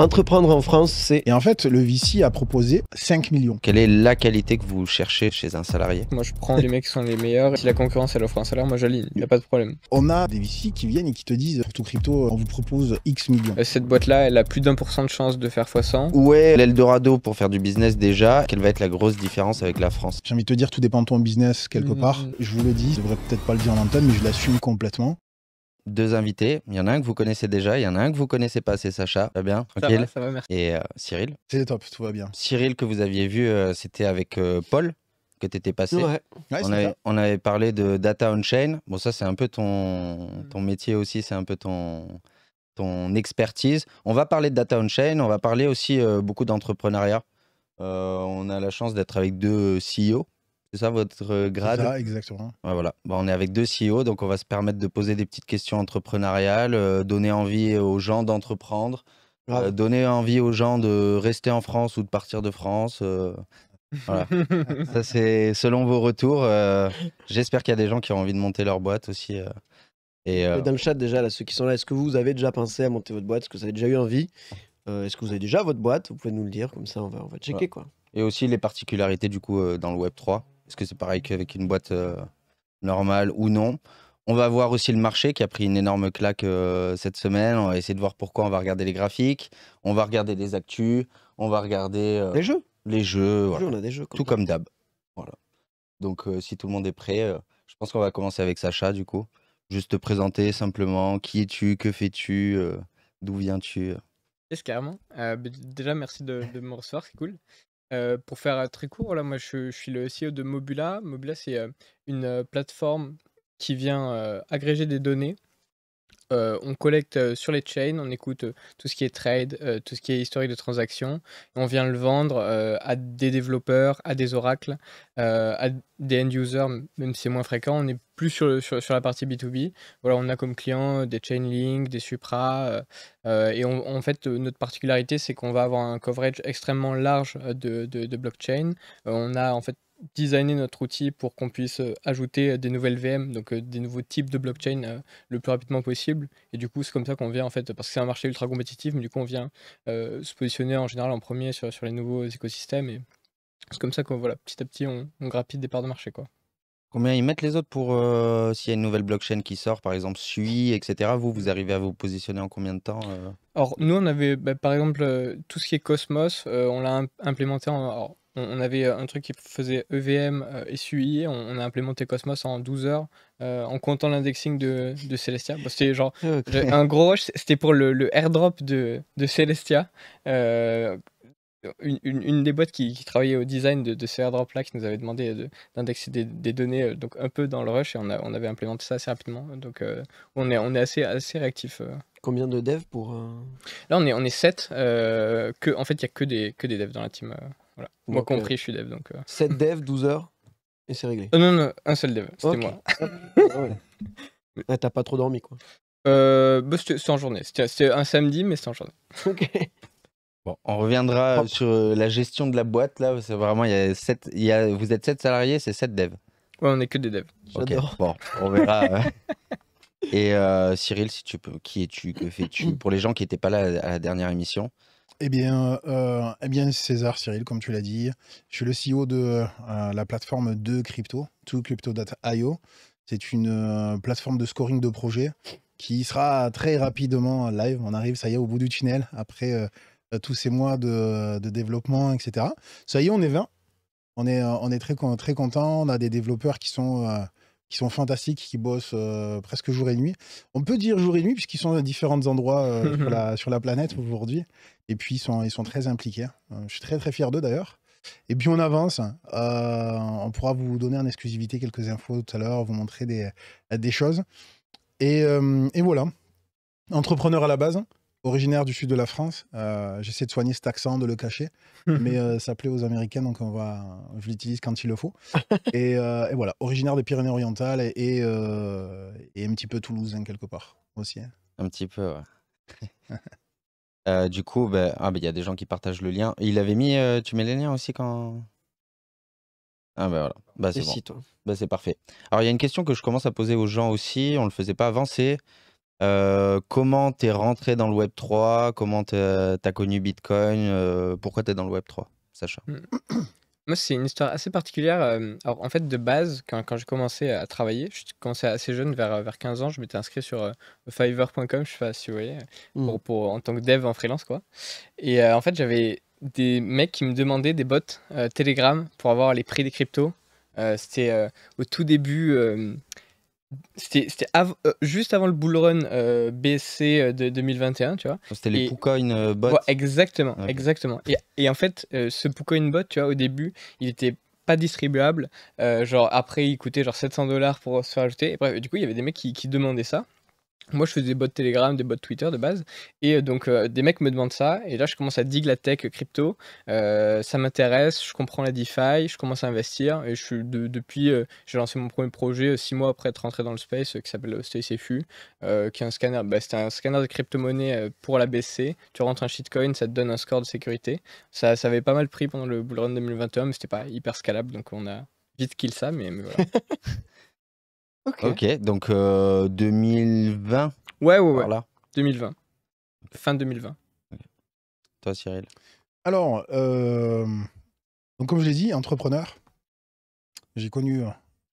Entreprendre en France, c'est... Et en fait, le VC a proposé 5 millions. Quelle est la qualité que vous cherchez chez un salarié Moi, je prends les mecs qui sont les meilleurs. Si la concurrence, elle offre un salaire, moi, j'aligne. Il n'y a pas de problème. On a des VC qui viennent et qui te disent, pour tout crypto, on vous propose X millions. Euh, cette boîte-là, elle a plus d'un pour cent de chance de faire x100. Où est l'Eldorado pour faire du business déjà Quelle va être la grosse différence avec la France J'ai envie de te dire, tout dépend de ton business quelque mm. part. Je vous le dis, je devrais peut-être pas le dire en antenne, mais je l'assume complètement deux invités. Il y en a un que vous connaissez déjà, il y en a un que vous connaissez pas, c'est Sacha. Ça va bien Tranquille Ça va, merci. Et euh, Cyril C'est toi, tout va bien. Cyril, que vous aviez vu, euh, c'était avec euh, Paul que tu étais passé. on, avait, parlé de data on-chain. Bon, ça, c'est un peu ton, hmm. ton métier aussi, c'est un peu ton, ton expertise. On va parler de data on-chain, on va parler aussi beaucoup d'entrepreneuriat. on a la chance d'être avec deux CEO c'est ça votre euh, grade ça, exactement. voilà. Bon, bah, on est avec deux CEO, donc on va se permettre de poser des petites questions entrepreneuriales, euh, donner envie aux gens d'entreprendre, euh, donner envie aux gens de rester en France ou de partir de France. voilà. ça, c'est selon vos retours. J'espère qu'il y a des gens qui ont envie de monter leur boîte aussi. et, Dans le chat, déjà, ceux qui sont là, est-ce que vous avez déjà pensé à monter votre boîte Est-ce que vous avez déjà eu envie Est-ce que vous avez déjà votre boîte Vous pouvez nous le dire, comme ça, on va, on va checker. quoi. Et aussi les particularités du coup dans le Web 3. Est-ce que c'est pareil qu'avec une boîte euh, normale ou non on va voir aussi le marché qui a pris une énorme claque euh, cette semaine. On va essayer de voir pourquoi. On va regarder les graphiques, on va regarder les actus, on va regarder. Euh, les jeux Les jeux, des jeux. Tout comme d'hab. Voilà. Donc, si tout le monde est prêt, je pense qu'on va commencer avec Sacha, du coup. Juste te présenter simplement. Qui es-tu Que fais-tu D'où viens-tu Yes, carrément. Bah, déjà, merci de, de me recevoir, c'est cool pour faire très court, là, moi, je suis le CEO de Mobula. Mobula, c'est une plateforme qui vient agréger des données euh, on collecte euh, sur les chains, on écoute euh, tout ce qui est trade, tout ce qui est historique de transactions, on vient le vendre à des développeurs, à des oracles, à des end-users, même si c'est moins fréquent, on n'est plus sur, sur, la partie B2B. Voilà, on a comme client des Chainlink, des Supra, et en fait, notre particularité, c'est qu'on va avoir un coverage extrêmement large de, de, de blockchain. on a en fait designer notre outil pour qu'on puisse euh, ajouter euh, des nouvelles VM, donc euh, des nouveaux types de blockchain le plus rapidement possible. Et du coup, c'est comme ça qu'on vient en fait, parce que c'est un marché ultra compétitif, mais du coup, on vient se positionner en général en premier sur, les nouveaux écosystèmes. Et c'est comme ça qu'on voilà, petit à petit, on, on grappille des parts de marché, quoi. Combien ils mettent les autres pour s'il y a une nouvelle blockchain qui sort, par exemple SUI, etc. Vous, vous arrivez à vous positionner en combien de temps alors nous, on avait bah, par exemple tout ce qui est Cosmos, on l'a implémenté en on, avait euh, un truc qui faisait EVM euh, SUI, on, a implémenté Cosmos en 12 heures euh, en comptant l'indexing de, de, Celestia. c'était genre un gros rush, c'était pour le, airdrop de, de Celestia. Une, des boîtes qui, travaillait au design de, de ces airdrops là qui nous avait demandé d'indexer des, données donc un peu dans le rush et on, avait implémenté ça assez rapidement donc on est on est assez assez réactif combien de devs pour là on est on est 7 que en fait il y a que que des devs dans la team moi compris, euh, je suis dev. Donc, 7 dev 12 heures, et c'est réglé. Euh, non, non, un seul dev, c'était moi. Ah, ah ah, t'as pas trop dormi, quoi. Euh, bah, c'était en journée. C'était un samedi, mais c'était en journée. Bon, on reviendra sur euh, la gestion de la boîte là. C'est vraiment, il y a il y a, vous êtes 7 salariés, c'est 7 devs. Ouais, on est que des devs. J'adore. Bon, on verra. Et Cyril, si tu peux, qui es-tu, que fais-tu Pour les gens qui n'étaient pas là à la dernière émission, eh bien, euh, eh bien, César, Cyril, comme tu l'as dit, je suis le CEO de euh, la plateforme de crypto, 2Crypto.io. C'est une euh, plateforme de scoring de projets qui sera très rapidement live. On arrive, ça y est, au bout du tunnel, après tous ces mois de, développement, etc. Ça y est, on est 20. On est, on est très, très content. On a des développeurs qui sont qui sont fantastiques, qui bossent euh, presque jour et nuit. On peut dire jour et nuit, puisqu'ils sont à différents endroits euh, sur, la, planète aujourd'hui. Et puis, ils sont, très impliqués. Hein. Euh, je suis très, très fier d'eux d'ailleurs. Et puis, on avance. on pourra vous donner en exclusivité quelques infos tout à l'heure, vous montrer des, choses. et, voilà. Entrepreneur à la base originaire du sud de la France. Euh, j'essaie de soigner cet accent, de le cacher, mais euh, ça plaît aux Américains, donc on va, je l'utilise quand il le faut. Euh, et, voilà, originaire des Pyrénées-Orientales et, et, un petit peu toulousain quelque part aussi. Hein. Un petit peu, ouais. du coup, ben, ah, ben, il y a des gens qui partagent le lien. Il avait mis, tu mets les liens aussi quand. Ah ben voilà, bah, c'est bon. parfait. Alors il y a une question que je commence à poser aux gens aussi, on le faisait pas avant, c'est euh, comment t'es rentré dans le Web3 Comment t'as connu Bitcoin euh, Pourquoi t'es es dans le Web3, Sacha mmh. Moi, c'est une histoire assez particulière. Euh, en fait, de base, quand, j'ai commencé à travailler, je commençais assez jeune, vers, 15 ans, je m'étais inscrit sur fiverr.com, je sais pas si vous voyez, mmh. en tant que dev en freelance, quoi. Et en fait, j'avais des mecs qui me demandaient des bots Telegram pour avoir les prix des cryptos. C'était au tout début c'était euh, juste avant le bull run euh, BSC euh, de 2021, tu vois. C'était les Poucoin bots. exactement, exactement. Et, en fait, ce Poucoin bot, tu vois, au début, il était pas distribuable. genre après, il coûtait genre 700 dollars pour se faire ajouter. Et bref, du coup, il y avait des mecs qui demandaient ça. Moi, je faisais des bots Telegram, des bots Twitter de base. Et euh, donc, euh, des mecs me demandent ça. Et là, je commence à dig la tech euh, crypto. ça m'intéresse. Je comprends la DeFi. Je commence à investir. Et je suis depuis, j'ai lancé mon premier projet six mois après être rentré dans le space qui s'appelle Stacefu, qui est un scanner. Bah, C'était un scanner de crypto-monnaie pour la BC. Tu rentres un shitcoin, ça te donne un score de sécurité. Ça, ça avait pas mal pris pendant le bullrun 2021, mais c'était pas hyper scalable. Donc, on a vite kill ça. mais voilà. Ok. donc 2020 euh, Ouais, ouais, ouais. Voilà. 2020. Fin 2020. Toi, Cyril Alors, euh, donc comme je l'ai dit, entrepreneur. J'ai connu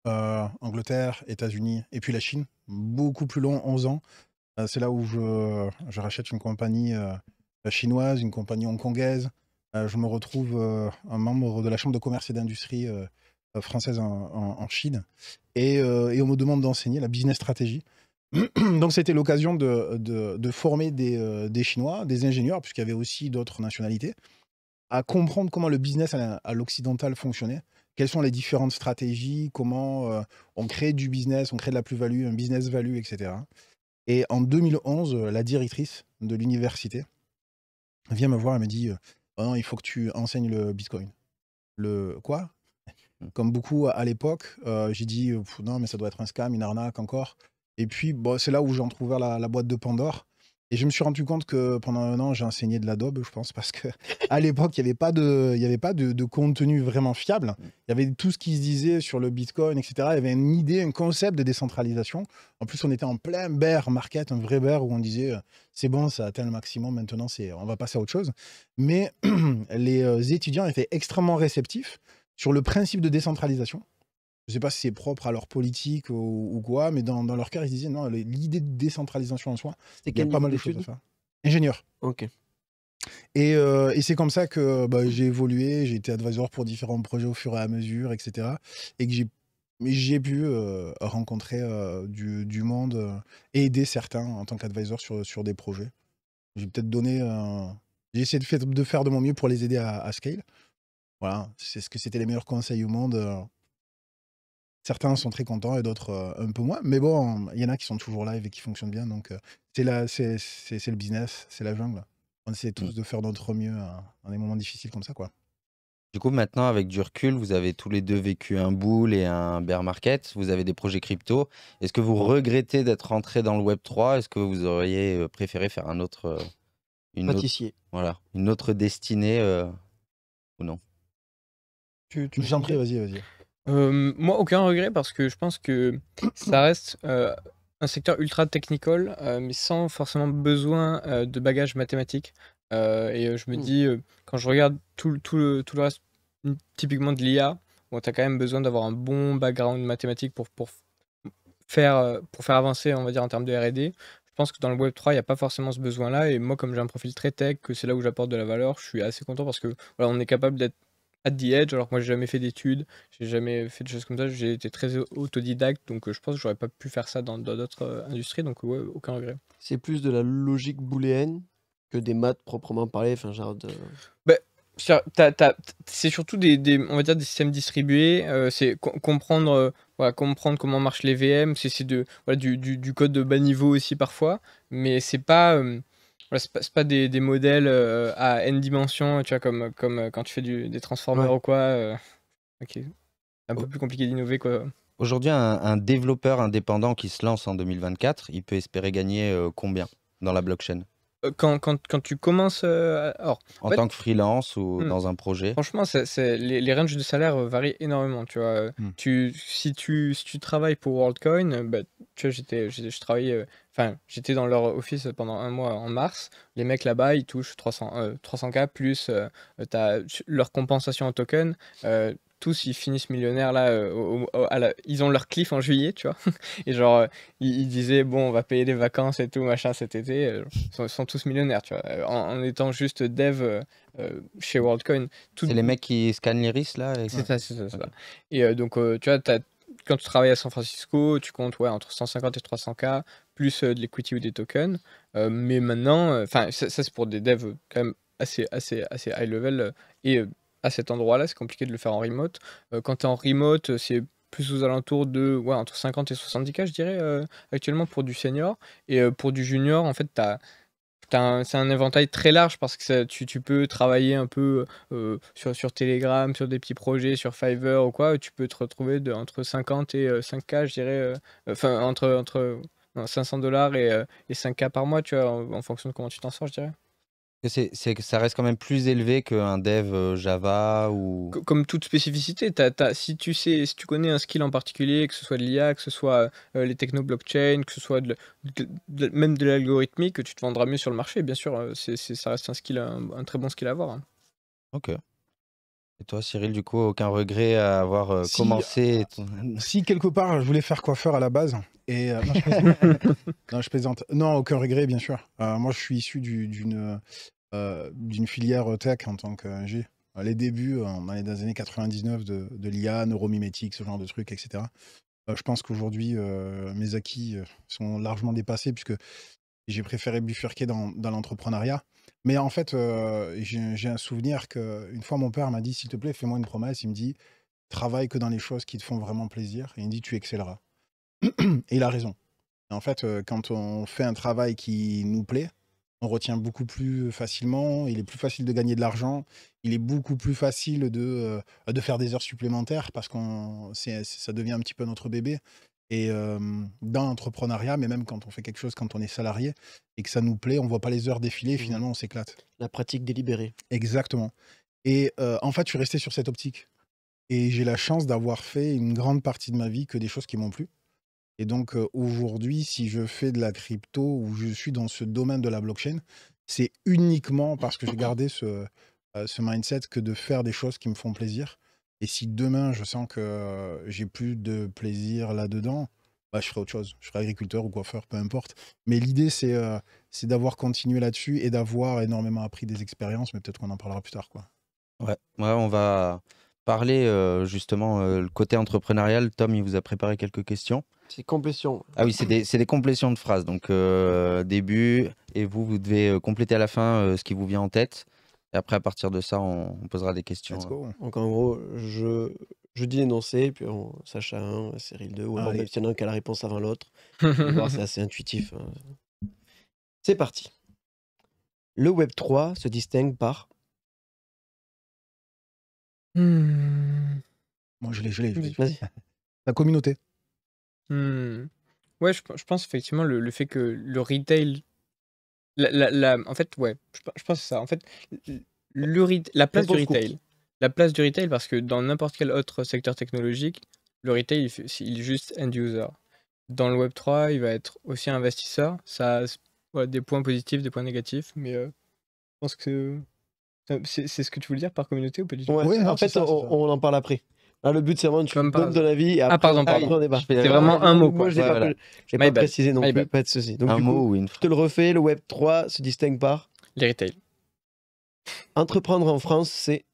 euh, Angleterre, États-Unis et puis la Chine. Beaucoup plus long, 11 ans. c'est là où je, je, rachète une compagnie chinoise, une compagnie hongkongaise. je me retrouve un membre de la Chambre de commerce et d'industrie euh, française en, Chine. Euh, et, on me demande d'enseigner la business stratégie. Donc c'était l'occasion de, former euh, des, Chinois, des ingénieurs, puisqu'il y avait aussi d'autres nationalités, à comprendre comment le business à, l'occidental fonctionnait, quelles sont les différentes stratégies, comment on crée du business, on crée de la plus-value, un business value, etc. Et en 2011, la directrice de l'université vient me voir et me dit oh il faut que tu enseignes le Bitcoin. Le quoi Mmh. Comme beaucoup à l'époque, euh, j'ai dit euh, non, mais ça doit être un scam, une arnaque encore. Et puis, bon, bah, c'est là où j'ai entrouvert la, la boîte de Pandore. Et je me suis rendu compte que pendant un an, j'ai enseigné de l'adobe, je pense, parce que à l'époque, il n'y avait pas, de, y avait pas de, contenu vraiment fiable. Mmh. Il y avait tout ce qui se disait sur le Bitcoin, etc. Il y avait une idée, un concept de décentralisation. En plus, on était en plein bear market, un vrai bear où on disait euh, c'est bon, ça atteint le maximum, maintenant, on va passer à autre chose. Mais les étudiants étaient extrêmement réceptifs sur le principe de décentralisation. Je ne sais pas si c'est propre à leur politique ou, quoi, mais dans, leur cas, ils disaient non, l'idée de décentralisation en soi, il y a pas mal de choses à Ingénieur. Ok. Euh, et, c'est comme ça que bah, j'ai évolué, j'ai été advisor pour différents projets au fur et à mesure, etc. Et que j'ai pu euh, rencontrer euh, du, monde et aider certains en tant qu'advisor sur, des projets. J'ai peut-être donné. j'ai essayé de, faire de mon mieux pour les aider à scale c'est ce que c'était les meilleurs conseils au monde. Euh. Certains sont très contents et d'autres euh, un peu moins. Mais bon, il y en a qui sont toujours live et qui fonctionnent bien. Donc, euh, c'est le business, c'est la jungle. On essaie tous mmh. de faire d'autres mieux en hein, des moments difficiles comme ça, quoi. Du coup, maintenant, avec du vous avez tous les deux vécu un bull et un bear market. Vous avez des projets crypto. Est-ce que vous regrettez d'être rentré dans le Web 3 Est-ce que vous auriez préféré faire un autre, une Autre, voilà, une autre destinée ou non tu, tu J'en vas-y, vas-y. Euh, moi, aucun regret parce que je pense que ça reste euh, un secteur ultra technical euh, mais sans forcément besoin de bagages mathématiques. et je me hmm. dis, quand je regarde tout, tout, le, tout le reste, typiquement de l'IA, on tu as quand même besoin d'avoir un bon background mathématique pour, pour, faire, pour faire avancer, on va dire, en termes de RD. Je pense que dans le Web3, il n'y a pas forcément ce besoin-là. Et moi, comme j'ai un profil très tech, que c'est là où j'apporte de la valeur, je suis assez content parce que voilà, on est capable d'être at the edge, alors que moi j'ai jamais fait d'études, j'ai jamais fait de choses comme ça, j'ai été très autodidacte, donc euh, je pense que j'aurais pas pu faire ça dans d'autres euh, industries, donc aucun regret. C'est plus de la logique booléenne que des maths proprement parlées enfin genre de... Bah, c'est surtout des, des, on va dire des systèmes distribués, euh, c'est comprendre, voilà, comprendre comment marchent les VM, c'est voilà, du, du, code de bas niveau aussi parfois, mais c'est pas c'est pas, des, des modèles euh, à n dimensions, tu vois, comme, comme euh, quand tu fais des transformers ou quoi. Euh, ok. Un peu plus compliqué d'innover, quoi. Aujourd'hui, un, développeur indépendant qui se lance en 2024, il peut espérer gagner combien dans la blockchain quand, quand, quand, tu commences. en, tant que freelance ou hmm. dans un projet Franchement, c'est les, ranges de salaire varient énormément. Tu vois. Hmm. Tu, si, tu, tu travailles pour WorldCoin, bah, tu vois, j'étais, je travaillais, euh, enfin, j'étais dans leur office pendant un mois en mars. Les mecs là-bas, ils touchent 300, 300K euh, plus euh, leur compensation en token. tous, ils finissent millionnaires là. à ils ont leur cliff en juillet, tu vois. et genre, ils, disaient, bon, on va payer des vacances et tout, machin cet été. Ils sont, tous millionnaires, tu vois. En, étant juste dev chez WorldCoin. C'est les mecs qui scannent l'iris là. Et... C'est ça, c'est ça, Et donc, tu vois, tu as quand tu travailles à San Francisco, tu comptes ouais, entre 150 et 300K, plus euh, de l'equity ou des tokens. Euh, mais maintenant, euh, enfin, ça, c'est pour des devs quand même assez, assez, assez high level. et à cet endroit-là, c'est compliqué de le faire en remote. quand tu es en remote, c'est plus aux alentours de ouais, entre 50 et 70K, je dirais, actuellement pour du senior. Et pour du junior, en fait, tu as c'est un éventail très large parce que ça, tu, tu, peux travailler un peu euh, sur, sur, Telegram, sur des petits projets, sur Fiverr ou quoi. Tu peux te retrouver de, entre 50 et 5K, euh, je dirais. Euh, enfin, entre, entre 500 dollars et, et, 5K par mois, tu vois, en, en fonction de comment tu t'en sors, je dirais. C'est, que ça reste quand même plus élevé qu'un dev Java ou. Comme toute spécificité, si tu sais, si tu connais un skill en particulier, que ce soit de l'IA, que ce soit les techno blockchain, que ce soit de, de, même de l'algorithmique, tu te vendras mieux sur le marché. Bien sûr, ça reste un skill, un, très bon skill à avoir. Hein. Ok. Et toi, Cyril, du coup, aucun regret à avoir euh, commencé euh, Si, quelque part, je voulais faire coiffeur à la base. Et, euh, non, je plaisante. non, aucun regret, bien sûr. moi, je suis issu d'une filière tech en tant que G. Les débuts, on est dans les années 99 de, de l'IA, neuromimétique, ce genre de trucs, etc. je pense qu'aujourd'hui, mes acquis sont largement dépassés puisque j'ai préféré bifurquer dans l'entrepreneuriat. Mais en fait, euh, j'ai un souvenir qu'une fois, mon père m'a dit, s'il te plaît, fais-moi une promesse. Il me dit, travaille que dans les choses qui te font vraiment plaisir. Et il me dit, tu excelleras. Et il a raison. En fait, euh, quand on fait un travail qui nous plaît, on retient beaucoup plus facilement, il est plus facile de gagner de l'argent, il est beaucoup plus facile de, euh, de faire des heures supplémentaires parce que ça devient un petit peu notre bébé. Et dans l'entrepreneuriat, mais même quand on fait quelque chose, quand on est salarié et que ça nous plaît, on voit pas les heures défiler mmh finalement on s'éclate. La pratique délibérée. Exactement. Et en fait, je suis resté sur cette optique. Et j'ai la chance d'avoir fait une grande partie de ma vie que des choses qui m'ont plu. Et donc aujourd'hui, si je fais de la crypto ou je suis dans ce domaine de la blockchain, c'est uniquement parce que j'ai gardé ce mindset que de faire des choses qui me font plaisir et si demain, je sens que j'ai plus de plaisir là-dedans, bah, je ferai autre chose. Je serai agriculteur ou coiffeur, peu importe. Mais l'idée, c'est c'est d'avoir continué là-dessus et d'avoir énormément appris des expériences, mais peut-être qu'on en parlera plus tard. Quoi. Ouais. on va parler justement du le côté entrepreneurial. Tom, il vous a préparé quelques questions. C'est complétions. Ah oui, c'est des, des, complétions de phrases. Donc, début, et vous, vous devez compléter à la fin ce qui vous vient en tête. Et après, à partir de ça, on, posera des questions. Hein. Donc en gros, je, je dis l'énoncé, puis on sache un, Cyril 2, ou ah on un qui a la réponse avant l'autre. c'est assez intuitif. Hein. C'est parti. Le Web 3 se distingue par. Hmm. Moi, je l'ai, je l'ai. La communauté. Hmm. Ouais, je, pense effectivement le fait que le retail la, la, en fait, ouais, je, pense que ça. En fait, le la place du retail. La place du retail, parce que dans n'importe quel autre secteur technologique, le retail, il, est juste end-user. Dans le Web3, il va être aussi investisseur. Ça a des points positifs, des points négatifs, mais euh, je pense que euh, c'est ce que tu voulais dire par communauté ou pas du tout en fait, on en parle après. Ah, le but, c'est vraiment tu me donnes de la vie. Et ah, après, ah, pardon, pardon. C'est vraiment un mot. Moi, je n'ai pas, précisé non plus, pas de souci. un mot ou une... Je te le refais, le Web 3 se distingue par Les retail. Entreprendre en France, c'est.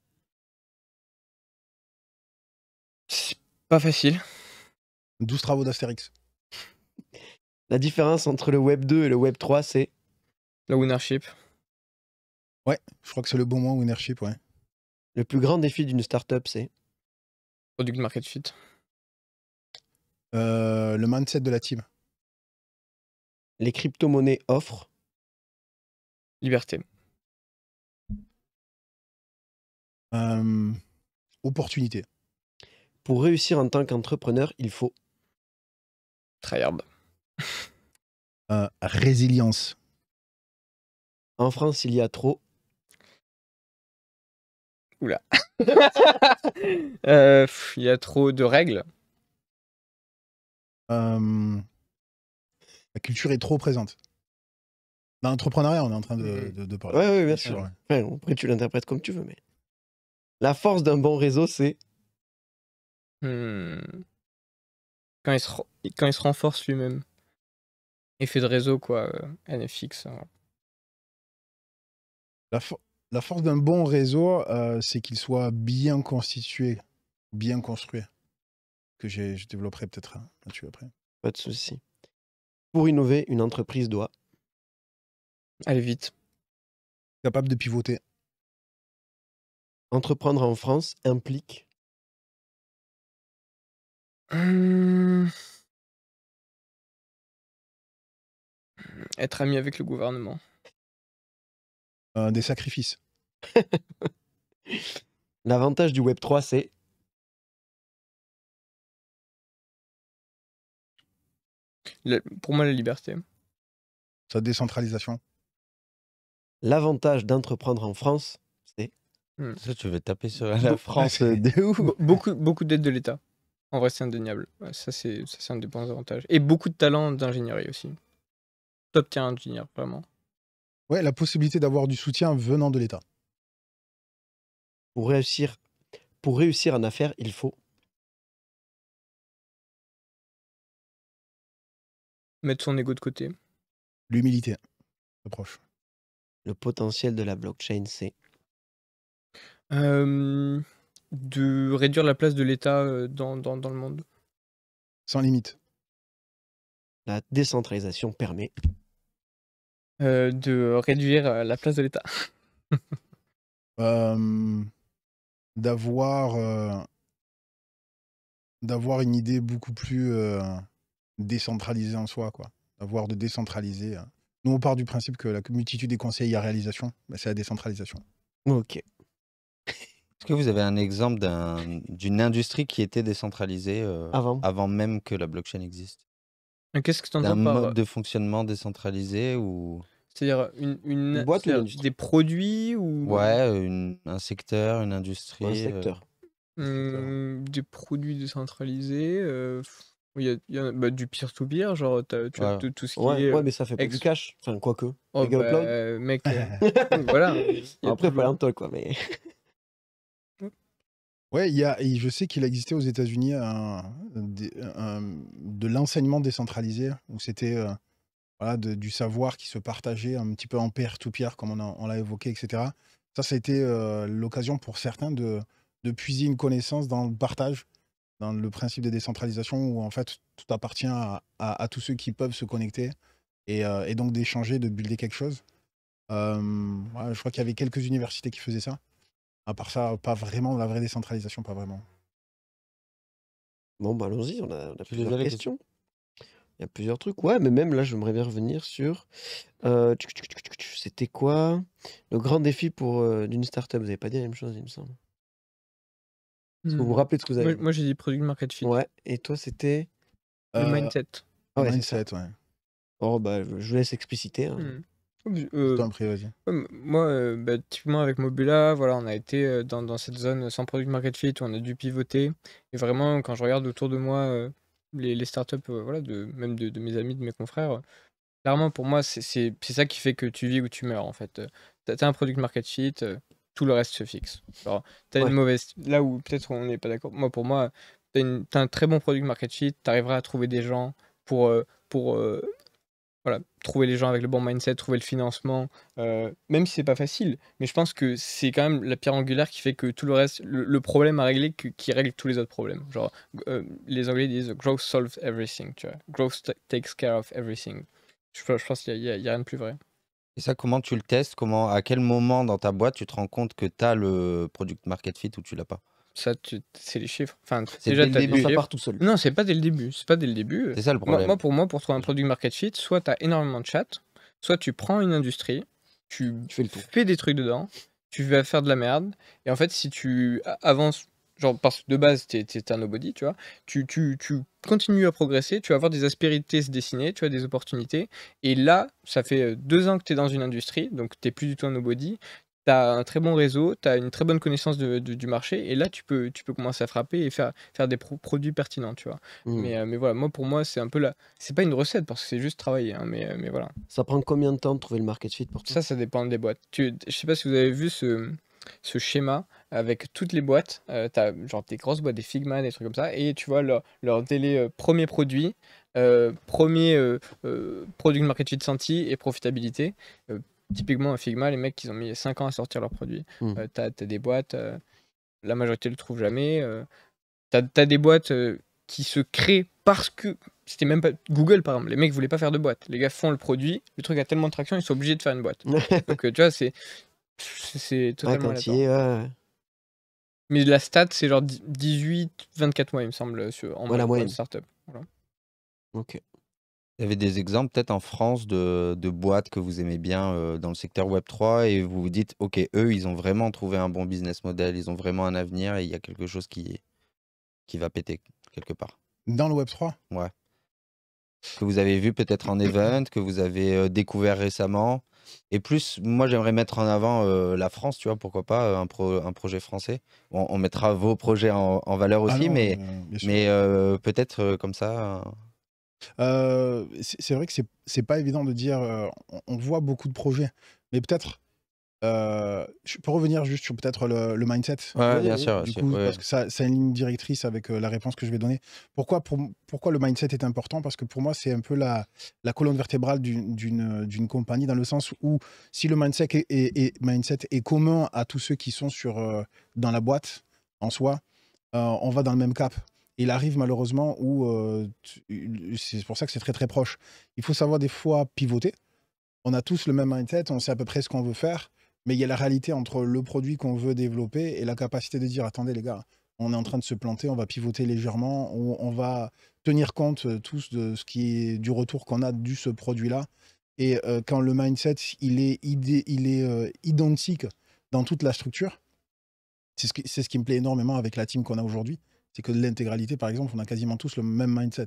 Pas facile. 12 travaux d'Astérix. La différence entre le Web 2 et le Web 3, c'est. Le ownership. Ouais, je crois que c'est le bon mot, ownership, ouais. Le plus grand défi d'une startup, c'est. Product market fit. Euh, le mindset de la team. Les crypto-monnaies offrent. Liberté. Euh, opportunité. Pour réussir en tant qu'entrepreneur, il faut. Tryhard. Euh, résilience. En France, il y a trop. Oula. Euh, il y a trop de règles. Euh, la culture est trop présente. Dans l'entrepreneuriat, on est en train de, mm-hmm. parler. Oui, oui bien sûr. après, tu l'interprètes comme tu veux, mais la force d'un bon réseau, c'est hmm. quand, il se... renforce lui-même. Effet de réseau, quoi. Euh, NFX. Hein. La, force la force d'un bon réseau, euh, c'est qu'il soit bien constitué, bien construit. Que je développerai peut-être hein, là-dessus après. Pas de souci. Pour innover, une entreprise doit aller vite, capable de pivoter. Entreprendre en France implique hum. Être ami avec le gouvernement. Euh, des sacrifices. L'avantage du Web 3, c'est pour moi, la liberté. Sa décentralisation. l'avantage d'entreprendre en France. C'est hmm. Ça, tu veux taper sur la France euh, de beaucoup beaucoup d'aide de l'État. En vrai, c'est indéniable. Ça, c'est ça, c'est un des bons avantages. Et beaucoup de talent d'ingénierie aussi. Top tier ingénieur, vraiment. Ouais, la possibilité d'avoir du soutien venant de l'État. Pour réussir, pour réussir en affaire il faut. Mettre son ego de côté. L'humilité. Approche. Le potentiel de la blockchain, c'est. de réduire la place de l'État euh, dans, dans, le monde. Sans limite. La décentralisation permet. Euh, de réduire euh, la place de l'État d'avoir euh, d'avoir une idée beaucoup plus euh, décentralisée en soi, quoi. D'avoir de décentraliser. Euh. Nous, on part du principe que la multitude des conseils à réalisation, bah, c'est la décentralisation. Ok. Est-ce que vous avez un exemple d'une industrie qui était décentralisée avant. même que la blockchain existe Qu'est-ce que tu D'un mode bah de fonctionnement décentralisé ou c'est-à-dire une, une, boîte des produits ou Ouais, euh, un secteur, une industrie. Un euh. mmh, secteur. des produits décentralisés. Euh, il y a, y a bah, du peer-to-peer, genre tu as tout, ce qui ouais, est. Ouais, euh, mais ça fait pas du cash. Enfin, que. Oh, bah, mec, voilà. Hein, après, pas l'intol, quoi, mais. Ouais, il y a, je sais qu'il existait aux États-Unis un, un, de l'enseignement décentralisé, où c'était euh, de, du savoir qui se partageait un petit peu en pair tout pierre comme on l'a évoqué, etc. Ça, ça a été euh, l'occasion pour certains de, de puiser une connaissance dans le partage, dans le principe de décentralisation, où en fait, tout appartient à, à, tous ceux qui peuvent se connecter et, euh, et donc d'échanger, de builder quelque chose. je crois qu'il y avait quelques universités qui faisaient ça. À part ça, pas vraiment la vraie décentralisation, pas vraiment. Bon, bah allons-y, on a, on a plus de questions y a plusieurs trucs. Ouais, mais même là, j'aimerais bien revenir sur. Euh, c'était quoi le grand défi pour euh, d'une startup Vous avez pas dit la même chose, il me semble. vous vous hmm. rappelez de ce que vous avez Moi, j'ai dit product market fit. Ouais, et toi, c'était. Le euh, mindset. ouais, mindset, ouais. Oh, bah, je vous laisse expliciter. Moi, typiquement avec Mobula, voilà, on a été dans, cette zone sans product market fit on a dû pivoter. Et vraiment, quand je regarde autour de moi, les, startups, euh, voilà, de, même de, mes amis, de mes confrères. Euh, clairement, pour moi, c'est ça qui fait que tu vis ou tu meurs, en fait. Euh, t'as as un produit market fit, tout le reste se fixe. Alors, as une mauvaise. Là où peut-être on n'est pas d'accord, moi, pour moi, t'as un très bon produit market fit, t'arriveras à trouver des gens pour, pour voilà, trouver les gens avec le bon mindset, trouver le financement, euh, même si c'est pas facile. Mais je pense que c'est quand même la pierre angulaire qui fait que tout le reste, le, problème à régler, qui règle tous les autres problèmes. Genre, euh, les Anglais disent growth solves everything, Growth takes care of everything. Je, pense qu'il n'y a, rien de plus vrai. Et ça, comment tu le testes comment, À quel moment dans ta boîte tu te rends compte que tu as le product market fit ou tu l'as pas ça, c'est les chiffres. Enfin, déjà, Ça part tout seul. Non, c'est pas dès le début. C'est pas dès le début. C'est ça le problème. Moi, pour moi, pour trouver un produit market fit, soit tu as énormément de chat soit tu prends une industrie, tu, fais, le tour. fais des trucs dedans, tu vas faire de la merde. Et en fait, si tu avances, genre parce que de base, tu es, un nobody, tu vois, tu, continues à progresser, tu vas avoir des aspérités se dessiner, tu as des opportunités. Et là, ça fait euh, deux ans que tu es dans une industrie, donc tu plus du tout un nobody tu un très bon réseau, tu as une très bonne connaissance du marché, et là, tu peux, tu peux commencer à frapper et faire, faire des produits pertinents, tu vois. Mmh. Mais, euh, mais voilà, moi, pour moi, c'est un peu là C'est pas une recette, parce que c'est juste travailler, hein, mais, euh, mais voilà. Ça prend combien de temps de trouver le market fit pour toi Ça, ça dépend des boîtes. Tu, je sais pas si vous avez vu ce, ce schéma avec toutes les boîtes. Euh, tu as genre des grosses boîtes, des Figma, des trucs comme ça, et tu vois leur, leur délai premier produit, premier produit market fit senti et profitabilité typiquement, Figma, les mecs, ils ont mis 5 ans à sortir leurs produits. Tu mmh. euh, t'as as des boîtes, euh, la majorité le trouve jamais. Euh, t'as as des boîtes euh, qui se créent parce que. C'était même pas. Google, par exemple, les mecs voulaient pas faire de boîte. Les gars font le produit, le truc a tellement de traction, ils sont obligés de faire une boîte. Donc, tu vois, c'est. C'est totalement. ouais. Mais la stat, c'est genre 18, 24 mois, il me semble, sur, en voilà, moyenne. startup. Ok. Vous avez des exemples peut-être en France de, de, boîtes que vous aimez bien euh, dans le secteur Web3 et vous vous dites, OK, eux, ils ont vraiment trouvé un bon business model, ils ont vraiment un avenir et il y a quelque chose qui, qui va péter quelque part. Dans le Web3 Ouais. Que vous avez vu peut-être en event, que vous avez euh, découvert récemment. Et plus, moi, j'aimerais mettre en avant euh, la France, tu vois, pourquoi pas, un, un projet français. On, mettra vos projets en, valeur ah aussi, mais, mais peut-être comme ça. Euh, c'est vrai que c'est pas évident de dire. Euh, on, voit beaucoup de projets, mais peut-être. euh, je peux revenir juste sur peut-être le, mindset. Ouais, bien sûr. parce que ça, une ligne directrice avec euh, la réponse que je vais donner. Pourquoi, pourquoi le mindset est important Parce que pour moi, c'est un peu la, la colonne vertébrale d'une- compagnie, dans le sens où si le mindset est, mindset est commun à tous ceux qui sont sur, dans la boîte en soi, on va dans le même cap il arrive malheureusement où euh, c'est pour ça que c'est très très proche. Il faut savoir des fois pivoter. On a tous le même mindset, on sait à peu près ce qu'on veut faire, mais il y a la réalité entre le produit qu'on veut développer et la capacité de dire attendez les gars, on est en train de se planter, on va pivoter légèrement, on, on va tenir compte euh, tous de ce qui est du retour qu'on a du ce produit-là. Et euh, quand le mindset il est, il est identique dans toute la structure, c'est ce qui me plaît énormément avec la team qu'on a aujourd'hui c'est que de l'intégralité, par exemple, on a quasiment tous le même mindset.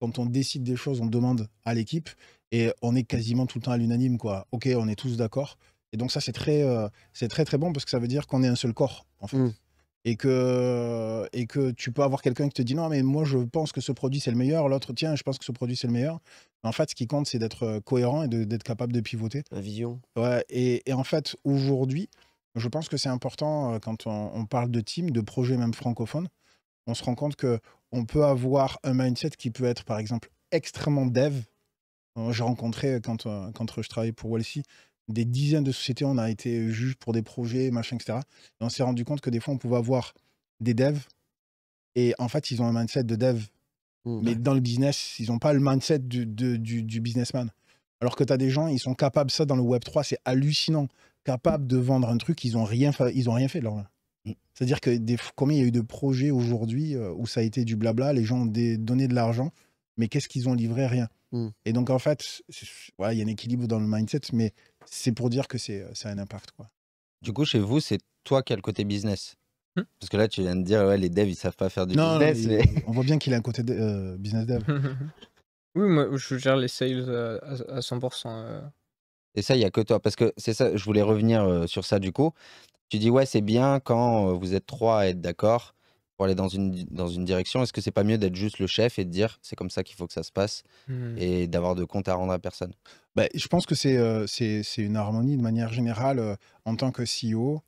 Quand on décide des choses, on demande à l'équipe et on est quasiment tout le temps à l'unanime, quoi. Ok, on est tous d'accord. Et donc ça, c'est très, euh, c'est très très bon parce que ça veut dire qu'on est un seul corps, en fait. Mmh. Et que, et que tu peux avoir quelqu'un qui te dit non, mais moi je pense que ce produit c'est le meilleur, l'autre tiens, je pense que ce produit c'est le meilleur. en fait, ce qui compte, c'est d'être euh, cohérent et d'être capable de pivoter. La vision. Ouais, et, en fait, aujourd'hui, je pense que c'est important euh, quand on, on, parle de team, de projet même francophone, on se rend compte que on peut avoir un mindset qui peut être, par exemple, extrêmement dev. Euh, J'ai rencontré, euh, quand, euh, quand je travaillais pour wall Street, des dizaines de sociétés, on a été juge pour des projets, machin, etc. on s'est rendu compte que des fois, on pouvait avoir des devs, et en fait, ils ont un mindset de dev. Mmh. Mais dans le business, ils n'ont pas le mindset du, du, businessman. Alors que tu as des gens, ils sont capables, ça dans le Web3, c'est hallucinant, capables de vendre un truc, ils n'ont rien, fait ils ont rien fait. C'est-à-dire que des, combien il y a eu de projets aujourd'hui euh, où ça a été du blabla, les gens ont des, donné de l'argent, mais qu'est-ce qu'ils ont livré Rien. Mm. Et donc, en fait, il y a un équilibre dans le mindset, mais c'est pour dire que c'est euh, un impact. Quoi. Du coup, chez vous, c'est toi qui as le côté business hmm? parce que là, tu viens de dire, ouais, les devs, ils savent pas faire du business. On voit bien qu'il a un côté euh, business dev. oui, moi, je gère les sales à, 100%. Et ça, il n'y a que toi. Parce que c'est ça, je voulais revenir sur ça du coup tu dis ouais c'est bien quand vous êtes trois à être d'accord pour aller dans une, dans une direction Est-ce que c'est pas mieux d'être juste le chef et de dire c'est comme ça qu'il faut que ça se passe mmh. et d'avoir de comptes à rendre à personne bah, Je pense que c'est une harmonie de manière générale en tant que CEO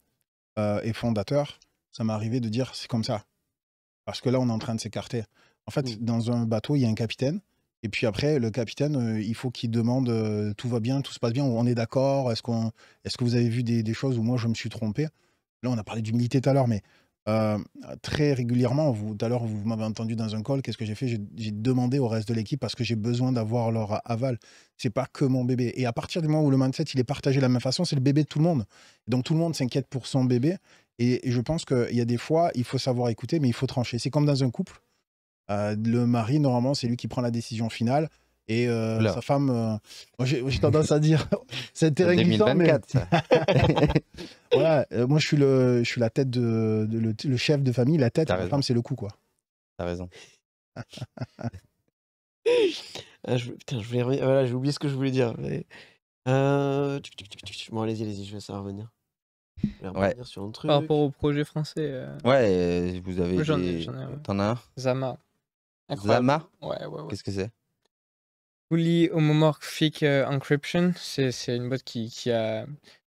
et fondateur. Ça m'est arrivé de dire c'est comme ça. Parce que là, on est en train de s'écarter. En fait, mmh. dans un bateau, il y a un capitaine et puis après, le capitaine, euh, il faut qu'il demande euh, tout va bien, tout se passe bien, on est d'accord, est-ce, qu'on, est-ce que vous avez vu des, choses où moi je me suis trompé Là, on a parlé d'humilité tout à l'heure, mais euh, très régulièrement, tout à l'heure, vous m'avez entendu dans un call, qu'est-ce que j'ai fait j'ai, demandé au reste de l'équipe parce que j'ai besoin d'avoir leur aval. C'est pas que mon bébé. Et à partir du moment où le mindset il est partagé de la même façon, c'est le bébé de tout le monde. Donc tout le monde s'inquiète pour son bébé. Et, et je pense qu'il y a des fois, il faut savoir écouter, mais il faut trancher. C'est comme dans un couple euh, le mari, normalement, c'est lui qui prend la décision finale. Et euh, sa femme, euh, moi j'ai tendance à dire, c'est terrain mais... voilà, moi je suis, le, je suis la tête de, le, chef de famille, la tête, la femme c'est le coup quoi. T'as raison. Ah, putain, je voilà, j'ai oublié ce que je voulais dire. Bon, allez-y, allez-y, je vais savoir revenir. Sur truc. Par rapport au projet français. Ouais, vous avez. J'en ai, T'en as Zama. Zama ouais, ouais, ouais. Qu'est-ce que c'est Fully Homomorphic euh, Encryption. C'est une boîte qui, a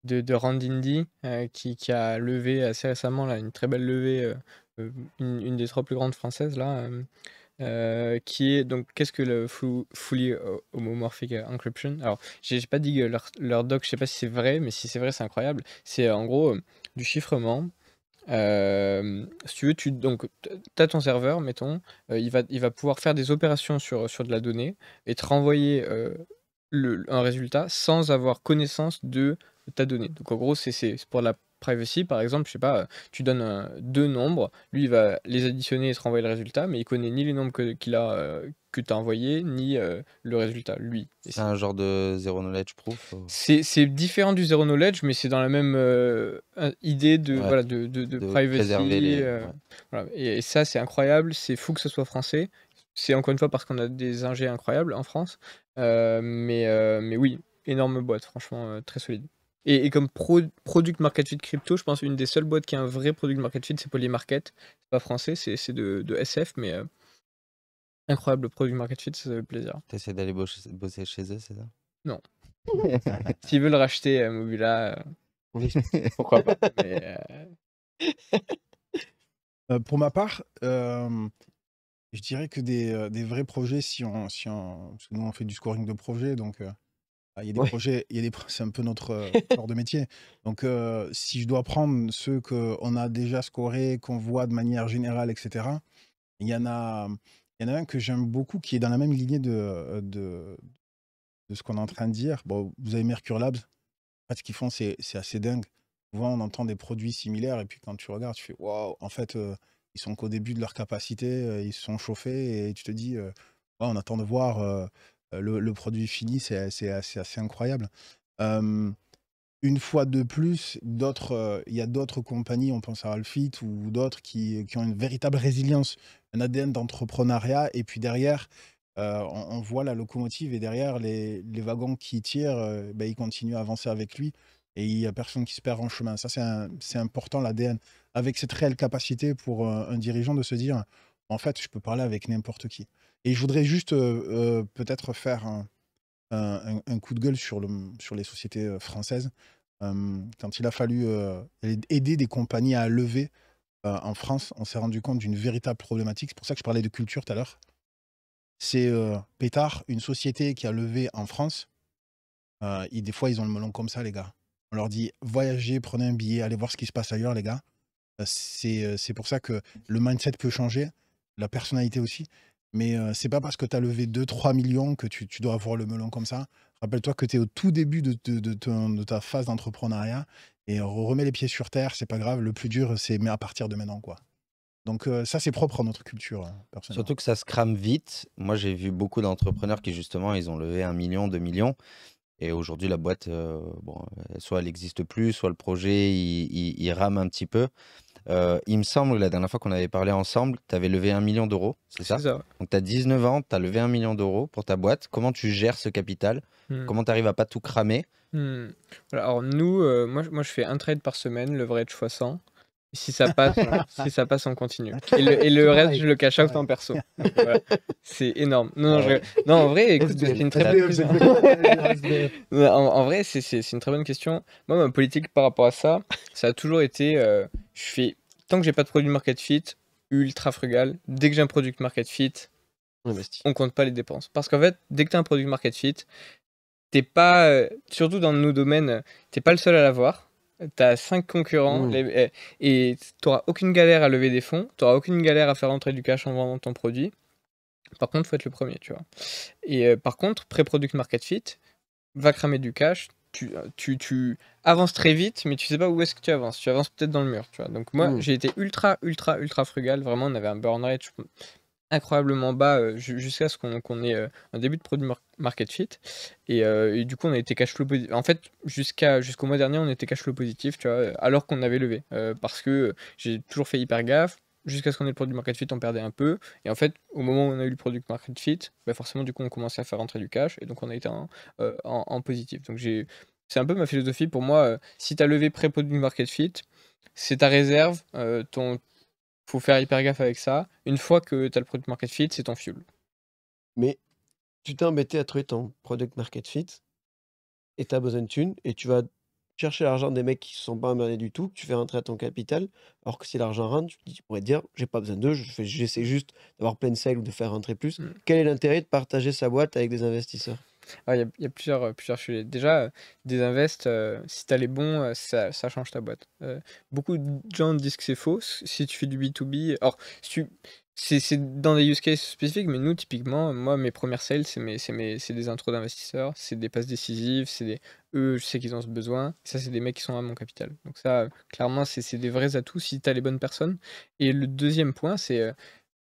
de, de Randindi euh, qui, a levé assez récemment là, une très belle levée, euh, une, des trois plus grandes françaises là, qui est donc qu'est-ce que le fully homomorphic encryption Alors j'ai pas dit leur, leur, doc, je sais pas si c'est vrai, mais si c'est vrai c'est incroyable. C'est en gros du chiffrement euh, si tu veux, tu as ton serveur, mettons, euh, il, va, il va pouvoir faire des opérations sur, sur de la donnée et te renvoyer euh, le, un résultat sans avoir connaissance de ta donnée. Donc en gros, c'est pour la privacy, par exemple, je sais pas, tu donnes deux nombres, lui il va les additionner et te renvoyer le résultat, mais il connaît ni les nombres qu'il a tu as envoyé, ni euh, le résultat, lui. C'est un genre de zero knowledge proof euh. C'est différent du zero knowledge, mais c'est dans la même euh, idée de, voilà, de, de, privacy. Et, ça, c'est incroyable, c'est fou que ce soit français. C'est encore une fois parce qu'on a des ingé incroyables en France. mais, mais oui, énorme boîte, franchement, très solide. Et, comme produit product market fit crypto, je pense une des seules boîtes qui a un vrai produit market fit, c'est Polymarket. C'est pas français, c'est de, de, SF, mais Incroyable produit market fit, ça fait plaisir. T'essaies d'aller bosser chez eux, c'est ça Non. S'ils veulent racheter Mobula, euh, Mobila, euh, pourquoi pas. Euh, pour ma part, je dirais que des, vrais projets, si on, si on, parce que nous on fait du scoring de projets, donc bah, il y a des projets, des, c'est un peu notre corps de métier. Donc si je dois prendre ceux qu'on a déjà scorés, qu'on voit de manière générale, etc. Il y en a, il y en a un que j'aime beaucoup qui est dans la même lignée de, euh, de, ce qu'on est en train de dire. Bon, vous avez Mercure Labs. En ce qu'ils font, c'est assez dingue. Souvent, on entend des produits similaires et puis quand tu regardes, tu fais waouh, en fait, euh, ils sont qu'au début de leur capacité, euh, ils se sont chauffés et tu te dis, on attend de voir le, produit fini, c'est assez, assez, incroyable une fois de plus, euh, il y a d'autres compagnies, on pense à Alphit ou d'autres qui, ont une véritable résilience, un ADN d'entrepreneuriat. Et puis derrière, euh, on, voit la locomotive et derrière, les, wagons qui tirent, euh, ben, ils continuent à avancer avec lui et il n'y a personne qui se perd en chemin. Ça, c'est important, l'ADN. Avec cette réelle capacité pour un dirigeant de se dire, en fait, je peux parler avec n'importe qui. Et je voudrais juste peut-être faire un, coup de gueule sur, les sociétés euh, françaises. quand il a fallu euh, aider des compagnies à lever euh, en France, on s'est rendu compte d'une véritable problématique. C'est pour ça que je parlais de culture tout à l'heure. C'est pétard, une société qui a levé en France. Et des fois, ils ont le melon comme ça, les gars. On leur dit voyagez, prenez un billet, allez voir ce qui se passe ailleurs, les gars. C'est pour ça que le mindset peut changer, la personnalité aussi. Mais euh, c'est pas parce que tu as levé 2-3 millions que tu, dois avoir le melon comme ça. Rappelle-toi que tu es au tout début de, ta phase d'entrepreneuriat et remets les pieds sur terre, c'est pas grave. Le plus dur, c'est à partir de maintenant. quoi. Donc euh, ça, c'est propre à notre culture. Hein, Surtout que ça se crame vite. Moi, j'ai vu beaucoup d'entrepreneurs qui, justement, ils ont levé 1 million, 2 millions. Et aujourd'hui, la boîte, euh, soit elle n'existe plus, soit le projet, il, rame un petit peu. Euh, il me semble, la dernière fois qu'on avait parlé ensemble, tu avais levé un million d'euros, c'est ça, Donc tu as 19 ans, tu as levé un million d'euros pour ta boîte. Comment tu gères ce capital hmm. Comment tu arrives à pas tout cramer hmm. Alors nous, euh, moi, je fais un trade par semaine, le leverage de 100. Si ça passe, si ça passe, on continue. Et le, reste, je le cache out en perso. C'est énorme. Non, non, en vrai, écoute, c'est une très bonne question. en, vrai, c'est une très bonne question. Moi, ma politique par rapport à ça, ça a toujours été, euh, je fais tant que j'ai pas de produit market fit, ultra frugal. Dès que j'ai un produit market fit, on on compte pas les dépenses. Parce qu'en fait, dès que tu as un produit market fit, t'es pas, euh, surtout dans nos domaines, t'es pas le seul à l'avoir t'as as 5 concurrents mmh. eh, et tu aucune galère à lever des fonds, tu aucune galère à faire rentrer du cash en vendant ton produit. Par contre, faut être le premier, tu vois. Et euh, par contre, pré-product market fit, va cramer du cash, tu, tu, tu, avances très vite, mais tu sais pas où est-ce que tu avances. Tu avances peut-être dans le mur, tu vois. Donc moi, mmh. j'ai été ultra, ultra, ultra frugal. Vraiment, on avait un burn rate, incroyablement bas euh, jusqu'à ce qu'on ait euh, un début de produit market fit. Euh, et, du coup, on a été cash flow En fait, jusqu'à jusqu'au mois dernier, on était cash flow positif, tu vois, alors qu'on avait levé. parce que j'ai toujours fait hyper gaffe jusqu'à ce qu'on ait le produit market fit, on perdait un peu. Et en fait, au moment où on a eu le produit market fit, bah forcément, du coup, on commençait à faire rentrer du cash. Et donc, on a été en, positif. Donc, j'ai... c'est un peu ma philosophie. Pour moi, si tu as levé pré-produit market fit, c'est ta réserve. ton, faut faire hyper gaffe avec ça. Une fois que tu as le product market fit, c'est ton fuel. Mais tu t'es embêté à trouver ton product market fit et tu as besoin de thunes et tu vas chercher l'argent des mecs qui ne sont pas emmerdés du tout, tu fais rentrer à ton capital, alors que si l'argent rentre, tu pourrais dire j'ai pas besoin d'eux, j'essaie juste d'avoir plein de sales ou de faire rentrer plus. Hmm. Quel est l'intérêt de partager sa boîte avec des investisseurs ah, il y, a plusieurs, euh, plusieurs sujets. Déjà, euh, des investes euh, si tu as les bons, ça, change ta boîte. beaucoup de gens disent que c'est faux. Si tu fais du B2B, or, c'est dans des use cases spécifiques, mais nous, typiquement, moi, mes premières sales, c'est des intros d'investisseurs, c'est des passes décisives, c'est des. Eux, je sais qu'ils ont ce besoin. Ça, c'est des mecs qui sont à mon capital. Donc, ça, clairement, c'est des vrais atouts si tu as les bonnes personnes. Et le deuxième point, c'est.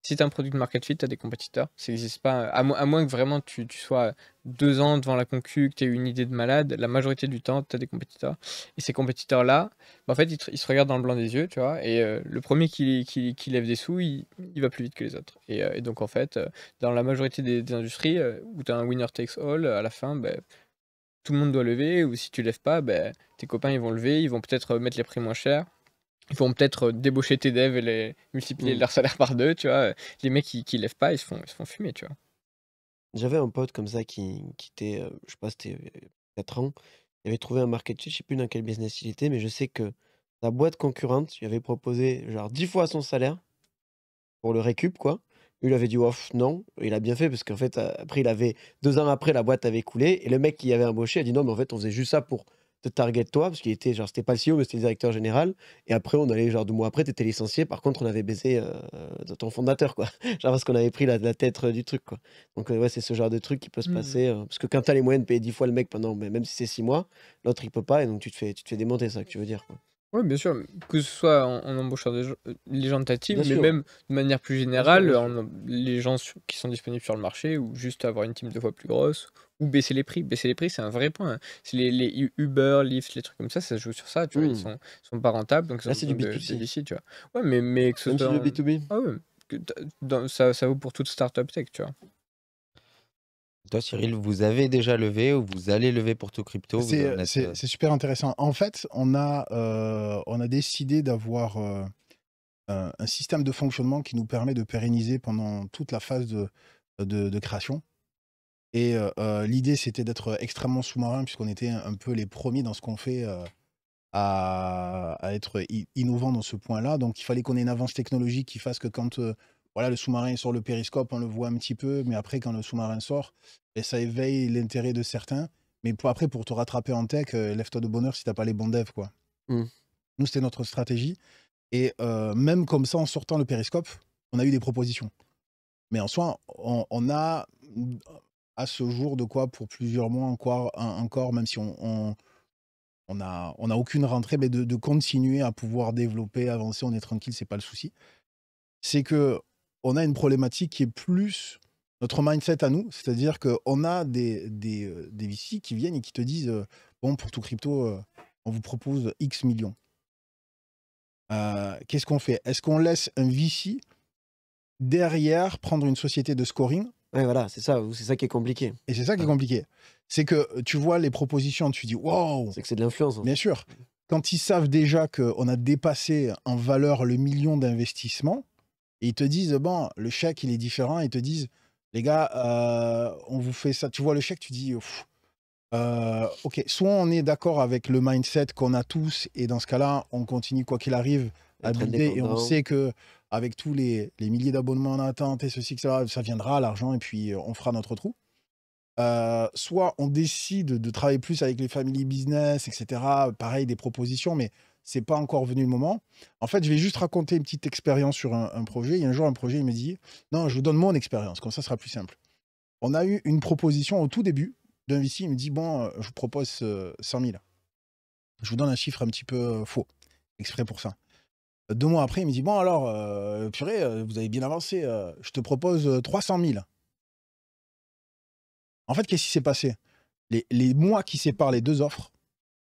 Si tu as un produit de market fit, tu as des compétiteurs. Ça n'existe pas. À, moins que vraiment tu, sois deux ans devant la concu, que tu aies une idée de malade, la majorité du temps, tu as des compétiteurs. Et ces compétiteurs-là, bah, en fait, ils, se regardent dans le blanc des yeux, tu vois. Et euh, le premier qui, lève des sous, il, va plus vite que les autres. Et, euh, donc, en fait, euh, dans la majorité des, industries où tu as un winner takes all, à la fin, bah, tout le monde doit lever. Ou si tu lèves pas, bah, tes copains, ils vont lever. Ils vont peut-être mettre les prix moins chers ils vont peut-être euh, débaucher tes devs et les multiplier mm. leur salaire par deux, tu vois. Les mecs qui, qui lèvent pas, ils se font, ils font fumer, tu vois. J'avais un pote comme ça qui, qui était, euh, je sais pas, c'était 4 euh, ans. Il avait trouvé un market je sais plus dans quel business il était, mais je sais que sa boîte concurrente lui avait proposé genre 10 fois son salaire pour le récup, quoi. Il avait dit off non, il a bien fait parce qu'en fait après il avait deux ans après la boîte avait coulé et le mec qui avait embauché a dit non mais en fait on faisait juste ça pour te target toi, parce qu'il était, genre, c'était pas le CEO, mais c'était le directeur général. Et après, on allait, genre, deux mois après, t'étais licencié. Par contre, on avait baisé euh, ton fondateur, quoi. genre, parce qu'on avait pris la, tête euh, du truc, quoi. Donc, euh, ouais, c'est ce genre de truc qui peut se mmh. passer. parce que quand t'as les moyens de payer dix fois le mec pendant, même si c'est six mois, l'autre, il peut pas. Et donc, tu te fais, tu te fais démonter, ça que tu veux dire, quoi. Oui, bien sûr, que ce soit en, embauchant des les gens de ta team, mais même de manière plus générale, les gens qui sont disponibles sur le marché, ou juste avoir une team deux fois plus grosse, ou baisser les prix. Baisser les prix, c'est un vrai point. Hein. Les, Uber, Lyft, les trucs comme ça, ça joue sur ça, tu vois. Ils hmm. sont, sont pas rentables, donc ça ah, c'est du B2C. tu vois. Ouais, mais, mais B2B. Ah ça, ça vaut pour toute startup tech, tu vois. Toi, Cyril, vous avez déjà levé ou vous allez lever pour tout crypto euh C'est super intéressant. En fait, on a, euh, on a décidé d'avoir euh, un système de fonctionnement qui nous permet de pérenniser pendant toute la phase de, de, de création. Et l'idée, c'était d'être extrêmement sous-marin, puisqu'on était un, peu les premiers dans ce qu'on fait à, être innovant dans ce point-là. Donc, il fallait qu'on ait une avance technologique qui fasse que quand voilà, le sous-marin sort le périscope, on le voit un petit peu, mais après, quand le sous-marin sort, et ben, ça éveille l'intérêt de certains. Mais pour, après, pour te rattraper en tech, lève-toi de bonheur si t'as pas les bons devs, quoi. Mmh. Nous, c'était notre stratégie. Et même comme ça, en sortant le périscope, on a eu des propositions. Mais en soi, on, on a à ce jour de quoi pour plusieurs mois encore, encore même si on, on n'a on a aucune rentrée, mais de, continuer à pouvoir développer, avancer, on est tranquille, c'est pas le souci. C'est que on a une problématique qui est plus notre mindset à nous, c'est-à-dire qu'on a des, des, euh, des VC qui viennent et qui te disent euh, Bon, pour tout crypto, euh, on vous propose X millions. Qu'est-ce qu'on fait Est-ce qu'on laisse un VC derrière prendre une société de scoring Ouais, voilà, c'est ça, c'est ça qui est compliqué. Et c'est ça qui est compliqué. C'est que tu vois les propositions, tu dis wow C'est que c'est de l'influence. Bien sûr. Quand ils savent déjà qu'on a dépassé en valeur le million d'investissements, ils te disent, bon, le chèque, il est différent, ils te disent, les gars, euh, on vous fait ça. Tu vois le chèque, tu dis, euh, ok, soit on est d'accord avec le mindset qu'on a tous, et dans ce cas-là, on continue quoi qu'il arrive et on sait que avec tous les, les milliers d'abonnements en attente et ceci, ça, ça viendra, l'argent, et puis euh, on fera notre trou. Euh, soit on décide de travailler plus avec les family business, etc. Pareil, des propositions, mais c'est pas encore venu le moment. En fait, je vais juste raconter une petite expérience sur un, projet. Il y a un jour, un projet, il me dit Non, je vous donne mon expérience, comme ça, sera plus simple. On a eu une proposition au tout début d'un VC. Il me dit Bon, euh, je vous propose 100 000. Je vous donne un chiffre un petit peu faux, exprès pour ça. Deux mois après, il me dit Bon, alors, euh, purée, euh, vous avez bien avancé, euh, je te propose 300 000. En fait, qu'est-ce qui s'est passé les, mois qui séparent les deux offres,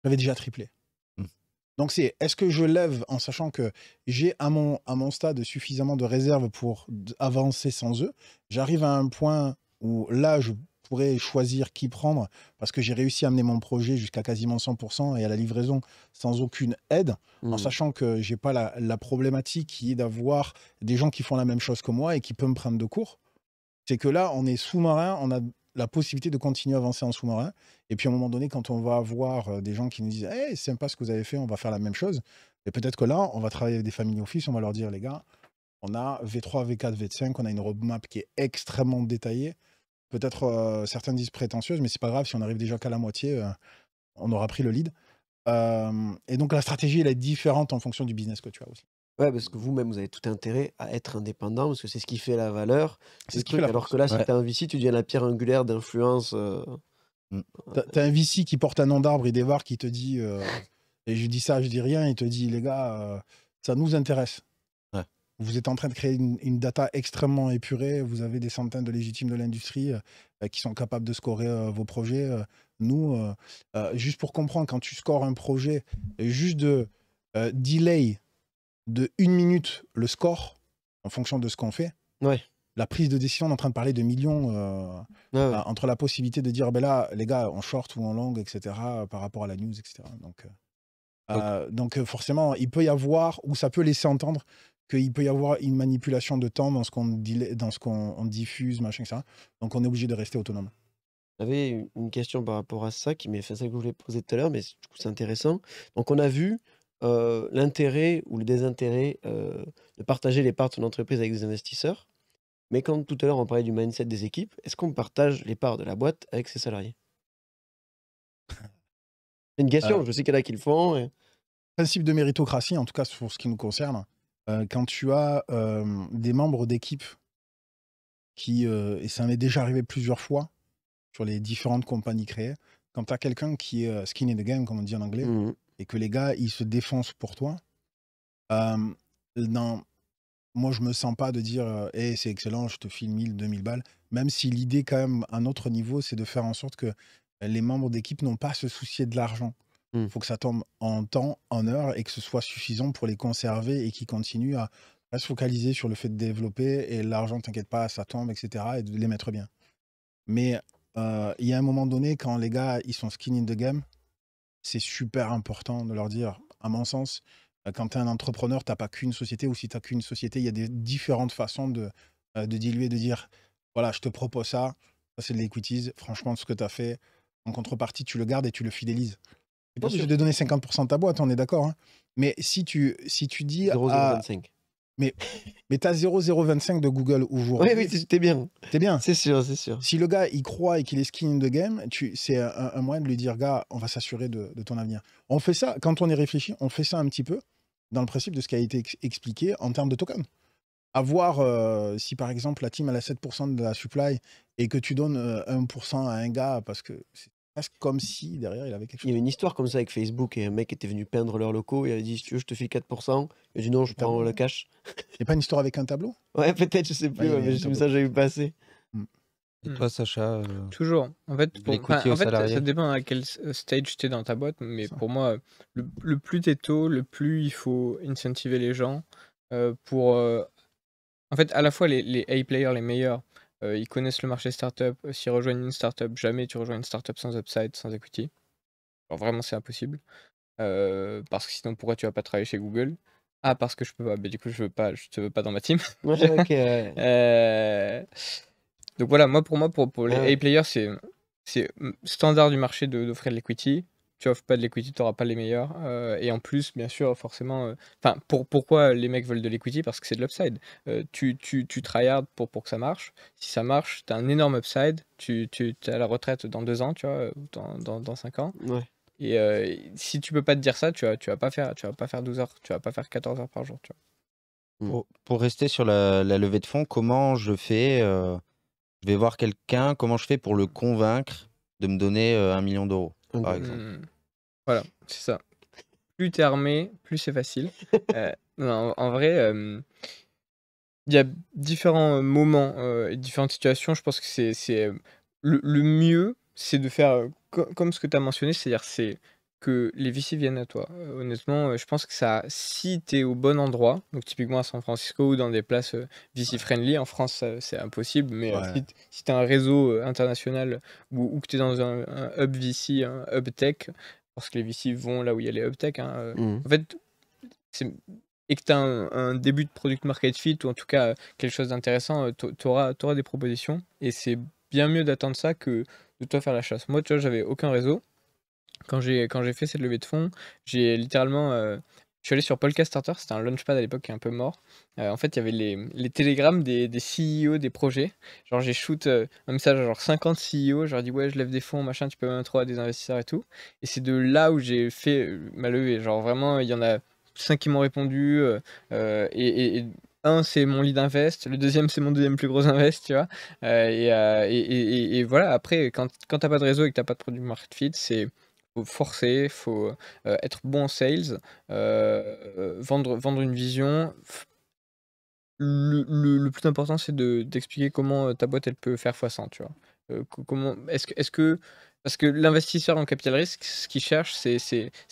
j'avais déjà triplé. Mmh. Donc, c'est est-ce que je lève en sachant que j'ai à mon, à mon stade suffisamment de réserves pour avancer sans eux J'arrive à un point où là, je pourrais choisir qui prendre parce que j'ai réussi à amener mon projet jusqu'à quasiment 100% et à la livraison sans aucune aide, en mmh. sachant que j'ai pas la, problématique qui est d'avoir des gens qui font la même chose que moi et qui peuvent me prendre de court. C'est que là, on est sous-marin, on a la possibilité de continuer à avancer en sous-marin. Et puis à un moment donné, quand on va avoir euh, des gens qui nous disent hey, «Eh, « c'est sympa ce que vous avez fait, on va faire la même chose », et peut-être que là, on va travailler avec des familles office, on va leur dire « Les gars, on a V3, V4, V5, on a une roadmap qui est extrêmement détaillée. » Peut-être certains disent prétentieuses, mais c'est pas grave, si on arrive déjà qu'à la moitié, on aura pris le lead. et donc la stratégie, elle est différente en fonction du business que tu as aussi. Ouais, parce que vous-même, vous avez tout intérêt à être indépendant, parce que c'est ce qui fait la valeur. C'est ce alors que là, si tu un VC, tu deviens la pierre angulaire d'influence. Tu mmh. euh, T'as un VC qui porte un nom d'arbre, et débarque, qui te dit, et je dis ça, je dis rien, il te dit, les gars, ça nous intéresse vous êtes en train de créer une, data extrêmement épurée, vous avez des centaines de légitimes de l'industrie euh, euh, qui sont capables de scorer euh, vos projets. nous, juste pour comprendre, quand tu scores un projet, juste de delay de une minute le score en fonction de ce qu'on fait. La prise de décision, on est en train de parler de millions entre la possibilité de dire, ben là, les gars, en short ou en long, etc., par rapport à la news, etc. donc. donc forcément, il peut y avoir, ou ça peut laisser entendre qu'il peut y avoir une manipulation de temps dans ce qu'on dans ce qu'on diffuse, machin, ça. Donc on est obligé de rester autonome. J'avais une question par rapport à ça, qui m'est fait ça que je voulais poser tout à l'heure, mais du coup c'est intéressant. Donc on a vu euh, l'intérêt ou le désintérêt euh, de partager les parts de entreprise avec des investisseurs. Mais quand tout à l'heure on parlait du mindset des équipes, est-ce qu'on partage les parts de la boîte avec ses salariés C'est une question, euh. je sais qu'il y en a qui le font. Et... Principe de méritocratie, en tout cas pour ce qui nous concerne, quand tu as des membres d'équipe qui, et ça m'est déjà arrivé plusieurs fois sur les différentes compagnies créées, quand tu as quelqu'un qui est skin in the game, comme on dit en anglais, mmh et que les gars, ils se défoncent pour toi, moi, je me sens pas de dire «Eh, c'est excellent, je te file 1000, 2000 balles », même si l'idée, quand même, à un autre niveau, c'est de faire en sorte que les membres d'équipe n'ont pas à se soucier de l'argent. Il mmh. faut que ça tombe en temps, en heure, et que ce soit suffisant pour les conserver et qu'ils continuent à, se focaliser sur le fait de développer. Et l'argent, t'inquiète pas, ça tombe, etc. Et de les mettre bien. Mais euh, il y a un moment donné, quand les gars, ils sont skin in the game, c'est super important de leur dire, à mon sens, euh, quand tu es un entrepreneur, tu n'as pas qu'une société, ou si tu qu'une société, il y a des différentes façons de, euh, de diluer, de dire, voilà, je te propose ça, ça c'est de l'equities, franchement, ce que tu as fait, en contrepartie, tu le gardes et tu le fidélises. Je vais te donner 50% de ta boîte, on est d'accord. Hein. Mais si tu, si tu dis. 0,025. Mais, mais as 0,025 de Google ou Oui, oui, t'es bien. T'es bien. C'est sûr, c'est sûr. Si le gars, il croit et qu'il est skin in the game, c'est un, moyen de lui dire, gars, on va s'assurer de, ton avenir. On fait ça, quand on y réfléchit, on fait ça un petit peu dans le principe de ce qui a été expliqué en termes de token. À voir euh, si, par exemple, la team, elle a 7% de la supply et que tu donnes 1% euh, à un gars parce que comme si derrière il avait quelque chose. Il y a une histoire comme ça avec Facebook et un mec était venu peindre leurs locaux et il a dit si tu veux je te fais 4%. Il a dit non je prends le cash. Il pas une histoire avec un tableau Ouais peut-être je sais bah, plus mais comme ça j'ai eu passé. Hmm. Et hmm. toi Sacha euh, Toujours. En fait, ça dépend à quel euh, stage tu es dans ta boîte mais pour moi le, plus t'es tôt le plus il faut incentiver les gens euh, pour en fait à la fois les, les A-players les meilleurs euh, ils connaissent le marché startup. Euh, s'ils rejoignent une startup, jamais tu rejoins une startup sans upside, sans equity. Alors vraiment, c'est impossible. Euh, parce que sinon, pourquoi tu vas pas travailler chez Google Ah, parce que je peux pas. Mais bah, du coup, je veux pas. Je te veux pas dans ma team. Donc voilà, moi pour moi, pour, les A-players, ah. c'est standard du marché d'offrir de l'equity tu offres pas de l'equity, tu n'auras pas les meilleurs. Euh, et en plus, bien sûr, forcément, euh, enfin, pour, pourquoi les mecs veulent de l'equity Parce que c'est de l'upside. Euh, tu, tu, tu tryhard pour, pour que ça marche. Si ça marche, tu as un énorme upside. Tu, tu à la retraite dans deux ans, tu vois, ou dans, dans, dans cinq ans. Et si tu peux pas te dire ça, tu vas, tu vas pas faire, tu vas pas faire 12 heures, tu vas pas faire 14 heures par jour, tu vois. Hmm. Pour, pour rester sur la, la, levée de fonds, comment je fais Je vais voir quelqu'un, comment je fais pour le convaincre de me donner un million d'euros exemple. Voilà, c'est ça. Plus t'es armé, plus c'est facile. Euh, en vrai, euh, il y a différents euh, moments et différentes situations. Je pense que c'est le, le, mieux, c'est de faire comme ce que tu as mentionné, c'est-à-dire c'est que les VC viennent à toi. Euh, honnêtement, euh, je pense que ça, si tu es au bon endroit, donc typiquement à San Francisco ou dans des places euh, VC friendly, en France c'est impossible, mais si, si tu as un réseau international ou, que tu es dans un, hub VC, un hub tech, parce que les VC vont là où il y a les hub tech, hein, mmh. en fait, et que tu as un, début de product market fit ou en tout cas quelque chose d'intéressant, tu auras, auras, des propositions. Et c'est bien mieux d'attendre ça que de toi faire la chasse. Moi, tu vois, j'avais aucun réseau. Quand j'ai quand j'ai fait cette levée de fonds, j'ai littéralement euh, je suis allé sur Podcast Starter, c'était un launchpad à l'époque qui est un peu mort. Euh, en fait, il y avait les, les télégrammes des, des CEO des projets. Genre, j'ai shoot euh, un message à genre 50 CEO, genre dis ouais, je lève des fonds, machin, tu peux même 3 à des investisseurs et tout. Et c'est de là où j'ai fait ma levée. Genre, vraiment, il y en a 5 qui m'ont répondu. et, un c'est mon lead invest, le deuxième c'est mon deuxième plus gros invest, tu vois. et, et, et, et, voilà, après, quand, quand t'as pas de réseau et que t'as pas de produit market fit, c'est faut forcer, faut euh, être bon en sales, euh, euh, vendre, vendre une vision. Le, plus important, c'est d'expliquer comment ta boîte elle peut faire x100, tu vois. comment est-ce que, parce que l'investisseur en capital risque, ce qu'il cherche, c'est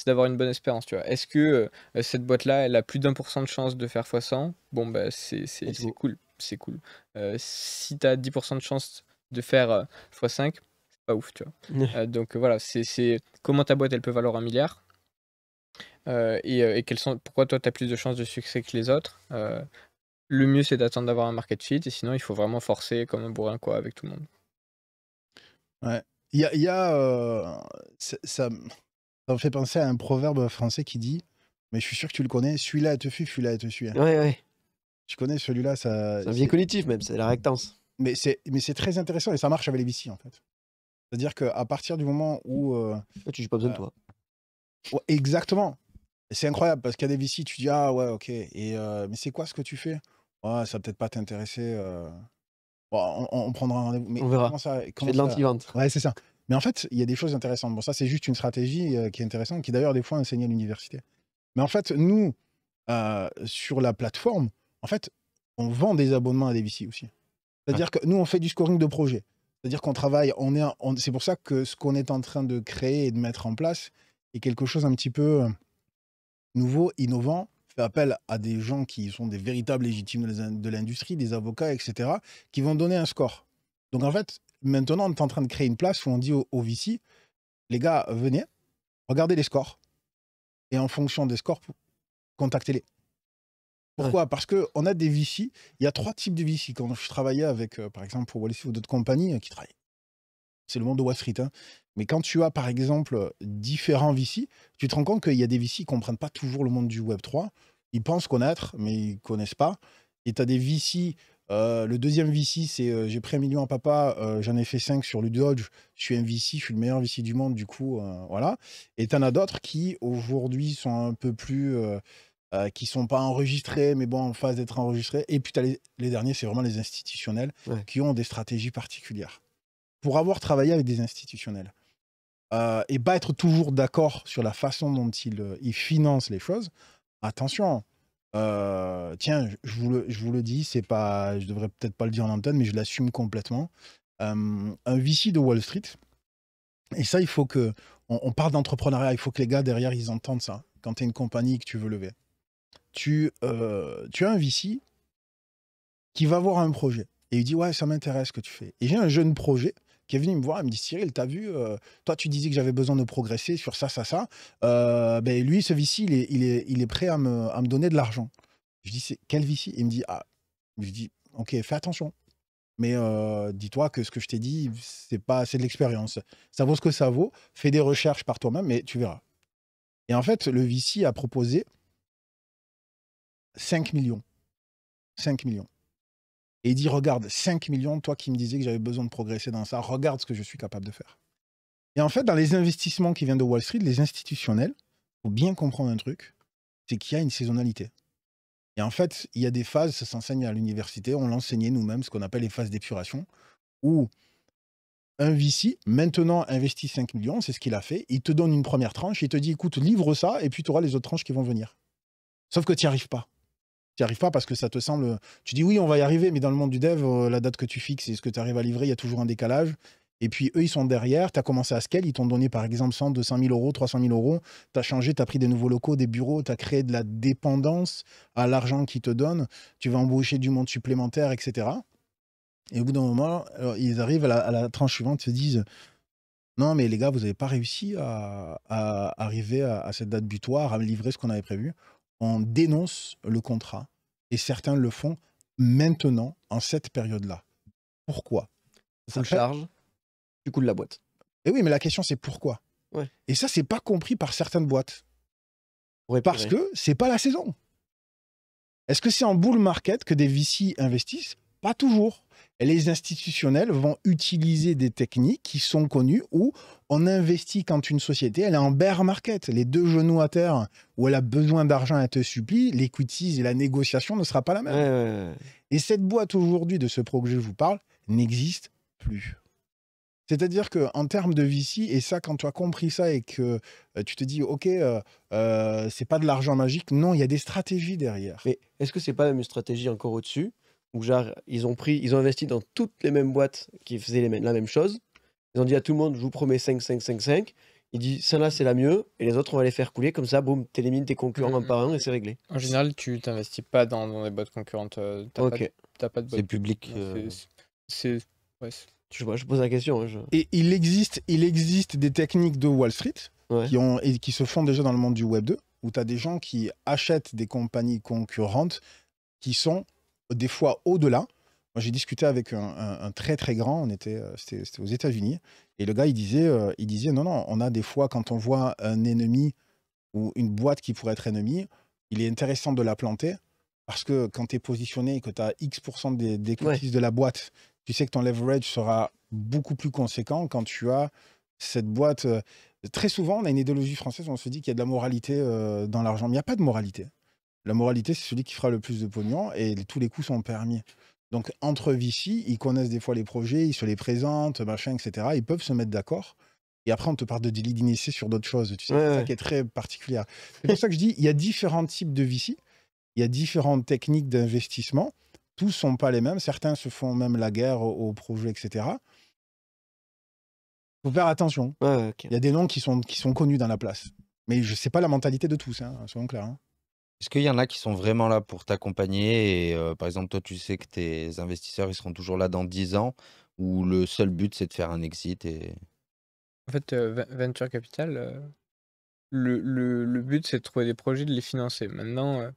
d'avoir une bonne espérance, Est-ce que cette boîte-là, elle a plus d'un pour cent de chance de faire x100 Bon, bah, c'est cool, c'est cool. si tu as 10% de chance de faire x5, pas ouf, tu vois. Euh, donc voilà, c'est comment ta boîte elle peut valoir un milliard euh, et, euh, sont, pourquoi toi tu as plus de chances de succès que les autres. le mieux c'est d'attendre d'avoir un market fit et sinon il faut vraiment forcer comme un bourrin quoi avec tout le monde. Ouais, il y a, ça, ça me fait penser à un proverbe français qui dit, mais je suis sûr que tu le connais, celui-là te fuit, celui-là te suis hein. Ouais, ouais. Je connais celui-là, ça. C'est un vieil cognitif même, c'est la rectance Mais c'est, mais c'est très intéressant et ça marche avec les VC en fait. C'est-à-dire qu'à partir du moment où. Euh, tu n'as pas besoin de euh, toi. exactement. C'est incroyable parce qu'à des VC, tu dis Ah ouais, ok. Et, euh, mais c'est quoi ce que tu fais Ouais, ça va peut-être pas t'intéresser. Euh. on, prendra un rendez-vous. on verra. Comment ça, de l'anti-vente. Ouais, c'est ça. Mais en fait, il y a des choses intéressantes. Bon, ça, c'est juste une stratégie qui est intéressante, qui d'ailleurs, des fois, enseignée à l'université. Mais en fait, nous, sur la plateforme, en fait, on vend des abonnements à des aussi. C'est-à-dire que nous, on fait du scoring de projets c'est-à-dire qu'on travaille, on est, c'est pour ça que ce qu'on est en train de créer et de mettre en place est quelque chose un petit peu euh, nouveau, innovant, fait appel à des gens qui sont des véritables légitimes de l'industrie, des avocats, etc., qui vont donner un score. Donc en fait, maintenant, on est en train de créer une place où on dit aux, au les gars, venez, regardez les scores. Et en fonction des scores, contactez-les. Pourquoi Parce qu'on a des VC. Il y a trois types de VC. Quand je travaillais avec, euh, par exemple, pour Wall Street ou d'autres compagnies hein, qui travaillent, c'est le monde de Wall Street. Hein. Mais quand tu as, par exemple, différents VC, tu te rends compte qu'il y a des VC qui ne comprennent pas toujours le monde du Web3. Ils pensent connaître, mais ils ne connaissent pas. Et tu as des Vici. Euh, le deuxième VC, c'est euh, j'ai pris un million à papa, j'en ai fait cinq sur le Dodge, je suis un VC, je suis le meilleur VC du monde, du coup, voilà. Et tu en as d'autres qui, aujourd'hui, sont un peu plus. Euh, qui sont pas enregistrés, mais bon, en phase d'être enregistrés. Et puis, les, derniers, c'est vraiment les institutionnels qui ont des stratégies particulières. Pour avoir travaillé avec des institutionnels euh, et pas être toujours d'accord sur la façon dont ils, euh, financent les choses, attention, euh, tiens, je vous le, je vous le dis, c'est pas, je devrais peut-être pas le dire en antenne, mais je l'assume complètement. un VC de Wall Street, et ça, il faut que, on, parle d'entrepreneuriat, il faut que les gars derrière, ils entendent ça. Quand tu es une compagnie que tu veux lever, tu, euh, tu as un vici qui va voir un projet. Et il dit, ouais, ça m'intéresse ce que tu fais. Et j'ai un jeune projet qui est venu me voir, il me dit, Cyril, t'as vu, euh, toi tu disais que j'avais besoin de progresser sur ça, ça, ça. Euh, ben, lui, ce vici il est, il est, prêt à me, donner de l'argent. Je dis, c'est quel vici Il me dit, ah, je dis, ok, fais attention. Mais dis-toi que ce que je t'ai dit, c'est pas, c'est de l'expérience. Ça vaut ce que ça vaut. Fais des recherches par toi-même et tu verras. Et en fait, le vici a proposé 5 millions. 5 millions. Et il dit, regarde, 5 millions, toi qui me disais que j'avais besoin de progresser dans ça, regarde ce que je suis capable de faire. Et en fait, dans les investissements qui viennent de Wall Street, les institutionnels, il faut bien comprendre un truc, c'est qu'il y a une saisonnalité. Et en fait, il y a des phases, ça s'enseigne à l'université, on l'enseignait nous-mêmes, ce qu'on appelle les phases d'épuration, où un VC, maintenant, investit 5 millions, c'est ce qu'il a fait, il te donne une première tranche, il te dit, écoute, livre ça, et puis tu auras les autres tranches qui vont venir. Sauf que tu n'y arrives pas. Tu pas parce que ça te semble. Tu dis oui, on va y arriver, mais dans le monde du dev, euh, la date que tu fixes et ce que tu arrives à livrer, il y a toujours un décalage. Et puis eux, ils sont derrière, tu as commencé à scale, ils t'ont donné par exemple 100, 200 000 euros, 300 000 euros, tu as changé, tu as pris des nouveaux locaux, des bureaux, tu as créé de la dépendance à l'argent qu'ils te donnent, tu vas embaucher du monde supplémentaire, etc. Et au bout d'un moment, euh, ils arrivent à la, tranche suivante, ils se disent Non, mais les gars, vous n'avez pas réussi à, arriver à, cette date butoir, à livrer ce qu'on avait prévu on dénonce le contrat et certains le font maintenant, en cette période-là. Pourquoi Ça le charge, du coup, de la boîte. Eh oui, mais la question, c'est pourquoi Et ça, c'est pas compris par certaines boîtes. parce que c'est pas la saison. Est-ce que c'est en bull market que des VC investissent Pas toujours les institutionnels vont utiliser des techniques qui sont connues où on investit quand une société, elle est en bear market, les deux genoux à terre, où elle a besoin d'argent, elle te supplie, l'equity et la négociation ne sera pas la même. et cette boîte aujourd'hui de ce projet je vous parle n'existe plus. C'est-à-dire que en termes de VC, et ça, quand tu as compris ça et que euh, tu te dis, OK, euh, euh, c'est pas de l'argent magique, non, il y a des stratégies derrière. Mais est-ce que c'est pas même une stratégie encore au-dessus où genre, ils ont pris, ils ont investi dans toutes les mêmes boîtes qui faisaient les la même chose. Ils ont dit à tout le monde, je vous promets 5, 5, 5, 5. Ils disent, celle-là, c'est la mieux, et les autres, on va les faire couler. Comme ça, boum, t'élimines tes concurrents en mm, mm. par un et c'est réglé. En général, tu t'investis pas dans, dans les boîtes concurrentes. Euh, t'as Ok. pas, de- pas de boîtes. C'est public. C'est- euh. Je, pose la question. Hein, et il existe, il existe des techniques de Wall Street qui, ont, qui se font déjà dans le monde du Web 2, où tu as des gens qui achètent des compagnies concurrentes qui sont des fois au-delà. Moi, j'ai discuté avec un, très très grand, on était, euh, c'était, aux États-Unis, et le gars, il disait, euh, il disait, non, non, on a des fois, quand on voit un ennemi ou une boîte qui pourrait être ennemie, il est intéressant de la planter, parce que quand tu es positionné et que tu as X% des, des de la boîte, tu sais que ton leverage sera beaucoup plus conséquent quand tu as cette boîte. Euh. très souvent, on a une idéologie française où on se dit qu'il y a de la moralité dans l'argent, mais il n'y a pas de moralité. La moralité, c'est celui qui fera le plus de pognon et tous les coups sont permis. Donc, entre Vici, ils connaissent des fois les projets, ils se les présentent, machin, etc. Ils peuvent se mettre d'accord. Et après, on te parle de délit d'initié sur d'autres choses. Tu sais, c'est ça qui est très particulier. C'est pour ça que je dis, il y a différents types de Vici, il y a différentes techniques d'investissement. Tous sont pas les mêmes. Certains se font même la guerre au projet, etc. Faut faire attention. Il y a des noms qui sont, qui sont connus dans la place. Mais je sais pas la mentalité de tous, hein, soyons clairs. Hein. Est-ce qu'il y en a qui sont vraiment là pour t'accompagner et par exemple, toi, tu sais que tes investisseurs, ils seront toujours là dans 10 ans ou le seul but, c'est de faire un exit et En fait, Venture Capital, le le but, c'est de trouver des projets, de les financer. Maintenant,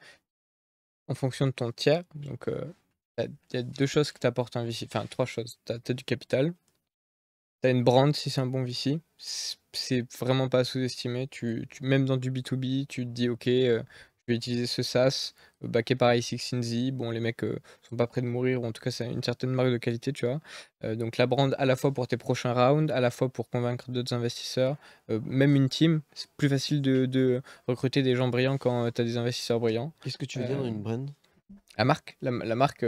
en fonction de ton tiers, donc il y a deux choses que t'apporte un VC, enfin trois choses. Tu as du capital tu as une brand si c'est un bon VC. c'est vraiment pas à sous-estimer. Tu même dans du B2B, tu te dis: «OK, j'ai utilisé utiliser ce SAS, backé par i6 Bon, les mecs sont pas prêts de mourir, en tout cas, c'est une certaine marque de qualité, tu vois. donc, la brand à la fois pour tes prochains rounds, à la fois pour convaincre d'autres investisseurs, même une team. C'est plus facile de, recruter des gens brillants quand tu as des investisseurs brillants. Qu'est-ce que tu veux dire dans une brand La marque, la, marque.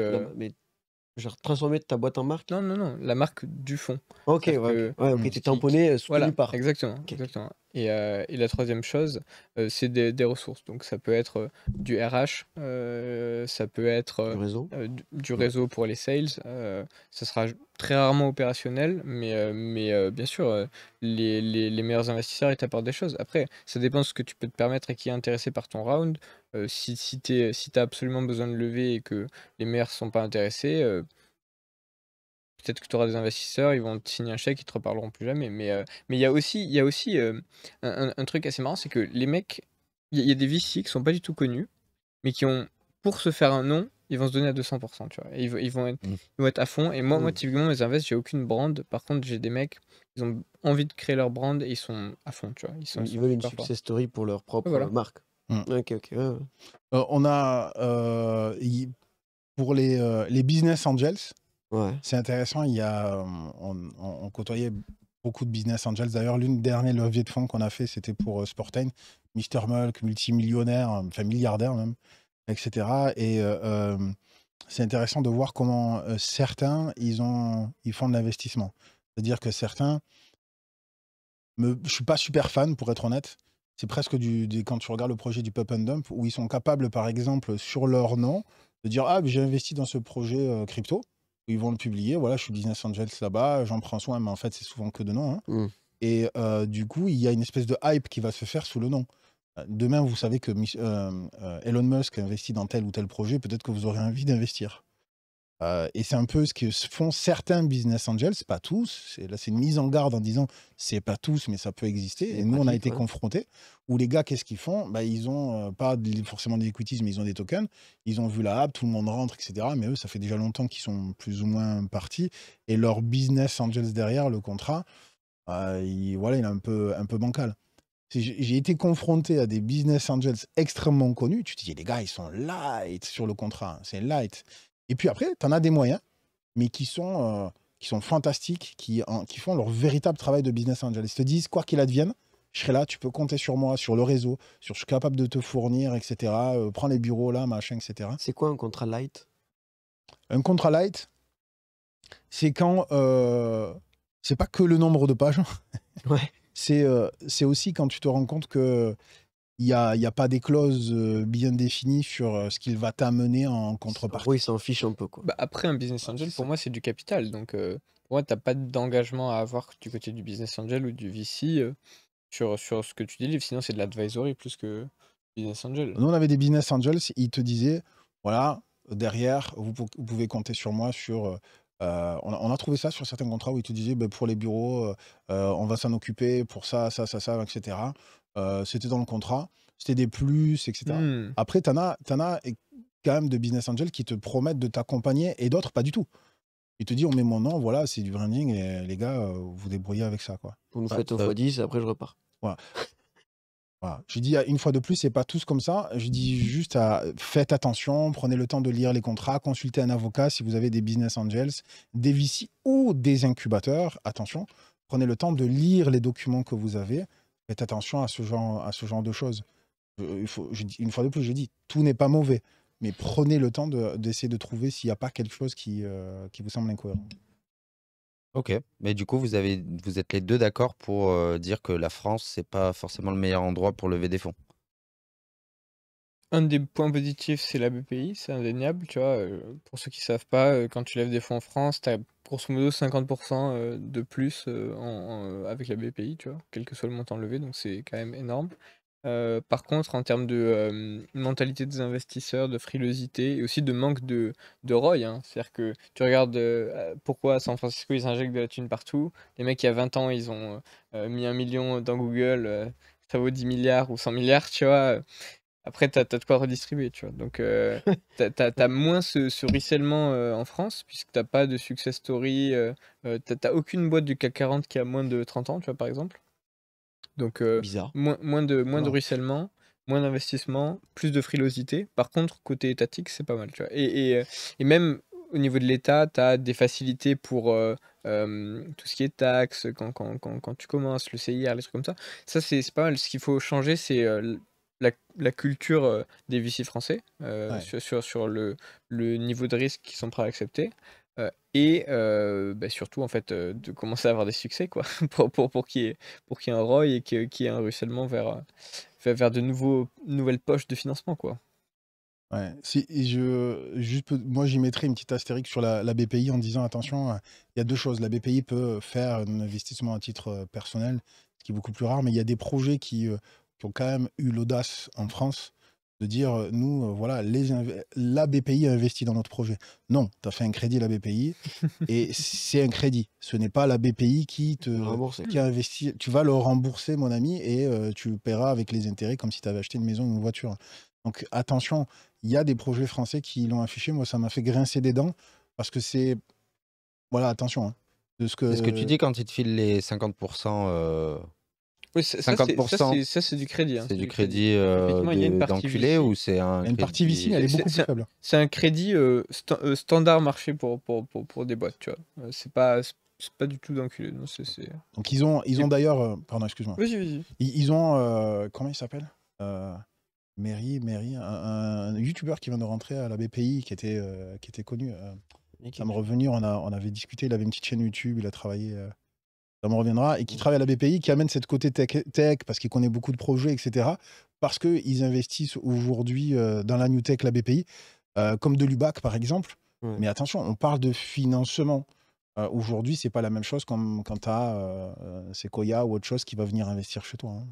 Genre transformer ta boîte en marque Non, non, non, la marque du fond. Ok, ouais, tu es tamponné, euh, soutenu voilà, par. Exactement. exactement. Euh, et, la troisième chose, euh, c'est des, ressources. Donc ça peut être du RH, ça peut être du réseau, pour les sales. ça sera très rarement opérationnel, mais, mais bien sûr, les, les, les meilleurs investisseurs, ils t'apportent des choses. Après, ça dépend de ce que tu peux te permettre et qui est intéressé par ton round. Euh, si tu euh, as absolument besoin de lever et que les maires ne sont pas intéressés, euh, peut-être que tu auras des investisseurs, ils vont te signer un chèque, ils te reparleront plus jamais. Mais mais il y a aussi, y a aussi un, truc assez marrant, c'est que les mecs, il y, a des VC qui sont pas du tout connus, mais qui ont, pour se faire un nom, ils vont se donner à 200%, tu vois. ils, vont être, mmh. être à fond. Et moi, moi mmh. typiquement, mes invests, j'ai aucune brand. Par contre, j'ai des mecs, ils ont envie de créer leur brand et ils sont à fond, tu vois. Ils, veulent une success story pour leur propre marque. Mm. Ok, ok. Euh, on a euh, pour les, euh, les business angels, c'est intéressant. Il a, on, côtoyait beaucoup de business angels. D'ailleurs, l'une des dernières leviers de fonds qu'on a fait, c'était pour Sportain, Mr Mulk, multimillionnaire, enfin milliardaire même, etc. Et c'est intéressant de voir comment certains, ils, font de l'investissement. C'est-à-dire que certains, me, je suis pas super fan pour être honnête, c'est presque du, quand tu regardes le projet du Pop Dump, où ils sont capables, par exemple, sur leur nom, de dire Ah, j'ai investi dans ce projet euh, crypto. Ils vont le publier. Voilà, je suis business angels là-bas, j'en prends soin, mais en fait, c'est souvent que de nom. Hein. Mm. Et euh, du coup, il y a une espèce de hype qui va se faire sous le nom. Euh, demain, vous savez que Elon Musk investit dans tel ou tel projet, peut-être que vous aurez envie d'investir et c'est un peu ce que font certains business angels, pas tous. Là, c'est une mise en garde en disant c'est pas tous, mais ça peut exister. Et nous, on a été confronté confrontés où les gars, qu'est-ce qu'ils font bah, Ils ont pas forcément des equities, mais ils ont des tokens. Ils ont vu la app, tout le monde rentre, etc. Mais eux, ça fait déjà longtemps qu'ils sont plus ou moins partis. Et leur business angels derrière, le contrat, bah, voilà, il est un peu, un peu bancal. J'ai été confronté à des business angels extrêmement connus. Tu te dis, les gars, ils sont light sur le contrat. Hein, c'est light. Et puis après, tu en as des moyens, mais qui sont, euh, qui sont fantastiques, qui, qui font leur véritable travail de business angel. Ils te disent, quoi qu'il advienne, je serai là, tu peux compter sur moi, sur le réseau, sur je suis capable de te fournir, etc. Euh, prends les bureaux là, machin, etc. C'est quoi un contrat light Un contrat light, c'est quand. Euh, c'est pas que le nombre de pages. Ouais. c'est aussi quand tu te rends compte que il n'y a, y a, pas des clauses euh, bien définies sur euh, ce qu'il va t'amener en contrepartie. Oui, il s'en fiche un peu. Quoi. Bah, après, un business angel, pour moi, c'est du capital. Donc, euh, ouais, tu n'as pas d'engagement à avoir du côté du business angel ou du VC sur, sur ce que tu délivres. Sinon, c'est de l'advisory plus que business angel. Nous, on avait des business angels, ils te disaient voilà, derrière, vous, pouvez compter sur moi sur. on, a, trouvé ça sur certains contrats où ils te disaient bah, pour les bureaux, on va s'en occuper pour ça, ça, ça, ça, etc. Euh, c'était dans le contrat, c'était des plus, etc. Hmm. Après, tu as, as quand même de business angels qui te promettent de t'accompagner et d'autres pas du tout. Ils te disent, on met mon nom, voilà, c'est du branding et les gars, euh, vous débrouillez avec ça. Quoi. Vous nous bah, faites au bah x10 après je repars. Voilà. Je dis une fois de plus, c'est pas tous comme ça. Je dis juste, faites attention, prenez le temps de lire les contrats, consultez un avocat si vous avez des business angels, des VC ou des incubateurs. Attention, prenez le temps de lire les documents que vous avez Faites attention à ce genre, à ce genre de choses. Euh, une fois de plus, je dis, tout n'est pas mauvais, mais prenez le temps d'essayer de, trouver s'il n'y a pas quelque chose qui, euh, qui vous semble incohérent. Ok, mais du coup, vous, êtes les deux d'accord pour euh, dire que la France, n'est pas forcément le meilleur endroit pour lever des fonds un des points positifs, c'est la BPI, c'est indéniable, tu vois. Euh, pour ceux qui ne savent pas, euh, quand tu lèves des fonds en France, tu as grosso modo 50% euh, de plus avec la BPI, tu vois, quel que soit le montant levé, donc c'est quand même énorme. par contre, en termes de mentalité des investisseurs, de frilosité et aussi de manque de, de ROI, hein. c'est-à-dire que tu regardes pourquoi à San Francisco ils injectent de la thune partout, les mecs il y a 20 ans ils ont mis un million dans Google, ça vaut 10 milliards ou 100 milliards, tu vois. Après, tu as, de quoi redistribuer, tu vois. Donc, euh, t'as tu as, moins ce, ce ruissellement euh, en France, puisque tu pas de success story. Euh, t'as tu aucune boîte du CAC 40 qui a moins de 30 ans, tu vois, par exemple. Donc, Bizarre. Moins, moins, de, moins de ruissellement, moins d'investissement, plus de frilosité. Par contre, côté étatique, c'est pas mal, tu vois. Et, et, et même au niveau de l'État, tu as des facilités pour tout ce qui est taxes, quand, quand, quand, tu commences, le CIR, les trucs comme ça. Ça, c'est pas mal. Ce qu'il faut changer, c'est la, culture euh, des VC français euh, sur, sur, le, le, niveau de risque qu'ils sont prêts à accepter euh, et bah, surtout en fait de commencer à avoir des succès quoi pour, pour, pour qu'il y ait pour un ROI et qu'il y ait un ruissellement vers, vers, de nouveaux nouvelles poches de financement quoi ouais si je juste moi j'y mettrais une petite astérique sur la BPI en disant attention il y a deux choses la BPI peut faire un investissement à titre personnel ce qui est beaucoup plus rare mais il y a des projets qui qui ont quand même eu l'audace en France de dire, euh, nous, euh, voilà, les la BPI a investi dans notre projet. Non, tu as fait un crédit à la BPI et c'est un crédit. Ce n'est pas la BPI qui te qui a investi. Tu vas le rembourser, mon ami, et euh, tu paieras avec les intérêts comme si tu avais acheté une maison ou une voiture. Donc attention, il y a des projets français qui l'ont affiché. Moi, ça m'a fait grincer des dents parce que c'est. Voilà, attention. Hein, de ce que... ce que tu dis quand ils te filent les 50% ça, 50%. Ça, c'est du crédit. Hein, c'est du crédit, euh, d'enculé ou c'est un. Crédit... Une partie elle est, faible. C'est un crédit euh, euh, standard marché pour, pour, pour, des boîtes, tu vois. Euh, c'est pas. pas du tout d'enculé. Donc ils ont, ils ont d'ailleurs, pardon, excuse-moi. Ils, ont comment il s'appelle Mary, Mary, un, un youtubeur qui vient de rentrer à la BPI, qui était, qui était connu. ça me revenir, on, a, on avait discuté. Il avait une petite chaîne YouTube, il a travaillé ça me reviendra, et qui travaille à la BPI, qui amène cette côté tech, tech parce qu'il connaît beaucoup de projets, etc. Parce qu'ils investissent aujourd'hui euh, dans la New Tech, la BPI, euh, comme de l'UBAC par exemple. Mais attention, on parle de financement. Euh, aujourd'hui, c'est pas la même chose comme quand tu as Sequoia ou autre chose qui va venir investir chez toi. Hein.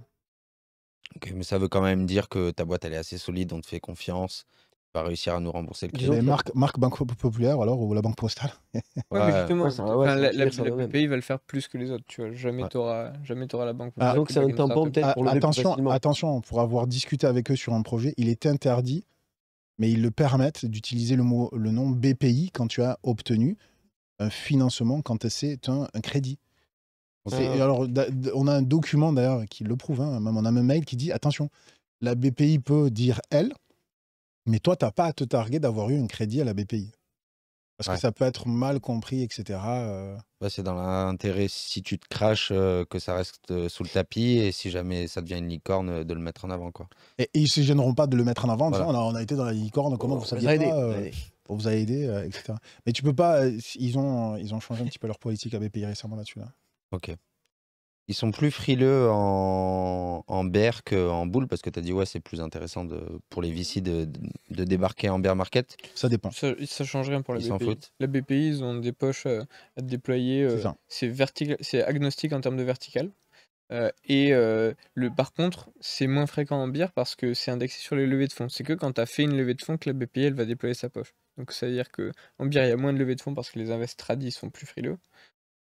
Ok, mais ça veut quand même dire que ta boîte, elle est assez solide, on te fait confiance va réussir à nous rembourser le crédit. Marc Banque Populaire alors, ou la Banque Postale. Oui, justement, ouais, la, BPI va le faire plus que les autres. Tu Jamais tu auras, la Banque ah, Postale. donc c'est un tampon peut-être pour attention, attention, pour avoir discuté avec eux sur un projet, il est interdit, mais ils le permettent d'utiliser le, mot, le nom BPI quand tu as obtenu un financement, quand c'est un, crédit. Alors, on a un document d'ailleurs qui le prouve, hein. on a un mail qui dit attention, la BPI peut dire elle, mais toi, tu n'as pas à te targuer d'avoir eu un crédit à la BPI. Parce que ça peut être mal compris, etc. Euh. c'est dans l'intérêt, si tu te craches, euh, que ça reste euh, sous le tapis, et si jamais ça devient une licorne, de le mettre en avant. Quoi. Et, ils ne se gêneront pas de le mettre en avant. «Ah, on, a, été dans la licorne, comment oh, vous saviez pas aidé. On vous a aidé, etc. Mais tu peux pas. Ils ont, ils ont changé un petit peu leur politique à BPI récemment là-dessus. Là. Ok ils sont plus frileux en, en bear qu'en boule parce que tu as dit ouais c'est plus intéressant pour les VC de, débarquer en bear market Ça dépend. Ça, ne change rien pour la BPI. La BPI, ils ont des poches euh, à déployer. Euh, c'est vertical, c'est agnostique en termes de vertical. Euh, et le, par contre, c'est moins fréquent en bear parce que c'est indexé sur les levées de fonds. C'est que quand tu as fait une levée de fonds que la BPI elle va déployer sa poche. Donc ça veut dire qu'en en bear il y a moins de levées de fonds parce que les invests tradis sont plus frileux.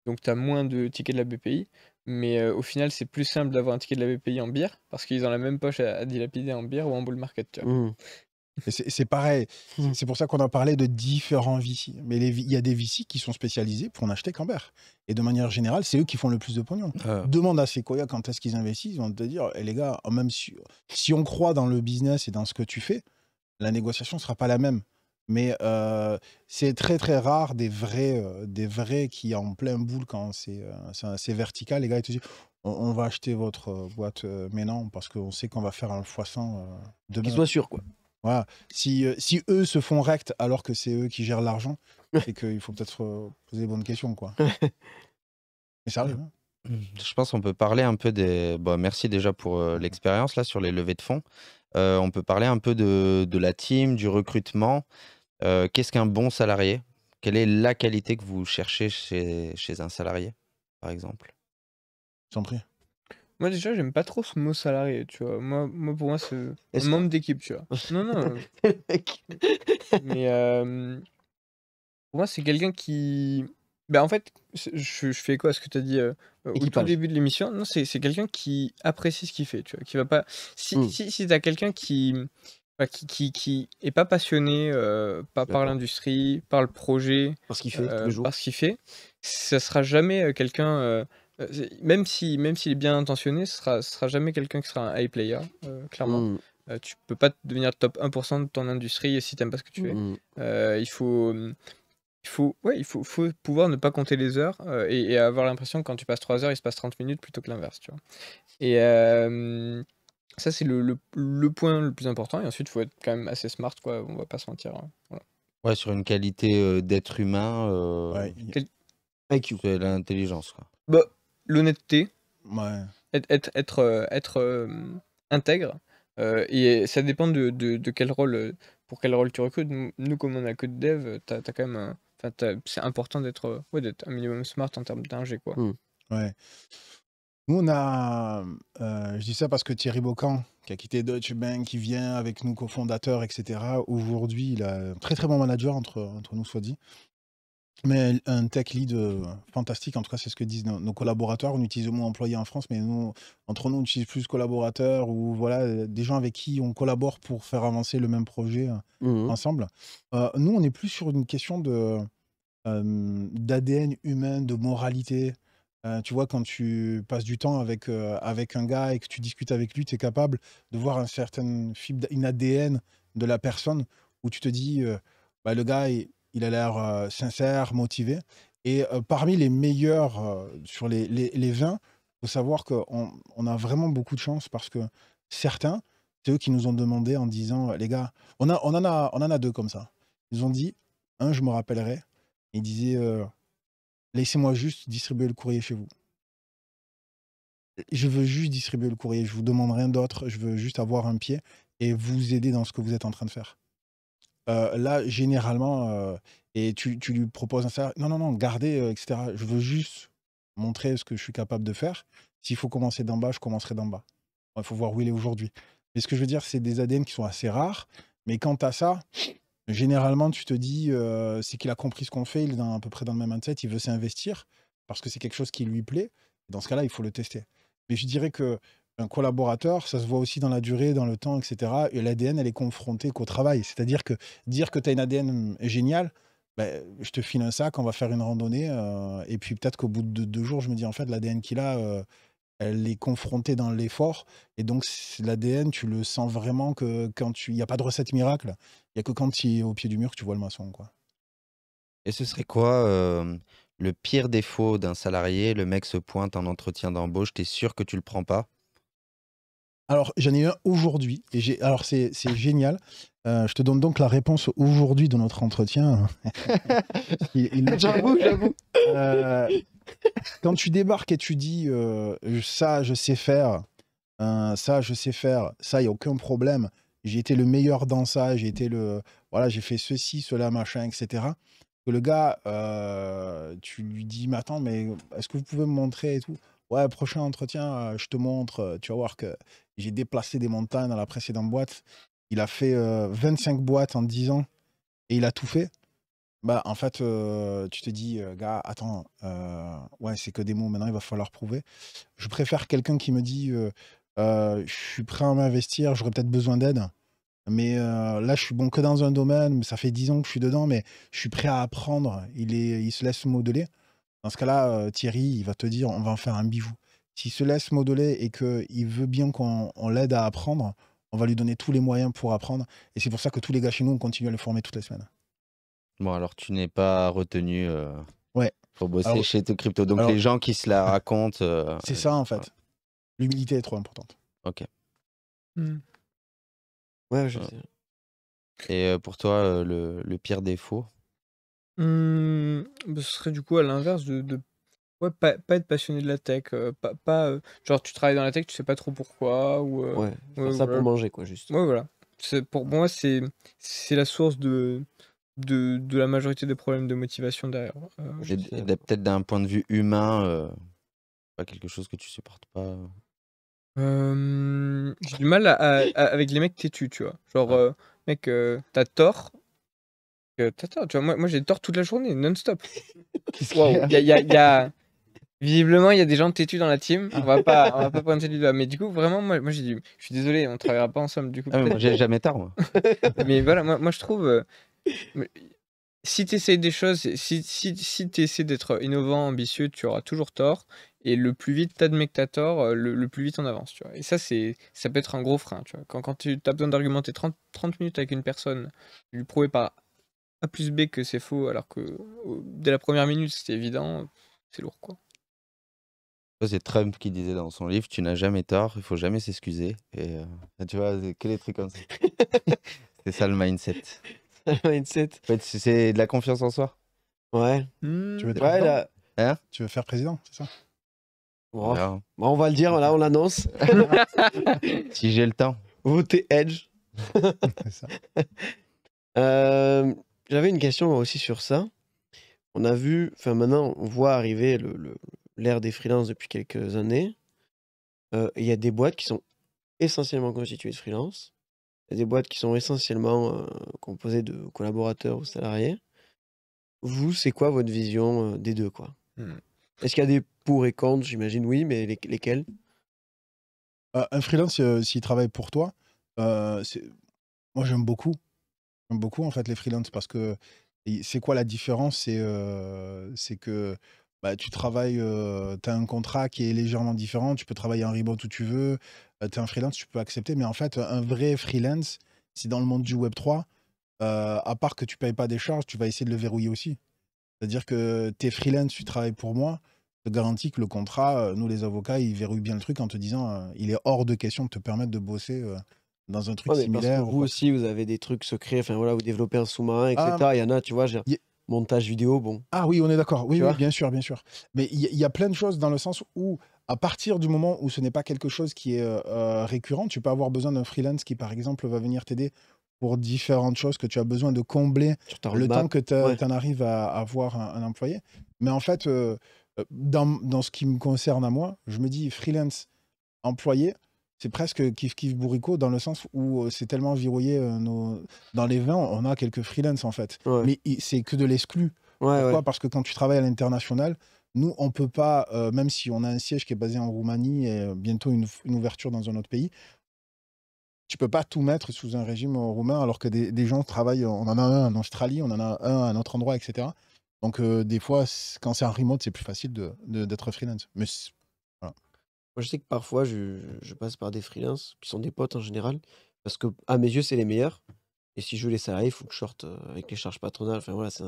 Donc tu as moins de tickets de la BPI. Mais euh, au final, c'est plus simple d'avoir un ticket de la BPI en bière parce qu'ils ont la même poche à, dilapider en bière ou en bull market. Mmh. C'est pareil. Mmh. C'est pour ça qu'on a parlé de différents VC. Mais il y a des VC qui sont spécialisés pour n'acheter qu'en bière. Et de manière générale, c'est eux qui font le plus de pognon. Ah. Demande à Sequoia quand est-ce qu'ils investissent. Ils vont te dire, eh les gars, oh, même si, si on croit dans le business et dans ce que tu fais, la négociation ne sera pas la même. Mais euh, c'est très très rare des vrais, euh, des vrais qui en plein boule quand c'est assez euh, vertical. Les gars ils te disent on, va acheter votre boîte, mais non, parce qu'on sait qu'on va faire un x100 demain. Qu'ils soient sûrs quoi. Voilà. Si, si eux se font recte alors que c'est eux qui gèrent l'argent, c'est qu'il faut peut-être poser les bonnes questions quoi. mais sérieux. Hein. je pense qu'on peut parler un peu des. Bon, bah, merci déjà pour l'expérience là sur les levées de fonds. on peut parler un peu de, de la team, du recrutement. Euh, qu'est-ce qu'un bon salarié Quelle est la qualité que vous cherchez chez, chez un salarié, par exemple Sans prie. Moi déjà, j'aime pas trop ce mot salarié, tu vois. Moi, moi pour moi, c'est un membre d'équipe, tu vois. Non, non. Euh, mais euh, pour moi, c'est quelqu'un qui... Ben, en fait, je, je, fais quoi à ce que tu as dit au tout début de l'émission Non, c'est quelqu'un qui apprécie ce qu'il fait, tu vois. Qui va pas... Si, mmh. si, si tu as quelqu'un qui, qui, qui, est pas passionné euh, pas par l'industrie, par le projet, par ce qu'il fait, euh, par ce qu'il fait, ça sera jamais euh, quelqu'un, même si même s'il est bien intentionné, ce sera sera jamais quelqu'un qui sera un high player, clairement. Tu mmh. tu peux pas devenir top 1% de ton industrie si t'aimes pas ce que tu fais. Mmh. il faut mmh, il faut, ouais, il faut, faut, pouvoir ne pas compter les heures et, avoir l'impression que quand tu passes 3 heures, il se passe 30 minutes plutôt que l'inverse. Tu vois. Et, ça, c'est le, le, point le plus important. Et ensuite, il faut être quand même assez smart, quoi. On va pas se mentir. Hein. Ouais, sur une qualité euh, d'être humain, euh, Ouais. l'intelligence. quoi. Bah, l'honnêteté, Ouais. être, être, être, euh, euh, intègre. et ça dépend de, de- quel rôle, pour quel rôle tu recrutes. Nous, comme on a que de dev, t'as, as quand même enfin, c'est important d'être ouais, d'être un minimum smart en termes d'ingé, quoi. Hmm. Ouais. Nous, on a, euh, je dis ça parce que Thierry Bocan, qui a quitté Deutsche Bank, qui vient avec nous, cofondateur, etc. Aujourd'hui, il a un très très bon manager, entre, nous soit dit. Mais un tech lead euh, fantastique, en tout cas, c'est ce que disent nos, collaborateurs. On utilise le mot employé en France, mais nous, entre nous, on utilise plus collaborateurs ou voilà, euh, des gens avec qui on collabore pour faire avancer le même projet mmh ensemble. nous, on est plus sur une question de d'ADN humain, de moralité, euh, tu vois, quand tu passes du temps avec, euh, avec un gars et que tu discutes avec lui, tu es capable de voir un certain fibre, une ADN de la personne où tu te dis, euh, bah, le gars, il, a l'air sincère, motivé. Et parmi les meilleurs sur les, les, 20, il faut savoir qu'on on a vraiment beaucoup de chance parce que certains, c'est eux qui nous ont demandé en disant, les gars, on, a, on, en a, on en a deux comme ça. Ils ont dit, un, je me rappellerai. Ils disaient, laissez-moi juste distribuer le courrier chez vous. Je veux juste distribuer le courrier, je vous demande rien d'autre, je veux juste avoir un pied et vous aider dans ce que vous êtes en train de faire. Euh, là, généralement, euh, et tu, tu, lui proposes un salaire, non, non, non, gardez, euh, etc. Je veux juste montrer ce que je suis capable de faire. S'il faut commencer d'en bas, je commencerai d'en bas. Il faut voir où il est aujourd'hui. Mais ce que je veux dire, c'est des ADN qui sont assez rares. Mais quant à ça, Généralement, tu te dis, euh, c'est qu'il a compris ce qu'on fait, il est à peu près dans le même mindset, il veut s'investir parce que c'est quelque chose qui lui plaît. Dans ce cas-là, il faut le tester. Mais je dirais que un collaborateur, ça se voit aussi dans la durée, dans le temps, etc. Et l'ADN, elle est confrontée qu'au travail. C'est-à-dire que dire que tu as une ADN géniale, ben, je te file un sac, on va faire une randonnée, euh, et puis peut-être qu'au bout de deux jours, je me dis en fait l'ADN qu'il a, euh, elle est confrontée dans l'effort. Et donc, l'ADN, tu le sens vraiment que quand tu. Il n'y a pas de recette miracle. Il n'y a que quand tu es au pied du mur tu vois le maçon. Quoi. Et ce serait quoi le pire défaut d'un salarié Le mec se pointe en entretien d'embauche, tu es sûr que tu le prends pas alors, j'en ai un aujourd'hui. Et j'ai, alors, c'est, génial. Euh, je te donne donc la réponse aujourd'hui de notre entretien. J'avoue, j'avoue. Euh, quand tu débarques et tu dis euh, ça, je sais faire, ça, je sais faire, ça, il n'y a aucun problème. J'ai été le meilleur dans ça, j'ai été le. Voilà, j'ai fait ceci, cela, machin, etc. Que le gars, tu lui dis, mais attends, mais est-ce que vous pouvez me montrer et tout Ouais, prochain entretien, je te montre, tu vas voir que j'ai déplacé des montagnes dans la précédente boîte il a fait 25 euh, boîtes en 10 ans et il a tout fait, bah en fait, euh, tu te dis, euh, gars, attends, ouais, c'est que des mots, maintenant il va falloir prouver. Je préfère quelqu'un qui me dit, je suis prêt à m'investir, j'aurais peut-être besoin d'aide, mais là, je suis bon que dans un domaine, mais ça fait 10 ans que je suis dedans, mais je suis prêt à apprendre, il, est, il se laisse modeler. Dans ce cas-là, Thierry, il va te dire, on va en faire un bijou. S'il se laisse modeler et qu'il veut bien qu'on l'aide à apprendre, on va lui donner tous les moyens pour apprendre. Et c'est pour ça que tous les gars chez nous, on continue à le former toutes les semaines. Bon, alors tu n'es pas retenu euh, ouais. pour bosser chez tes crypto. Donc les gens qui se la racontent. Euh, c'est ça en fait. Euh, L'humilité est trop importante. Ok. Hmm. Ouais, je sais. Et pour toi, le, le pire défaut hmm, bah, Ce serait du coup à l'inverse de Ouais, pas, pas être passionné de la tech. Euh, pas pas, euh, genre, tu travailles dans la tech, tu sais pas trop pourquoi. Ou, euh, Ouais, faire ça pour manger, quoi, juste. Ouais, voilà. C'est- Pour moi, c'est c'est la source de, de, de la majorité des problèmes de motivation derrière. Peut-être d'un point de vue humain, pas quelque chose que tu supportes pas. j'ai du mal avec les mecs têtus, tu vois. Genre, ah. mec, t'as tort. t'as tort, tu vois. Moi, moi j'ai tort toute la journée, non-stop. il y a- Visiblement, il y a des gens têtus dans la team. On va pas, on va pas pointer du doigt. Mais du coup, vraiment, moi, moi j'ai dit, je suis désolé, on travaillera pas ensemble. Du coup, ah, j'ai jamais tard, moi. mais voilà, moi, moi je trouve, euh, si tu essayes des choses, si, si, si tu essaies d'être innovant, ambitieux, tu auras toujours tort. Et le plus vite t'admets que t'as tort, euh, le, plus vite on avance, tu vois. Et ça, c'est, ça peut être un gros frein, tu vois. Quand, quand tu as besoin d'argumenter 30, 30 minutes avec une personne, lui prouver par A plus B que c'est faux, alors que dès la première minute, c'était évident, c'est lourd, quoi. C'est Trump qui disait dans son livre Tu n'as jamais tort, il faut jamais s'excuser. Et euh, ah, tu vois, que les trucs comme ça. c'est ça le mindset. le mindset. En fait, c'est de la confiance en soi. Ouais. Mmh. tu, veux hein tu veux faire président, c'est ça bon, On va le dire, là, on l'annonce. si j'ai le temps. Votez Edge. c'est ça. Euh, j'avais une question aussi sur ça. On a vu, enfin maintenant, on voit arriver le, le l'ère des freelances depuis quelques années. Euh, il y a des boîtes qui sont essentiellement constituées de freelance. Il y a des boîtes qui sont essentiellement euh, composées de collaborateurs ou salariés. Vous, c'est quoi votre vision euh, des deux quoi hmm. Est-ce qu'il y a des pour et contre J'imagine oui, mais lesquels Un freelance, s'il travaille pour toi, moi j'aime beaucoup. J'aime beaucoup en fait les freelances parce que c'est quoi la différence C'est que bah, tu travailles, tu as un contrat qui est légèrement différent, tu peux travailler en ribot où tu veux, tu es un freelance, tu peux accepter. Mais en fait, un vrai freelance, si dans le monde du Web3, à part que tu payes pas des charges, tu vas essayer de le verrouiller aussi. C'est-à-dire que tu es freelance, tu travailles pour moi, je te garantis que le contrat, nous les avocats, ils verrouillent bien le truc en te disant il est hors de question de te permettre de bosser dans un truc similaire. vous aussi, vous avez des trucs secrets. Enfin voilà, vous développez un sous-marin, etc. Ah, il y en a, tu vois montage vidéo, bon. Ah oui, on est d'accord. Oui, bien sûr, bien sûr. Mais il y, a plein de choses dans le sens où, à partir du moment où ce n'est pas quelque chose qui est euh, euh, récurrent, tu peux avoir besoin d'un freelance qui, par exemple, va venir t'aider pour différentes choses que tu as besoin de combler le temps que tu en arrives à avoir un, employé. Mais en fait, euh, dans, dans, ce qui me concerne à moi, je me dis freelance, employé, c'est presque kiff kiff bourricot dans le sens où euh, c'est tellement virouillé euh, dans les vins on a quelques freelance en fait mais c'est que de l'exclu pourquoi parce que quand tu travailles à l'international nous on peut pas euh, même si on a un siège qui est basé en Roumanie et bientôt une, ouverture dans un autre pays tu peux pas tout mettre sous un régime roumain alors que des, gens travaillent on en a un en Australie on en a un à un autre endroit etc donc des fois quand c'est en remote c'est plus facile d'être de, d'être freelance mais moi, je sais que parfois, je, passe par des freelances qui sont des potes en général, parce que à mes yeux, c'est les meilleurs. Et si je veux les salariés, il faut que je sorte euh, avec les charges patronales. Enfin voilà, c'est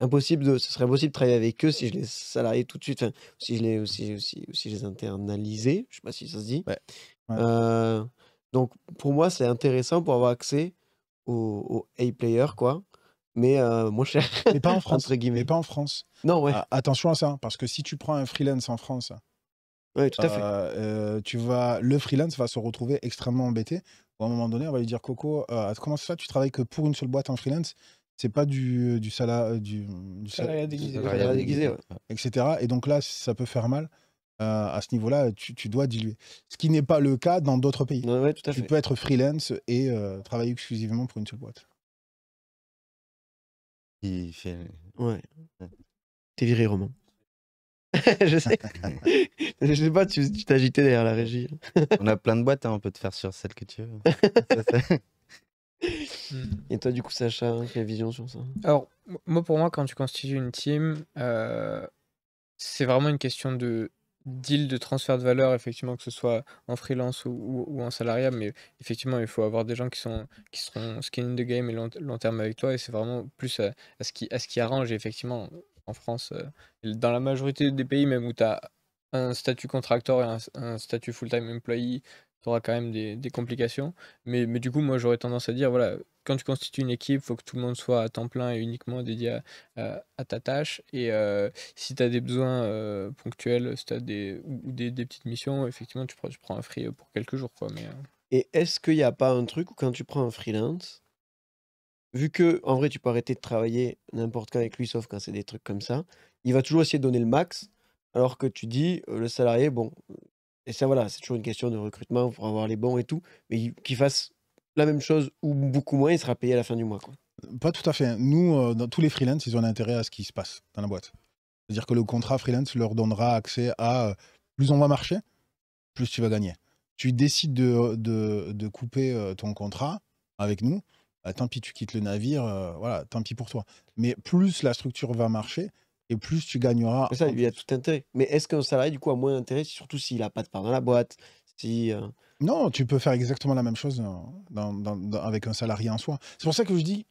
impossible de. Ce serait impossible de travailler avec eux si je les salariais tout de suite. si je les, ou si, je les internalisais, je sais pas si ça se dit. Euh, donc pour moi, c'est intéressant pour avoir accès aux, A-players, quoi. Mais mon euh, moins cher, Mais pas en France. entre guillemets. pas en France. Non, ouais. Ah, attention à ça, hein, parce que si tu prends un freelance en France oui, tout à fait. Euh, tu vas, le freelance va se retrouver extrêmement embêté. à un moment donné, on va lui dire Coco, euh, comment ça, tu travailles que pour une seule boîte en freelance C'est pas du, du, salaire du, déguisé, etc. Et donc là, ça peut faire mal. à ce niveau-là, tu, tu, dois diluer. Ce qui n'est pas le cas dans d'autres pays. tu peux être freelance et travailler exclusivement pour une seule boîte. Il fait. Ouais. T'es viré, Roman. je sais. je sais pas, tu t'agitais derrière la régie. on a plein de boîtes, hein, on peut te faire sur celle que tu veux. Hmm. Et toi, du coup, Sacha, hein, quelle vision sur ça Alors, moi, pour moi, quand tu constitues une team, euh, c'est vraiment une question de deal, de transfert de valeur, effectivement, que ce soit en freelance ou, en salariat. Mais effectivement, il faut avoir des gens qui, sont, qui seront skin in the game et long, terme avec toi. Et c'est vraiment plus à, ce qui, à ce qui arrange. effectivement, en France, euh, dans la majorité des pays même où tu as un statut contracteur et un, statut full-time employee, tu auras quand même des, complications. Mais, mais, du coup, moi, j'aurais tendance à dire, voilà, quand tu constitues une équipe, il faut que tout le monde soit à temps plein et uniquement dédié à, ta tâche. Et euh, si tu as des besoins euh, ponctuels si des, ou des, petites missions, effectivement, tu prends, tu prends un free pour quelques jours. Quoi, mais, Et est-ce qu'il n'y a pas un truc où quand tu prends un freelance, vu que en vrai tu peux arrêter de travailler n'importe quand avec lui sauf quand c'est des trucs comme ça il va toujours essayer de donner le max alors que tu dis le salarié bon et ça voilà c'est toujours une question de recrutement pour avoir les bons et tout mais qu'il fasse la même chose ou beaucoup moins il sera payé à la fin du mois pas tout à fait hein. nous dans tous les freelances ils ont intérêt à ce qui se passe dans la boîte c'est à dire que le contrat freelance leur donnera accès à plus on va marcher plus tu vas gagner tu décides de, de, de couper ton contrat avec nous bah, tant pis, tu quittes le navire, voilà, tant pis pour toi. Mais plus la structure va marcher, et plus tu gagneras. Mais ça, il y a tout intérêt. Mais est-ce qu'un salarié, du coup, a moins d'intérêt, surtout s'il n'a pas de part dans la boîte si, Non, tu peux faire exactement la même chose avec un salarié en soi. C'est pour ça que je dis,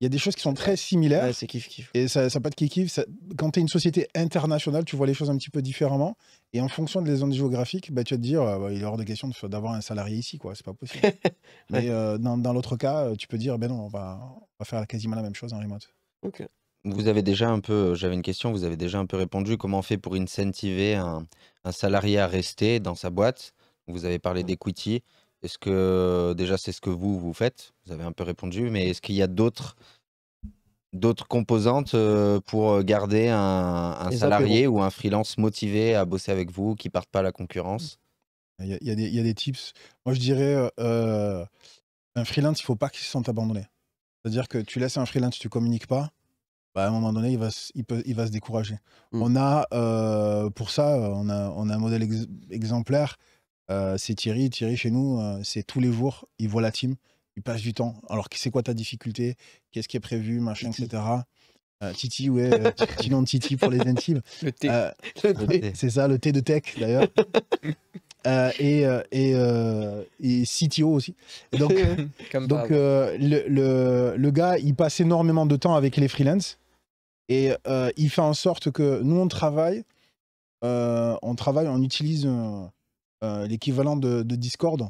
il y a des choses qui sont très similaires. c'est kiff kiff. Et ça, ça pas de kiff kiff. Quand tu es une société internationale, tu vois les choses un petit peu différemment. Et en fonction des zones géographiques, bah, tu vas te dire, euh, bah, il est hors de question d'avoir un salarié ici, quoi. C'est pas possible. Mais euh, dans, l'autre cas, euh, tu peux dire, ben non, on va, on va faire quasiment la même chose en remote. Ok. Vous avez déjà un peu, j'avais une question, vous avez déjà un peu répondu. Comment on fait pour incentiver un, un salarié à rester dans sa boîte Vous avez parlé d'equity. Est-ce que déjà c'est ce que vous vous faites Vous avez un peu répondu, mais est-ce qu'il y a d'autres d'autres composantes euh, pour euh, garder un, salarié ou un freelance motivé à bosser avec vous, qui partent pas à la concurrence il y, a, des, il y, a, des, tips. Moi, je dirais, euh, un freelance, il faut pas qu'il se sente abandonné. C'est-à-dire que tu laisses un freelance, tu communiques pas, bah, à un moment donné, il va, se, il peut, il va se décourager. Mmh. On a, pour ça, on a, on a un modèle exemplaire euh, c'est Thierry. Thierry, chez nous, euh, c'est tous les jours, il voit la team, il passe du temps. Alors, c'est quoi ta difficulté Qu'est-ce qui est prévu Machin, etc. Euh, Titi, ouais, petit nom Titi pour les intimes. Le T C'est ça, le T de tech, d'ailleurs. et, et, CTO aussi. donc, donc le, gars, il passe énormément de temps avec les freelances et il fait en sorte que nous, on travaille, on travaille, on utilise euh, l'équivalent de, Discord,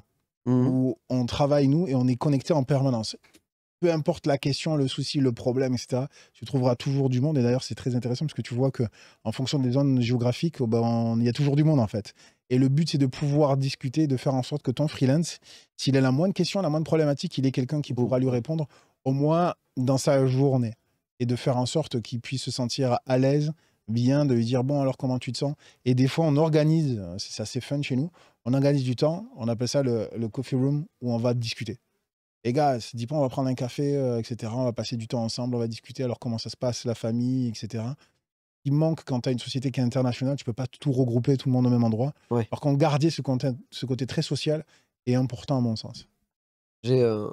mhm. où on travaille, nous, et on est connecté en permanence. Peu importe la question, le souci, le problème, etc., tu trouveras toujours du monde. Et d'ailleurs, c'est très intéressant parce que tu vois que en fonction des zones géographiques, oh, ben, il y a toujours du monde, en fait. Et le but, c'est de pouvoir discuter, de faire en sorte que ton freelance, s'il a la moindre question, la moindre problématique, il est quelqu'un qui pourra lui mhm. répondre au moins dans sa journée. Et de faire en sorte qu'il puisse se sentir à l'aise, bien de lui dire bon alors comment tu te sens et des fois on organise euh, c'est assez fun chez nous on organise du temps on appelle ça le, le coffee room où on va discuter les gars dis pas on va prendre un café euh, etc on va passer du temps ensemble on va discuter alors comment ça se passe la famille etc il manque quand tu as une société qui est internationale tu peux pas tout regrouper tout le monde au même endroit par contre garder ce côté, ce côté très social est important à mon sens j'ai euh,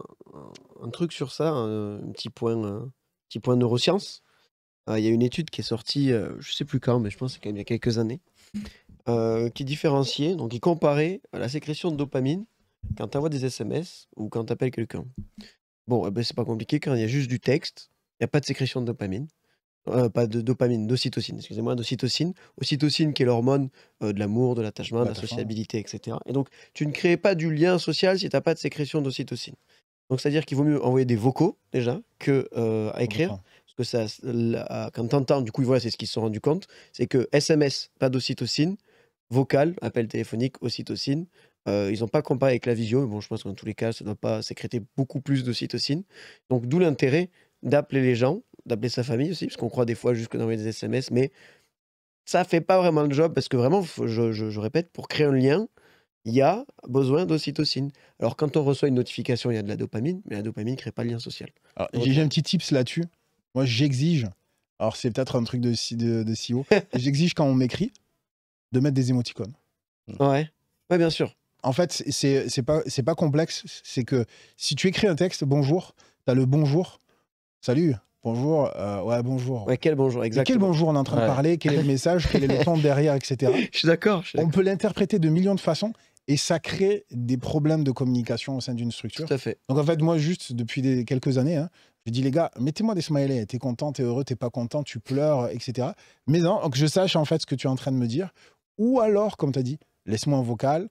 un truc sur ça hein, un petit point de petit point neurosciences il y a une étude qui est sortie, euh, je sais plus quand, mais je pense que c'est quand même il y a quelques années, euh, qui différenciait, donc qui comparait la sécrétion de dopamine quand tu envoies des SMS ou quand tu appelles quelqu'un. Bon, eh ben, c'est pas compliqué quand il y a juste du texte, il n'y a pas de sécrétion de dopamine. Euh, pas de dopamine, d'ocytocine, excusez-moi, d'ocytocine. Ocytocine qui est l'hormone de l'amour, de l'attachement, de la sociabilité, etc. Et donc, tu ne crées pas du lien social si tu n'as pas de sécrétion d'ocytocine. Donc, c'est-à-dire qu'il vaut mieux envoyer des vocaux, déjà, que à écrire que ça, ah, quand t'entends, du coup, voilà, c'est ce qu'ils se sont rendus compte, c'est que SMS, pas d'ocytocine, vocal, appel téléphonique, ocytocine. Euh, ils n'ont pas comparé avec la visio, mais bon, je pense qu'en tous les cas, ça ne doit pas sécréter beaucoup plus d'ocytocine. Donc, d'où l'intérêt d'appeler les gens, d'appeler sa famille aussi, parce qu'on croit des fois juste que d'envoyer des SMS, mais ça fait pas vraiment le job, parce que vraiment, je, répète, pour créer un lien, il y a besoin d'ocytocine. Alors, quand on reçoit une notification, il y a de la dopamine, mais la dopamine ne crée pas le lien social. J'ai un petit tips là-dessus. Moi, j'exige, alors c'est peut-être un truc de, de, de CEO, j'exige quand on m'écrit de mettre des émoticônes. Ouais, ouais bien sûr. En fait, c'est pas, pas complexe. C'est que si tu écris un texte, bonjour, tu as le bonjour, salut, bonjour, euh, ouais, bonjour. Ouais, quel bonjour, exactement. quel bonjour on est en train de parler, quel est le message, quel est le temps derrière, etc. Je suis d'accord. On peut l'interpréter de millions de façons et ça crée des problèmes de communication au sein d'une structure. Tout à fait. Donc en fait, moi, juste depuis quelques années, hein, je dis, les gars, mettez-moi des smileys. T'es content, t'es heureux, t'es pas content, tu pleures, etc. Mais non, que je sache en fait ce que tu es en train de me dire. Ou alors, comme tu as dit, laisse-moi un vocal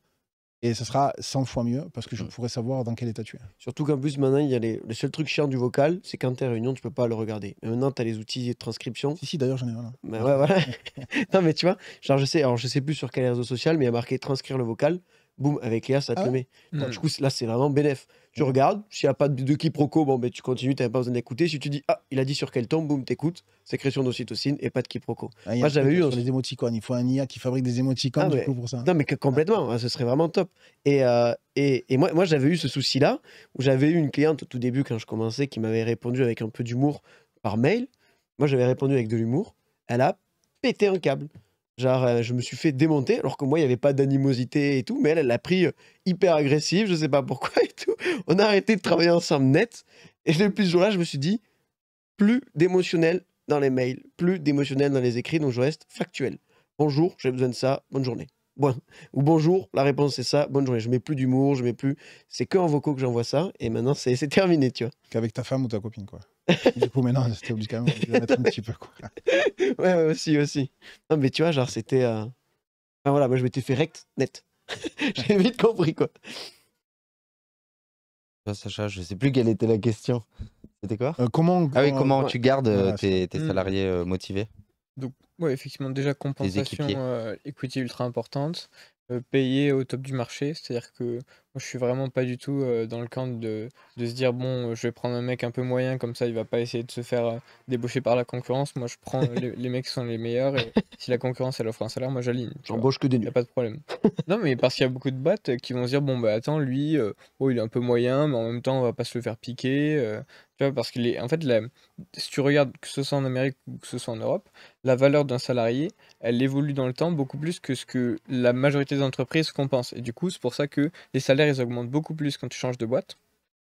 et ce sera 100 fois mieux parce que je mm. pourrai savoir dans quel état tu es. Surtout qu'en plus, maintenant, il y a les... le seul truc chiant du vocal, c'est qu'en t'es réunion, tu peux pas le regarder. maintenant, tu as les outils de transcription. Si, si, d'ailleurs, j'en ai un. ouais, voilà. non, mais tu vois, genre, je sais, alors je sais plus sur quel réseau social, mais il y a marqué transcrire le vocal boum, avec l'IA, ça te ah met. Hmm. du coup, là, c'est vraiment bénéf. Tu hmm. regardes, s'il n'y a pas de, quiproquo, bon, ben, tu continues, tu n'as pas besoin d'écouter. Si tu dis, ah, il a dit sur quel ton, boum, t'écoutes, sécrétion d'ocytocine et pas de quiproquo. Ah, Moi, j'avais eu. Sur les émoticônes, il faut un IA qui fabrique des émoticônes ah du coup, pour ça. Non, mais complètement, hein, ce serait vraiment top. Et, euh, et, et, moi, moi j'avais eu ce souci-là, où j'avais eu une cliente au tout début, quand je commençais, qui m'avait répondu avec un peu d'humour par mail. Moi, j'avais répondu avec de l'humour. Elle a pété un câble. Genre, euh, je me suis fait démonter, alors que moi, il n'y avait pas d'animosité et tout, mais elle, elle l'a pris euh, hyper agressive, je sais pas pourquoi et tout. On a arrêté de travailler ensemble net. Et depuis ce jour-là, je me suis dit, plus d'émotionnel dans les mails, plus d'émotionnel dans les écrits, donc je reste factuel. Bonjour, j'ai besoin de ça, bonne journée ou bonjour, la réponse c'est ça, bonne journée. Je mets plus d'humour, je mets plus. C'est que en vocaux que j'envoie ça, et maintenant c'est terminé, tu vois. Qu'avec ta femme ou ta copine, quoi. du coup, maintenant, c'était obligé quand même de mettre un petit peu, quoi. ouais, aussi, aussi. Non, mais tu vois, genre, c'était. Euh, enfin, voilà, moi je m'étais fait rect, net. J'ai vite compris, quoi. Ah, Sacha, je sais plus quelle était la question. C'était quoi euh, comment, Ah oui, comment tu gardes euh, tes, salariés motivés donc, effectivement, déjà compensation equity euh, ultra importante, euh, payée au top du marché, c'est-à-dire que je suis vraiment pas du tout euh, dans le camp de, de se dire bon, euh, je vais prendre un mec un peu moyen, comme ça il va pas essayer de se faire euh, débaucher par la concurrence. Moi, je prends les, mecs qui sont les meilleurs et si la concurrence elle offre un salaire, moi j'aligne. J'embauche que des nuls. Y a pas de problème. non, mais parce qu'il y a beaucoup de boîtes qui vont se dire bon, bah attends, lui, oh, il est un peu moyen, mais en même temps, on va pas se le faire piquer. tu vois, parce qu'il est. En fait, la... si tu regardes que ce soit en Amérique ou que ce soit en Europe, la valeur d'un salarié, elle évolue dans le temps beaucoup plus que ce que la majorité des entreprises compensent. Et du coup, c'est pour ça que les salaires ils augmentent beaucoup plus quand tu changes de boîte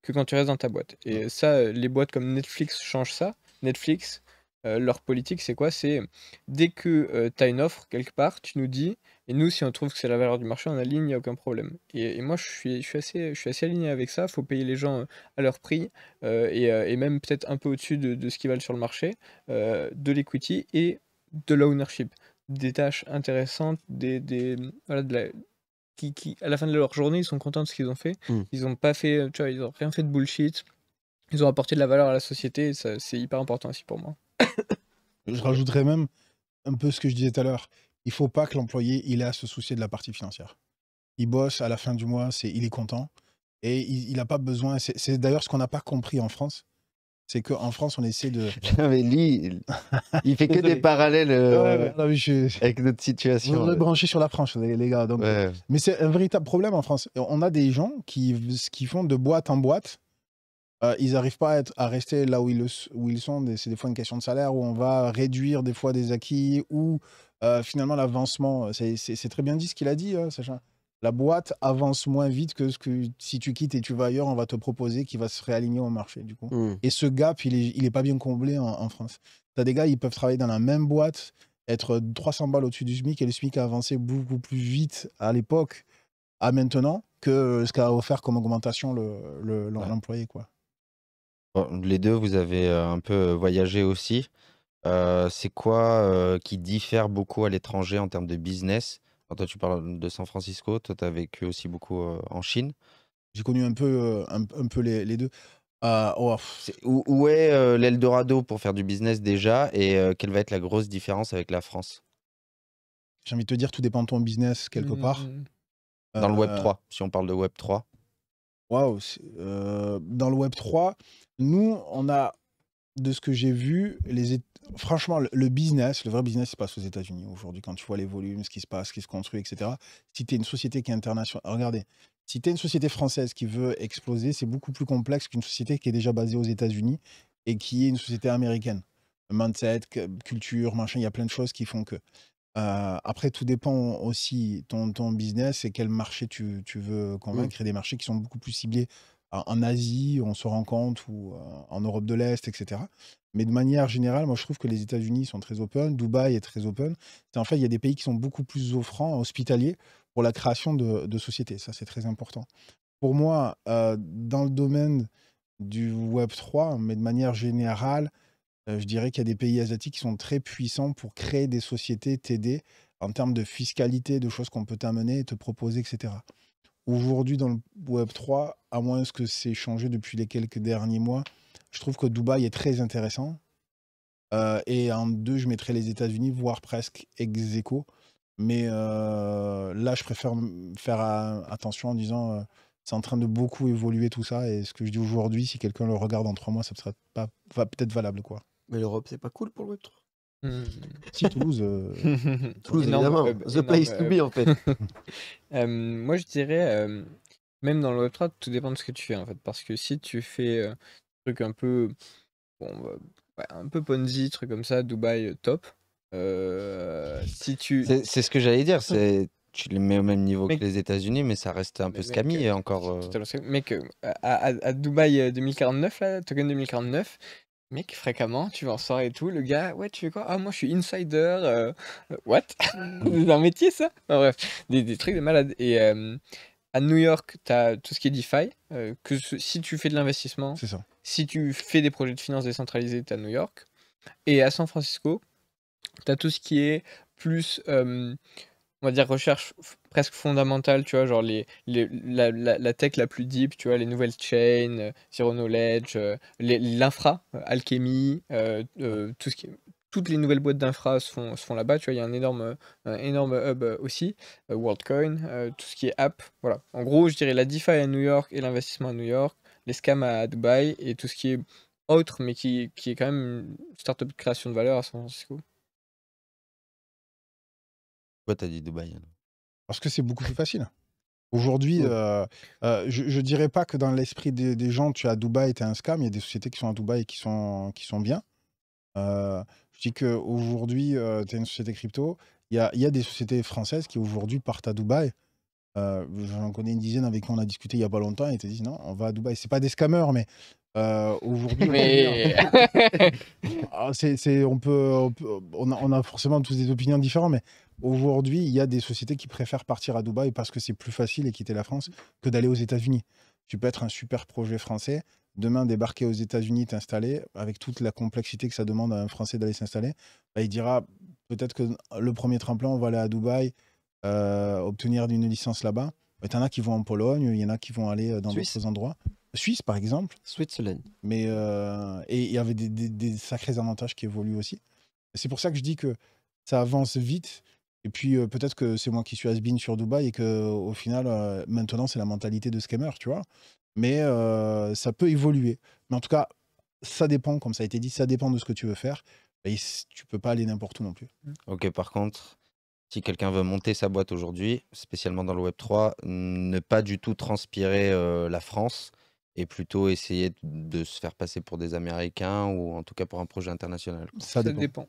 que quand tu restes dans ta boîte. Et ça, euh, les boîtes comme Netflix changent ça. Netflix, euh, leur politique, c'est quoi C'est dès que euh, tu as une offre quelque part, tu nous dis, et nous, si on trouve que c'est la valeur du marché, on aligne, il n'y a aucun problème. Et, moi, je suis, assez, je suis assez aligné avec ça. faut payer les gens à leur prix, et, même peut-être un peu au-dessus de, ce qu'ils valent sur le marché, de l'equity et de l'ownership. Des tâches intéressantes, des, des voilà, de la qui, qui, à la fin de leur journée, ils sont contents de ce qu'ils ont fait. Hmm. Ils n'ont pas fait, tu vois, ils ont rien fait de bullshit. Ils ont apporté de la valeur à la société. c'est hyper important aussi pour moi. je rajouterais même un peu ce que je disais tout à l'heure. Il faut pas que l'employé, il ait à se soucier de la partie financière. Il bosse à la fin du mois, c'est il est content et il n'a pas besoin. c'est d'ailleurs ce qu'on n'a pas compris en France. C'est qu'en France, on essaie de. mais lui, il, il fait que des parallèles euh, avec notre situation. On le branché sur la France, les, gars. Donc... Mais c'est un véritable problème en France. On a des gens qui, font de boîte en boîte. Euh, ils n'arrivent pas à, rester là où ils, sont. C'est des fois une question de salaire où on va réduire des fois des acquis ou euh, finalement l'avancement. C'est très bien dit ce qu'il a dit, hein, Sacha la boîte avance moins vite que ce que si tu quittes et tu vas ailleurs, on va te proposer qui va se réaligner au marché du coup. Mmh. Et ce gap, il n'est pas bien comblé en, France. as des gars, ils peuvent travailler dans la même boîte, être 300 balles au-dessus du SMIC et le SMIC a avancé beaucoup plus vite à l'époque, à maintenant, que ce qu'a offert comme augmentation l'employé le, le, quoi. les deux, vous avez euh, un peu euh, voyagé aussi. Euh, c'est quoi qui diffère beaucoup à l'étranger en termes de business toi, tu parles de San Francisco. Toi, tu as vécu aussi beaucoup en Chine. J'ai connu un peu, un, peu les, les deux. Ah, oh, où, est l'Eldorado pour faire du business déjà et quelle va être la grosse différence avec la France j'ai envie de te dire, tout dépend de ton business quelque mmh, part. Mmh, mmh. dans le Web 3 euh Si on parle de Web 3, Waouh, dans le Web 3, nous, on a, de ce que j'ai vu, les, franchement, le business, le vrai business, se passe aux États-Unis aujourd'hui. Quand tu vois les volumes, ce qui se passe, ce qui se construit, etc. Si tu es une société qui est internationale, regardez, si tu es une société française qui veut exploser, c'est beaucoup plus complexe qu'une société qui est déjà basée aux États-Unis et qui est une société américaine. Mindset, culture, machin, il y a plein de choses qui font que. Euh, après, tout dépend aussi ton, ton business et quel marché tu, tu veux convaincre. des marchés qui sont beaucoup plus ciblés en Asie, on se rend compte, ou euh, en Europe de l'Est, etc. Mais de manière générale, moi, je trouve que les États-Unis sont très open, Dubaï est très open. en fait, il y a des pays qui sont beaucoup plus offrants, hospitaliers, pour la création de, sociétés. Ça, c'est très important. Pour moi, euh, dans le domaine du Web 3, mais de manière générale, euh, je dirais qu'il y a des pays asiatiques qui sont très puissants pour créer des sociétés, t'aider en termes de fiscalité, de choses qu'on peut t'amener, te proposer, etc. Aujourd'hui, dans le Web 3, à moins ce que c'est changé depuis les quelques derniers mois, je trouve que Dubaï est très intéressant. Euh, et en deux, je mettrais les États-Unis, voire presque ex aequo. Mais euh, là, je préfère faire attention en disant euh, c'est en train de beaucoup évoluer tout ça. Et ce que je dis aujourd'hui, si quelqu'un le regarde en trois mois, ça ne sera pas, peut-être valable. quoi. Mais l'Europe, c'est pas cool pour le Web3 Hmm. Si Toulouse, euh, Toulouse évidemment, euh, the place to euh, be en fait. moi je dirais, même dans le Web3, tout dépend de ce que tu fais en fait, parce que si tu fais un truc un peu, bon, bah, un peu Ponzi, truc comme ça, Dubaï top. si tu, c'est ce que j'allais dire, c'est tu les mets au même niveau que les États-Unis, mais ça reste un peu scammy hein, encore. Mais que, à, à, Dubaï 2049, là, Token 2049, Mec, fréquemment, tu vas en soirée et tout, le gars, ouais, tu fais quoi Ah, moi je suis insider, euh, euh, what mmh. C'est un métier ça Bref, des, trucs de malades. Et à New York, tu as tout ce qui est DeFi, euh, que si tu fais de l'investissement, si tu fais des projets de finances décentralisés, tu à New York. Et à San Francisco, tu as tout ce qui est plus on va dire recherche presque fondamentale, tu vois, genre les, la, la, la, tech la plus deep, tu vois, les nouvelles chains, euh, zero knowledge, euh, l'infra, euh, Alchemy, tout ce qui toutes les nouvelles boîtes d'infra se font, là-bas, tu vois, il y a un énorme, énorme hub aussi, WorldCoin, tout ce qui est app, voilà. En gros, je dirais la DeFi à New York et l'investissement à New York, les scams à Dubaï et tout ce qui est autre, mais qui, qui est quand même une startup de création de valeur à San Francisco. Pourquoi t'as dit Dubaï Parce que c'est beaucoup plus facile. Aujourd'hui, euh, euh, je ne dirais pas que dans l'esprit des, gens, tu es à Dubaï, tu es un scam. Il y a des sociétés qui sont à Dubaï et qui sont, qui sont bien. Euh, je dis qu'aujourd'hui, tu es une société crypto. Il y a, y a, des sociétés françaises qui aujourd'hui partent à Dubaï. J'en connais une dizaine avec qui on a discuté il n'y a pas longtemps. Et te dit non, on va à Dubaï. C'est pas des scammers, mais euh, aujourd'hui, mais... Ah, on, on, on, a forcément tous des opinions différentes, mais Aujourd'hui, il y a des sociétés qui préfèrent partir à Dubaï parce que c'est plus facile et quitter la France mmh. que d'aller aux États-Unis. Tu peux être un super projet français, demain débarquer aux États-Unis, t'installer, avec toute la complexité que ça demande à un Français d'aller s'installer, bah, il dira peut-être que le premier tremplin, on va aller à Dubaï, euh, obtenir une licence là-bas. Il y en a qui vont en Pologne, il y en a qui vont aller euh, dans d'autres endroits. Suisse, par exemple. Switzerland. Mais euh, et il y avait des, des, sacrés avantages qui évoluent aussi. C'est pour ça que je dis que ça avance vite et puis peut-être que c'est moi qui suis has-been sur Dubaï et que au final, maintenant, c'est la mentalité de scammer, tu vois. Mais ça peut évoluer. Mais en tout cas, ça dépend, comme ça a été dit, ça dépend de ce que tu veux faire. Et tu peux pas aller n'importe où non plus. Mmh. Ok, par contre, si quelqu'un veut monter sa boîte aujourd'hui, spécialement dans le Web3, ne pas du tout transpirer la France et plutôt essayer de se faire passer pour des Américains ou en tout cas pour un projet international. Ça dépend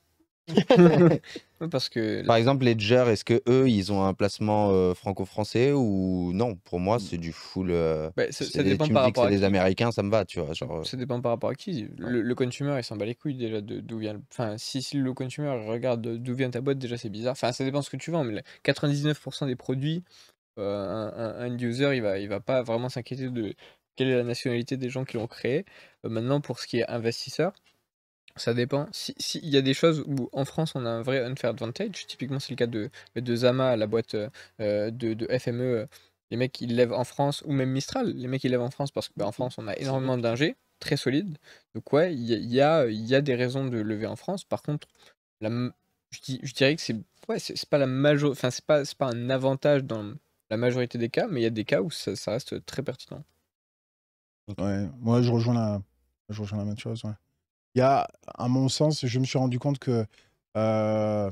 parce que... Par exemple, Ledger, est-ce que eux, ils ont un placement euh, franco-français ou non Pour moi, c'est du full. Euh, bah, ça, dépend tu par me dis que à des Américains, ça me va, tu vois. Euh. Ça dépend par rapport à qui. Le, consumer, il s'en bat les couilles déjà d'où vient. Enfin, si, le consumer regarde d'où vient ta boîte, déjà c'est bizarre. Enfin, ça dépend de ce que tu vends, mais 99% des produits, un, un, un, user, il va, il va pas vraiment s'inquiéter de quelle est la nationalité des gens qui l'ont créé. maintenant, pour ce qui est investisseur. Ça dépend. S'il y a des choses où en France on a un vrai unfair advantage, typiquement c'est le cas de, de Zama, la boîte euh, euh, de, FME, e, les mecs ils lèvent en France, ou même Mistral, les mecs ils lèvent en France parce qu'en France on a énormément d'ingés, très solides. Donc ouais, il y a, y a, des raisons de lever en France. Par contre, la, je, dirais que c'est ouais, pas la major... c'est pas, pas un avantage dans la majorité des cas, mais il y a des cas où ça, reste très pertinent. Ouais, moi je rejoins la, je rejoins la même chose. Ouais il y a, à mon sens, je me suis rendu compte que euh,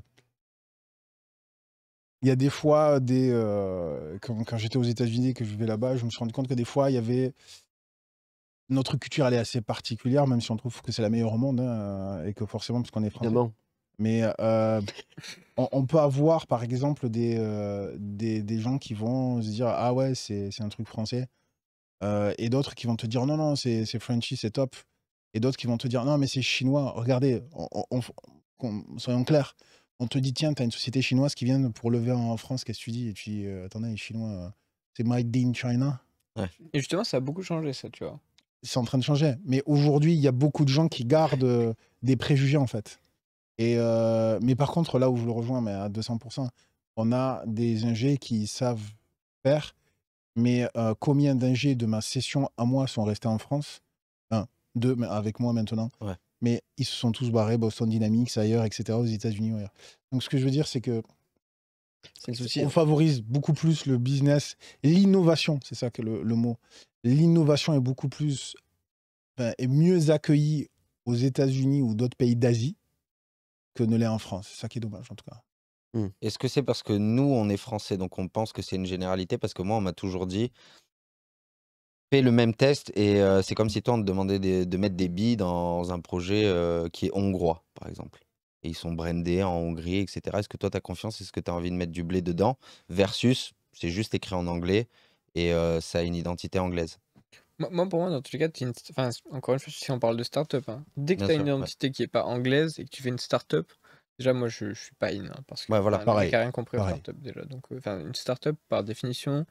il y a des fois, des, euh, quand, j'étais aux États-Unis et que je vivais là-bas, je me suis rendu compte que des fois, il y avait. Notre culture, elle est assez particulière, même si on trouve que c'est la meilleure au monde, hein, et que forcément, parce qu'on est français. Mais euh, on, peut avoir, par exemple, des, des, des, gens qui vont se dire Ah ouais, c'est un truc français. et d'autres qui vont te dire Non, non, c'est Frenchy, c'est top et d'autres qui vont te dire non, mais c'est chinois. Regardez, on, soyons clairs, on te dit tiens, tu as une société chinoise qui vient pour lever en France, qu'est-ce que tu dis Et tu dis «Euh, attendez, les Chinois, euh, c'est Made in China. Et justement, ça a beaucoup changé, ça, tu vois. C'est en train de changer. Mais aujourd'hui, il y a beaucoup de gens qui gardent euh, des préjugés, en fait. Et mais par contre, là où je le rejoins, mais à 200%, on a des ingés qui savent faire. Mais combien d'ingés de ma session à moi sont restés en France deux avec moi maintenant. Mais ils se sont tous barrés, Boston Dynamics, ailleurs, etc., aux États-Unis. Donc ce que je veux dire, c'est que le souci, on favorise beaucoup plus le business, l'innovation, c'est ça que le, mot. L'innovation est beaucoup plus ben, est mieux accueillie aux États-Unis ou d'autres pays d'Asie que ne l'est en France. C'est ça qui est dommage en tout cas. Hmm. Est-ce que c'est parce que nous, on est français, donc on pense que c'est une généralité Parce que moi, on m'a toujours dit, fais le même test et euh, c'est comme si toi on te demandait de, mettre des billes dans un projet euh, qui est hongrois, par exemple. Et ils sont brandés en Hongrie, etc. Est-ce que toi, tu as confiance Est-ce que tu as envie de mettre du blé dedans Versus, c'est juste écrit en anglais et euh, ça a une identité anglaise. Moi, pour moi, dans tous les cas, encore une fois, si on parle de start-up, hein. dès que tu as une identité qui n'est pas anglaise et que tu fais une start-up, déjà, moi, je, suis pas in. Hein, parce que ouais, voilà, rien compris start déjà. Donc, une start-up, par définition,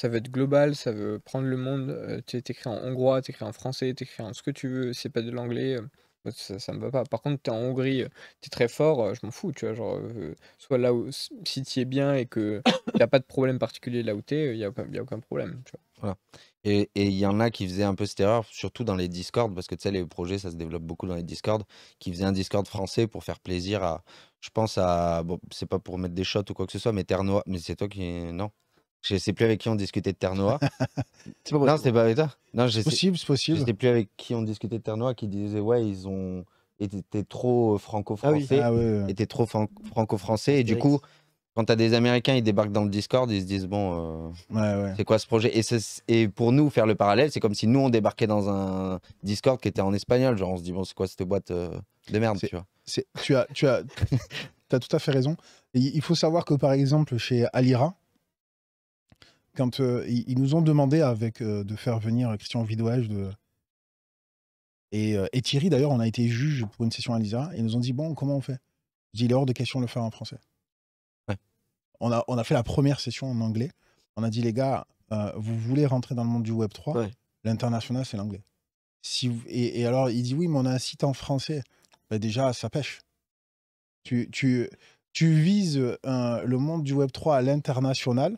ça veut être global, ça veut prendre le monde. Euh, tu écrit en hongrois, t'écris en français, t'écris en ce que tu veux. C'est pas de l'anglais. Euh, ça, me va pas. Par contre, t'es en Hongrie, euh, t'es très fort, je m'en fous, tu vois. Genre, soit là où, si tu es bien et que a pas de problème particulier là où t'es, y a, aucun, a aucun problème, Voilà. Et il y en a qui faisaient un peu cette erreur, surtout dans les discords, parce que tu sais, les projets, ça se développe beaucoup dans les discords, qui faisaient un Discord français pour faire plaisir à, je pense à, bon, c'est pas pour mettre des shots ou quoi que ce soit, mais Ternois, mais c'est toi qui, non je sais plus avec qui on discutait de Ternois. Non, c'est pas non, pas avec toi. Non, possible, c'est possible. Je sais plus avec qui on discutait de Ternois, qui disait ouais, ils ont été trop franco-français, étaient trop franco-français et du coup, quand tu as des Américains, ils débarquent dans le Discord, ils se disent bon, euh, c'est quoi ce projet et, et pour nous faire le parallèle, c'est comme si nous on débarquait dans un Discord qui était en espagnol, genre on se dit bon, c'est quoi cette boîte euh, de merde, tu vois. tu as, tu as, tout à fait raison. il faut savoir que par exemple chez Alira, quand euh, ils, nous ont demandé avec euh, de faire venir Christian Vidouage de et, euh, Thierry d'ailleurs, on a été juge pour une session à l'ISA. Ils nous ont dit bon, comment on fait Dis, il est hors de question de le faire en français. On a on a fait la première session en anglais. On a dit les gars, vous voulez rentrer dans le monde du Web 3 L'international, c'est l'anglais. Si et, alors il dit oui, mais on a un site en français. Bah, déjà, ça pêche. Tu tu tu vises le monde du Web 3 à l'international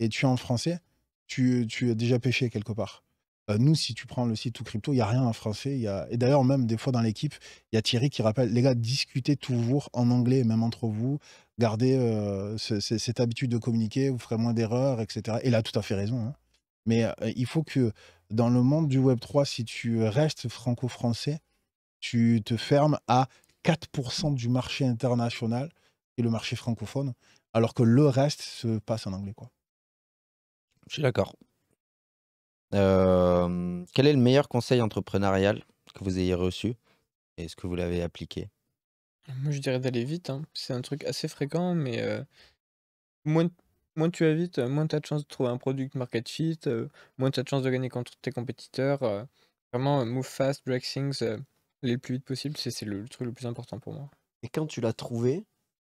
et tu es en français, tu, tu es déjà pêché quelque part. Euh, nous, si tu prends le site tout crypto, il n'y a rien en français. Y a... Et d'ailleurs, même des fois dans l'équipe, il y a Thierry qui rappelle, les gars, discutez toujours en anglais, même entre vous. Gardez euh, cette habitude de communiquer, vous ferez moins d'erreurs, etc. Et là, tout à fait raison. Hein. Mais euh, il faut que dans le monde du Web3, si tu restes franco-français, tu te fermes à 4% du marché international et le marché francophone, alors que le reste se passe en anglais. quoi. Je suis d'accord. quel est le meilleur conseil entrepreneurial que vous ayez reçu et est-ce que vous l'avez appliqué Moi, je dirais d'aller vite. Hein. C'est un truc assez fréquent, mais moins, moins tu vas vite, euh, moins tu as de chances de trouver un product market fit, moins tu as de chances de gagner contre tes compétiteurs. vraiment, euh, move fast, break things, euh, aller le plus vite possible, c'est le, truc le plus important pour moi. Et quand tu l'as trouvé,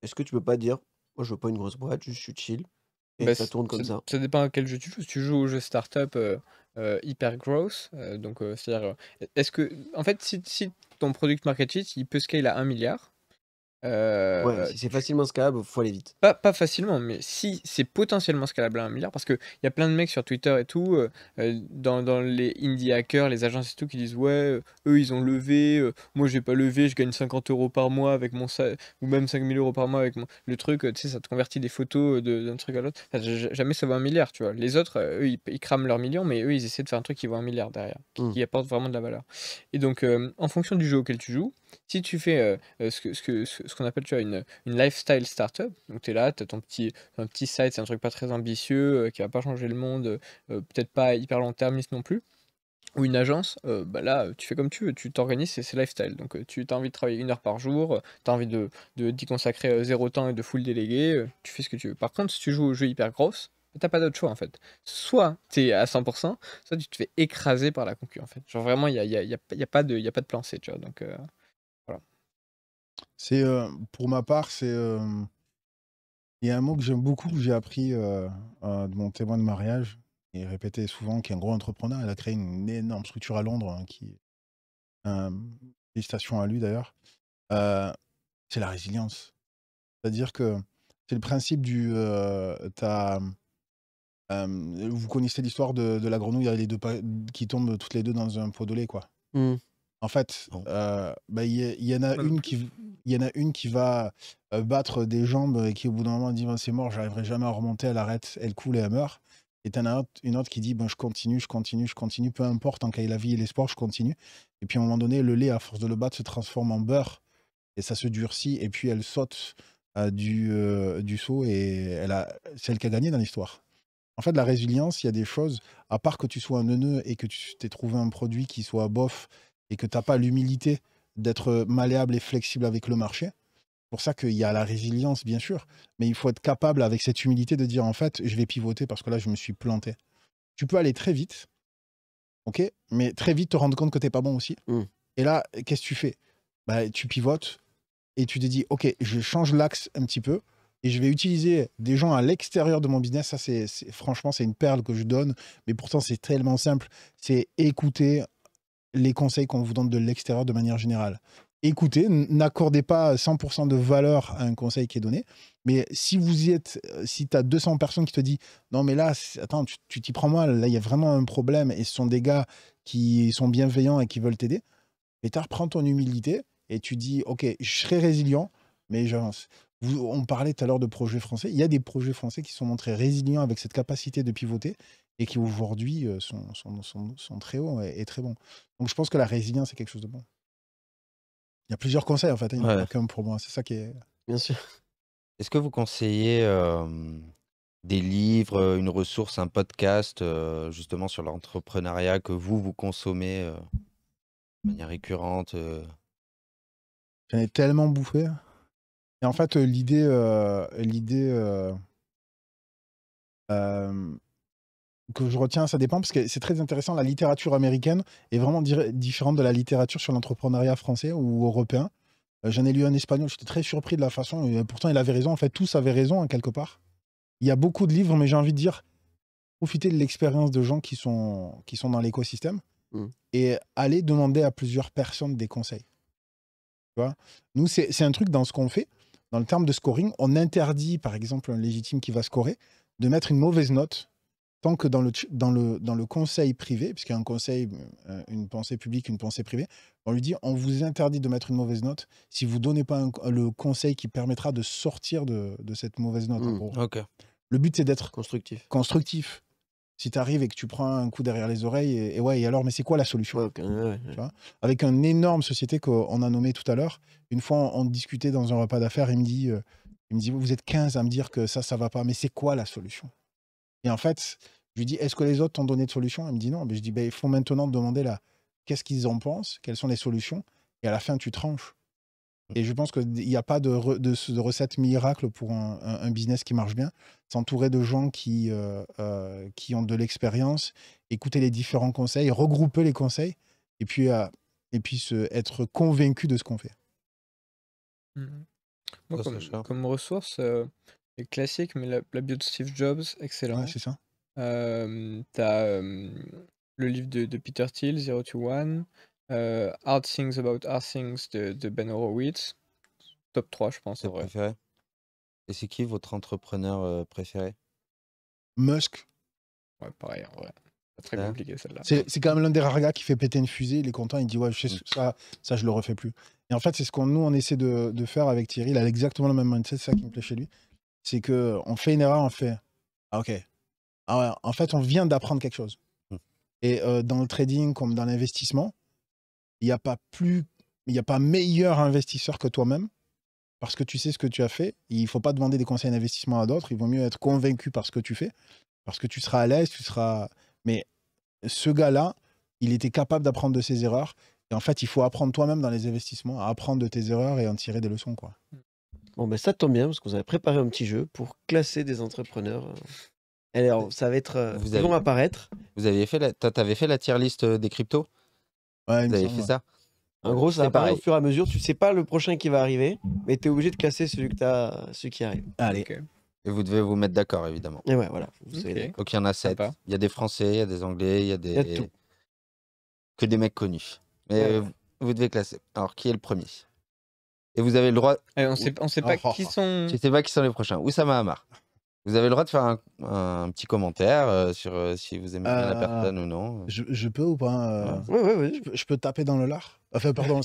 est-ce que tu peux pas dire, moi «Oh, je veux pas une grosse boîte, je suis chill, bah, ça tourne comme ça. Ça dépend à quel jeu tu joues. Si tu joues au jeu startup euh, euh, hyper growth, euh, donc c'est-à-dire, est-ce que, en fait, si, si ton product market fit, il peut scaler à 1 milliard, ouais, euh, c'est facilement scalable, faut aller vite. Pas, pas facilement, mais si c'est potentiellement scalable à un milliard, parce qu'il y a plein de mecs sur Twitter et tout, euh, euh, dans, dans, les indie hackers, les agences et tout, qui disent Ouais, eux ils ont levé, moi j'ai pas levé, je gagne 50 euros par mois avec mon ou même 5000 euros par mois avec mon... le truc, tu sais, ça te convertit des photos d'un truc à l'autre. jamais ça vaut un milliard, tu vois. Les autres, eux ils, crament leur million, mais eux ils essaient de faire un truc qui vaut un milliard derrière, qui, mmh. apporte vraiment de la valeur. Et donc, en fonction du jeu auquel tu joues, si tu fais ce que, ce que ce qu'on appelle tu vois, une, une lifestyle startup. Donc tu es là, tu as ton petit, petit site, c'est un truc pas très ambitieux, euh, qui va pas changer le monde, euh, euh, peut-être pas hyper long-termiste non plus. Ou une agence, bah là, tu fais comme tu veux, tu t'organises, c'est lifestyle. Donc tu as envie de travailler une heure par jour, tu as envie d'y consacrer zéro temps et de full déléguer, tu fais ce que tu veux. Par contre, si tu joues au jeu hyper grosse, t'as pas d'autre choix en fait. Soit tu es à 100%, soit tu te fais écraser par la concurrence en fait. Genre vraiment, il n'y a, y a, y a, y a, pas de plan C, tu vois. Donc, c'est, pour ma part, c'est, il y a un mot que j'aime beaucoup, que j'ai appris, de mon témoin de mariage, et répété souvent, qui est un gros entrepreneur. Il a créé une énorme structure à Londres, hein, qui une station à lui d'ailleurs. c'est la résilience. C'est-à-dire que c'est le principe du, vous connaissez l'histoire de la grenouille et les deux qui tombent toutes les deux dans un pot de lait, quoi? Mmh. En fait, il y, en a une qui, y a une qui va euh, battre des jambes et qui au bout d'un moment dit c'est mort, j'arriverai jamais à remonter, elle arrête, elle coule et elle meurt. Et en as une autre qui dit bon je continue, je continue, je continue, peu importe, en cas la vie et l'espoir, je continue. Et puis à un moment donné, le lait à force de le battre se transforme en beurre et ça se durcit et puis elle saute euh, du, euh, du saut et elle a celle qui a gagné dans l'histoire. En fait, la résilience, il y a des choses, à part que tu sois un neuneu et que tu t'es trouvé un produit qui soit bof et que tu n'as pas l'humilité d'être malléable et flexible avec le marché. pour ça qu'il y a la résilience, bien sûr, mais il faut être capable, avec cette humilité, de dire en fait, je vais pivoter parce que là, je me suis planté. Tu peux aller très vite, ok, mais très vite te rendre compte que tu n'es pas bon aussi. Mm. Et là, qu'est-ce que tu fais bah, Tu pivotes et tu te dis, ok, je change l'axe un petit peu et je vais utiliser des gens à l'extérieur de mon business. Ça, c'est franchement, c'est une perle que je donne, mais pourtant, c'est tellement simple. C'est écouter les conseils qu'on vous donne de l'extérieur de manière générale. Écoutez, n'accordez pas 100% de valeur à un conseil qui est donné, mais si vous y êtes, euh, si tu as 200 personnes qui te disent non, mais là, attends, tu t'y prends mal, là, il y a vraiment un problème et ce sont des gars qui sont bienveillants et qui veulent t'aider, mais tu reprends ton humilité et tu dis ok, je serai résilient, mais j'avance. on parlait tout à l'heure de projets français. Il y a des projets français qui sont montrés résilients avec cette capacité de pivoter et qui aujourd'hui euh, sont, très hauts et, très bons. Donc je pense que la résilience est quelque chose de bon. Il y a plusieurs conseils en fait, hein, il pour moi, c'est ça qui est... Bien sûr. Est-ce que vous conseillez des livres, une ressource, un podcast euh, justement sur l'entrepreneuriat que vous, vous consommez euh, de manière récurrente J'en ai tellement bouffé. Et en fait, l'idée... l'idée que je retiens, ça dépend, parce que c'est très intéressant, la littérature américaine est vraiment différente de la littérature sur l'entrepreneuriat français ou européen. Euh, j'en ai lu un espagnol, j'étais très surpris de la façon, pourtant il avait raison, en fait tous avaient raison hein, quelque part. Il y a beaucoup de livres, mais j'ai envie de dire, profitez de l'expérience de gens qui sont, qui sont dans l'écosystème mm. et aller demander à plusieurs personnes des conseils. Tu Nous, c'est un truc dans ce qu'on fait, dans le terme de scoring, on interdit par exemple un légitime qui va scorer de mettre une mauvaise note tant que dans le, dans le, dans le conseil privé, puisqu'il y a un conseil, euh, euh, une pensée publique, une pensée privée, on lui dit on vous interdit de mettre une mauvaise note si vous ne donnez pas le conseil qui permettra de sortir de, de cette mauvaise note. Mmh, le but, c'est d'être constructif. constructif. Si tu arrives et que tu prends un coup derrière les oreilles, et, ouais, et alors, mais c'est quoi la solution Avec une énorme société qu'on a nommée tout à l'heure, une fois, on, discutait dans un repas d'affaires, il me dit, euh, il me dit, vous êtes 15 à me dire que ça, ça va pas, mais c'est quoi la solution et en fait, je lui dis, est-ce que les autres t'ont donné de solution Elle me dit non. Mais je dis, ben, il faut maintenant te demander là, qu'est-ce qu'ils en pensent Quelles sont les solutions Et à la fin, tu tranches. Et je pense qu'il n'y a pas de, recette miracle pour un, business qui marche bien. S'entourer de gens qui, euh, euh, qui ont de l'expérience, écouter les différents conseils, regrouper les conseils, et puis, euh, et puis se, être convaincu de ce qu'on fait. Mmh comme, ressource, classique classiques, mais la, bio de Steve Jobs, excellent. c'est ça. Euh, t'as le livre de, Peter Thiel, Zero to One. Euh, Hard Things About Hard Things de, Ben Horowitz. Top 3, je pense, c'est vrai. Préféré. Et c'est qui votre entrepreneur euh, préféré Musk. Ouais, pareil, en très hein? compliqué celle-là. C'est quand même l'un des rares gars qui fait péter une fusée, il est content, il dit ouais, je sais, mm. ça, ça je le refais plus. Et en fait, c'est ce qu'on nous on essaie de, de faire avec Thierry, il a exactement le même mindset, c'est ça qui me plaît chez lui c'est que on fait une erreur, on fait ah ok, ah en fait on vient d'apprendre quelque chose. Mmh. Et euh, dans le trading comme dans l'investissement, il n'y a pas plus, il n'y a pas meilleur investisseur que toi-même parce que tu sais ce que tu as fait. Il ne faut pas demander des conseils d'investissement à d'autres. Il vaut mieux être convaincu par ce que tu fais parce que tu seras à l'aise, tu seras. Mais ce gars-là, il était capable d'apprendre de ses erreurs. Et en fait, il faut apprendre toi-même dans les investissements, à apprendre de tes erreurs et en tirer des leçons, quoi. Mmh. Bon, ben ça tombe bien parce qu'on avait préparé un petit jeu pour classer des entrepreneurs. Euh. Alors, ça va être. Euh, vous ils vont apparaître. Vous aviez fait la... T'avais fait la tier liste euh, des cryptos Ouais, Vous avez fait ça En gros, ça apparaît au fur et à mesure. Tu sais pas le prochain qui va arriver, mais tu es obligé de classer celui, que as... qui arrive. Allez. Et vous devez vous mettre d'accord, évidemment. Et ouais, voilà. Donc, il y en a sept. Il y a des Français, il y a des Anglais, il y a des. Que des mecs connus. Mais vous devez classer. Alors, qui est le premier et vous avez le droit. on ne sait, sait pas qui sont. Je sais pas qui sont les prochains. Oussama Hamar. Vous avez le droit de faire un, petit commentaire euh, sur euh, si vous aimez bien la euh, personne ou non. Je, peux ou pas Oui, oui, oui. Je, peux taper dans le lard Enfin, pardon,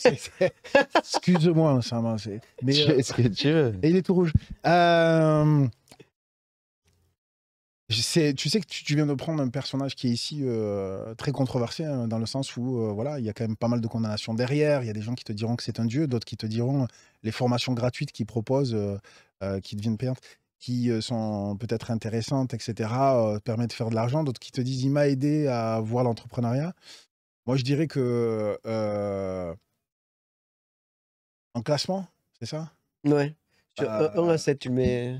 excuse-moi, Oussama. Mais, Et il est tout rouge. Euh tu sais que tu, viens de prendre un personnage qui est ici euh, très controversé, hein, dans le sens où euh, voilà, il y a quand même pas mal de condamnations derrière. Il y a des gens qui te diront que c'est un dieu, d'autres qui te diront euh, les formations gratuites qu'ils proposent, qui deviennent payantes, qui sont peut-être intéressantes, etc., permettent de faire de l'argent. D'autres qui te disent il m'a aidé à voir l'entrepreneuriat. Moi, je dirais que en classement, c'est ça Ouais. Sur 1 à 7, tu mets.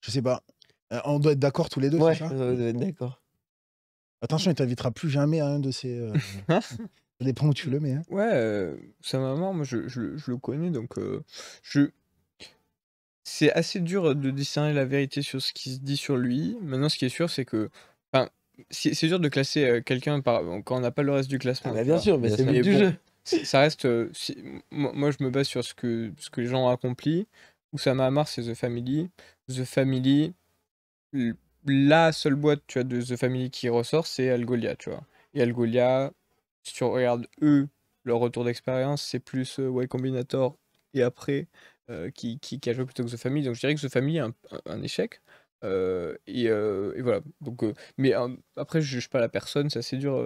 Je sais pas. Euh, on doit être d'accord tous les deux. Ouais, on doit être d'accord. Attention, il t'invitera plus jamais à un de ces. Euh, hein ça dépend où tu le mets. Hein. Ouais, Ça euh, ma maman, moi, je, je, le connais, donc je. C'est assez dur de discerner la vérité sur ce qui se dit sur lui. Maintenant, ce qui est sûr, c'est que. Enfin, c'est dur de classer quelqu'un quand on n'a pas le reste du classement. Ah bah, bien sûr, mais c'est le jeu. Ça reste. Moi, je me base sur ce que, ce que les gens ont accompli m'a marre, c'est The Family. The Family, la seule boîte tu as de The Family qui ressort, c'est Algolia, tu vois. Et Algolia, si tu regardes eux, leur retour d'expérience, c'est plus euh, Y Combinator et après euh, qui, qui, a joué plutôt que The Family. Donc je dirais que The Family est un, échec. Euh, et, voilà. Donc, mais après, je juge pas la personne, c'est assez dur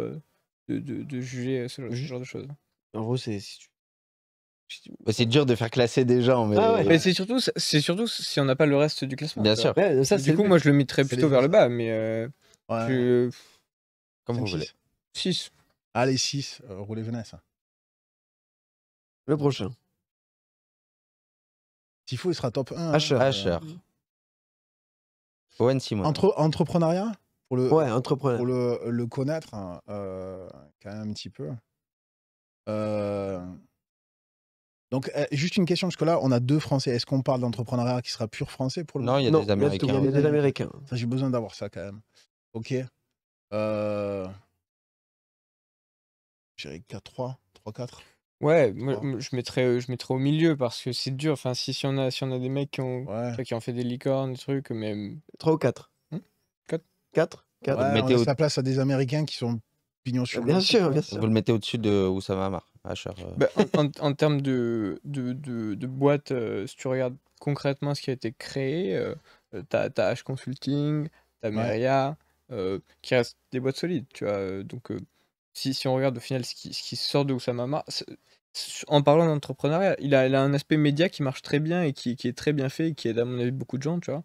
de, de, de, juger ce, genre de choses. En gros, c'est si tu bah, c'est dur de faire classer des gens. Mais, ah mais c'est surtout, surtout si on n'a pas le reste du classement. Bien sûr. du coup, moi, je le mettrais plutôt vers le bas, mais euh, comme vous voulez. 6. Allez, 6. Euh, roulez Venesse. Le prochain. S'il faut, il sera top 1. Hein. Asher. Asher. Euh, Owen Entre entrepreneuriat pour le, ouais, entrepreneur. Pour le, connaître, hein, euh, quand même un petit peu. Euh. Donc, euh, juste une question, parce que là, on a deux Français. Est-ce qu'on parle d'entrepreneuriat qui sera pur français pour le Non, il y a a des J'ai besoin d'avoir ça quand même. Ok. Euh... J'irai 4-3, 3-4. Ouais, je, mettrais, euh, je mettrais au milieu parce que c'est dur. Enfin, si, si, on a, si on a des mecs qui ont, qui ont fait des licornes, des trucs, mais. 3 hmm. ou 4 4 4 4 place à des Américains qui sont sur bah, bien sûr, bien sûr. Vous le mettez au-dessus de Oussama va euh. bah, en, en, termes de, de, euh, si tu regardes concrètement ce qui a été créé, euh, t'as as H Consulting, t'as Maria euh, qui reste des boîtes solides, tu vois. Donc, si, on regarde au final ce qui, ce qui sort de Oussama en parlant d'entrepreneuriat, il a, un aspect média qui marche très bien et qui, est très bien fait et qui aide à mon avis beaucoup de gens, tu vois.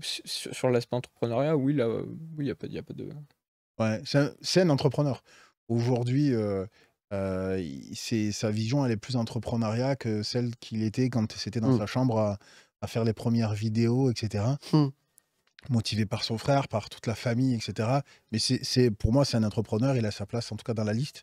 sur, l'aspect entrepreneuriat, oui, il n'y a, a pas de... Ouais, c'est un, entrepreneur. Aujourd'hui, euh, euh sa vision, elle est plus entrepreneuriat que celle qu'il était quand c'était dans mmh. sa chambre à, faire les premières vidéos, etc. Mmh. Motivé par son frère, par toute la famille, etc. Mais c'est pour moi, c'est un entrepreneur. Il a sa place, en tout cas, dans la liste.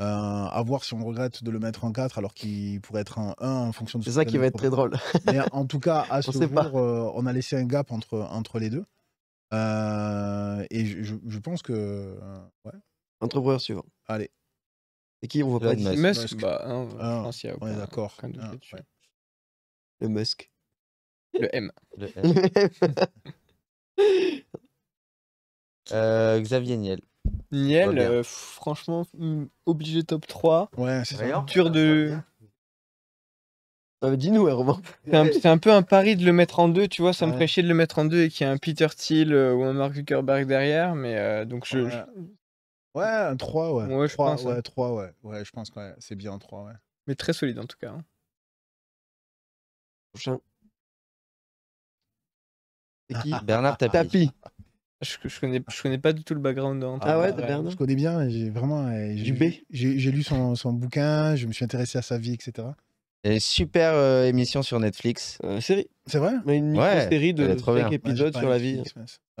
Euh, à voir si on regrette de le mettre en 4 alors qu'il pourrait être un 1 en fonction de C'est ça qui va être très drôle. Mais en tout cas, à ce jour, euh, on a laissé un gap entre, entre les deux. Euh, et je, je, je, pense que. euh, ouais. Entrepreneur suivant. Allez, Et qui on voit pas de Elon Musk. Musk, bah, hein, Ah, je pense y a on est d'accord. Ah, ouais. Le Musk. Le M. Le M. Euh, Xavier Niel. Niel, euh, franchement, mm, obligé top 3. Ouais, c'est ça. Voyons. Dur de, dis-nous, Herman. C'est un, un, peu un pari de le mettre en deux, tu vois. Ça me fait chier de le mettre en deux et qu'il y a un Peter Thiel euh, ou un Mark Zuckerberg derrière. Mais euh, donc, je. Ouais. un 3, ouais. Ouais, je pense. Hein. Ouais, 3, ouais. Ouais, je pense que c'est bien un 3, ouais. Mais très solide en tout cas. Hein. Prochain. C'est qui ah, Bernard Tapie. Je, je, connais, je connais pas du tout le background. de ah ouais, Bernard. Je connais bien. J'ai vraiment. lu son, son bouquin, je me suis intéressé à sa vie, etc super euh, émission sur Netflix. Euh, série. C'est vrai Mais une série de 5 épisodes sur la vie.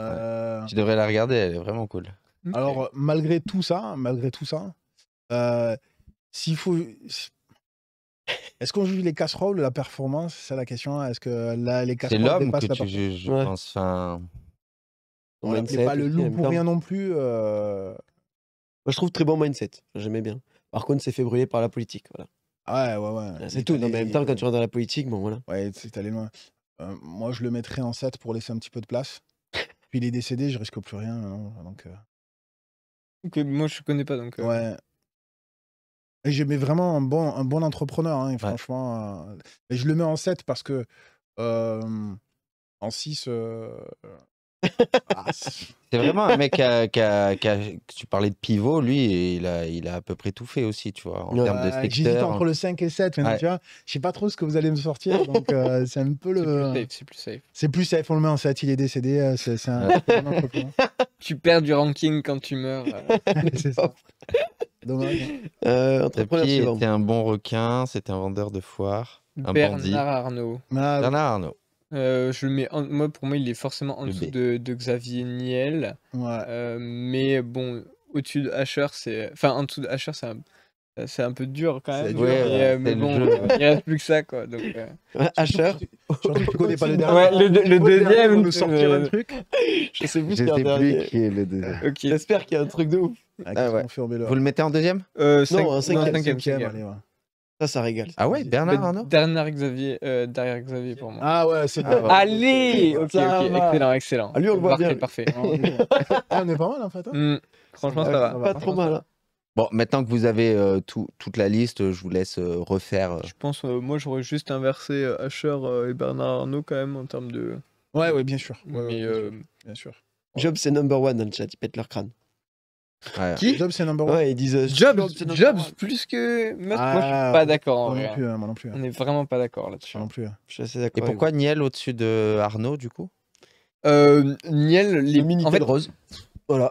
Euh, tu devrais la regarder, elle est vraiment cool. Alors, malgré tout ça, malgré tout ça, s'il faut. Est-ce qu'on juge les casseroles la performance C'est la question. Est-ce que les C'est l'homme que tu juges, je pense. Enfin, On pas le loup pour rien non plus. Moi, je trouve très bon mindset. J'aimais bien. Par contre, c'est fait brûler par la politique. Voilà. Ouais, ouais, ouais. C'est tout. Non, mais en même temps, quand tu rentres dans la politique, bon, voilà. Ouais, c'est allé loin. Euh, moi, je le mettrais en 7 pour laisser un petit peu de place. Puis il est décédé, je risque plus rien. donc, euh. moi, je connais pas. donc. Euh. Ouais. Et j'aimais vraiment un bon, un bon entrepreneur, hein, franchement. Et je le mets en 7 parce que en 6, ah, c'est vraiment un mec qui a, Tu parlais de pivot, lui, il a, à peu près tout fait aussi, tu vois, en termes de secteur. J'hésite entre le 5 et 7, mais tu vois. Je sais pas trop ce que vous allez me sortir, donc euh, c'est un peu le. C'est plus safe. C'est plus, safe, on le met en 7, il est décédé. Euh, un. Hein. tu perds du ranking quand tu meurs. Euh. c'est ça. Dommage. Hein. Euh, C'était un bon requin, c'était un vendeur de foire, Bernard Arnault. Bernard Arnault. Euh, je le mets en... moi pour moi il est forcément en le dessous de, de, Xavier Niel. Ouais. Euh, mais bon, au-dessus de Asher, c'est enfin en dessous de Asher, c'est un... C'est un peu dur quand même. Dur, ouais, euh, mais bon, jeu, ouais. il reste plus que ça quoi. Donc, euh. Asher, tu connais pas le dernier. le, le, le deuxième, nous sortir un euh, truc. Je sais plus, je sais plus qui est le deuxième. Okay. J'espère qu'il y a un truc de ouf. Ah, ah, Vous le mettez en deuxième Non, en cinquième. Ça, ça régale. Ah ouais, Bernard Arnault Bernard Xavier, euh, derrière Xavier pour moi. Ah ouais, c'est ah Allez Ok, ok, excellent, excellent. Ah, ah, on le voit bien. Parfait, ah, on est pas mal en fait. Hein. Hmm, franchement, ça, va. Pas trop mal. Hein. Bon, maintenant que vous avez euh, toute la liste, je vous laisse euh, refaire. Je pense, moi, j'aurais juste inversé Asher et Bernard Arnault quand même en termes de. Ouais, ouais, bien sûr. Mais, bien sûr. Bien sûr. Job, c'est number one dans le chat, ils pètent leur crâne. Jobs c'est number one. Ouais, euh, Jobs, Jobs, plus que moi, je suis ah, pas d'accord. non plus, hein, moi non plus. Hein. On est vraiment pas d'accord là-dessus. non plus. Hein. Je suis assez d'accord. Et pourquoi Niel au-dessus de Arnaud, du coup euh, Niel, les mini en rose. Voilà.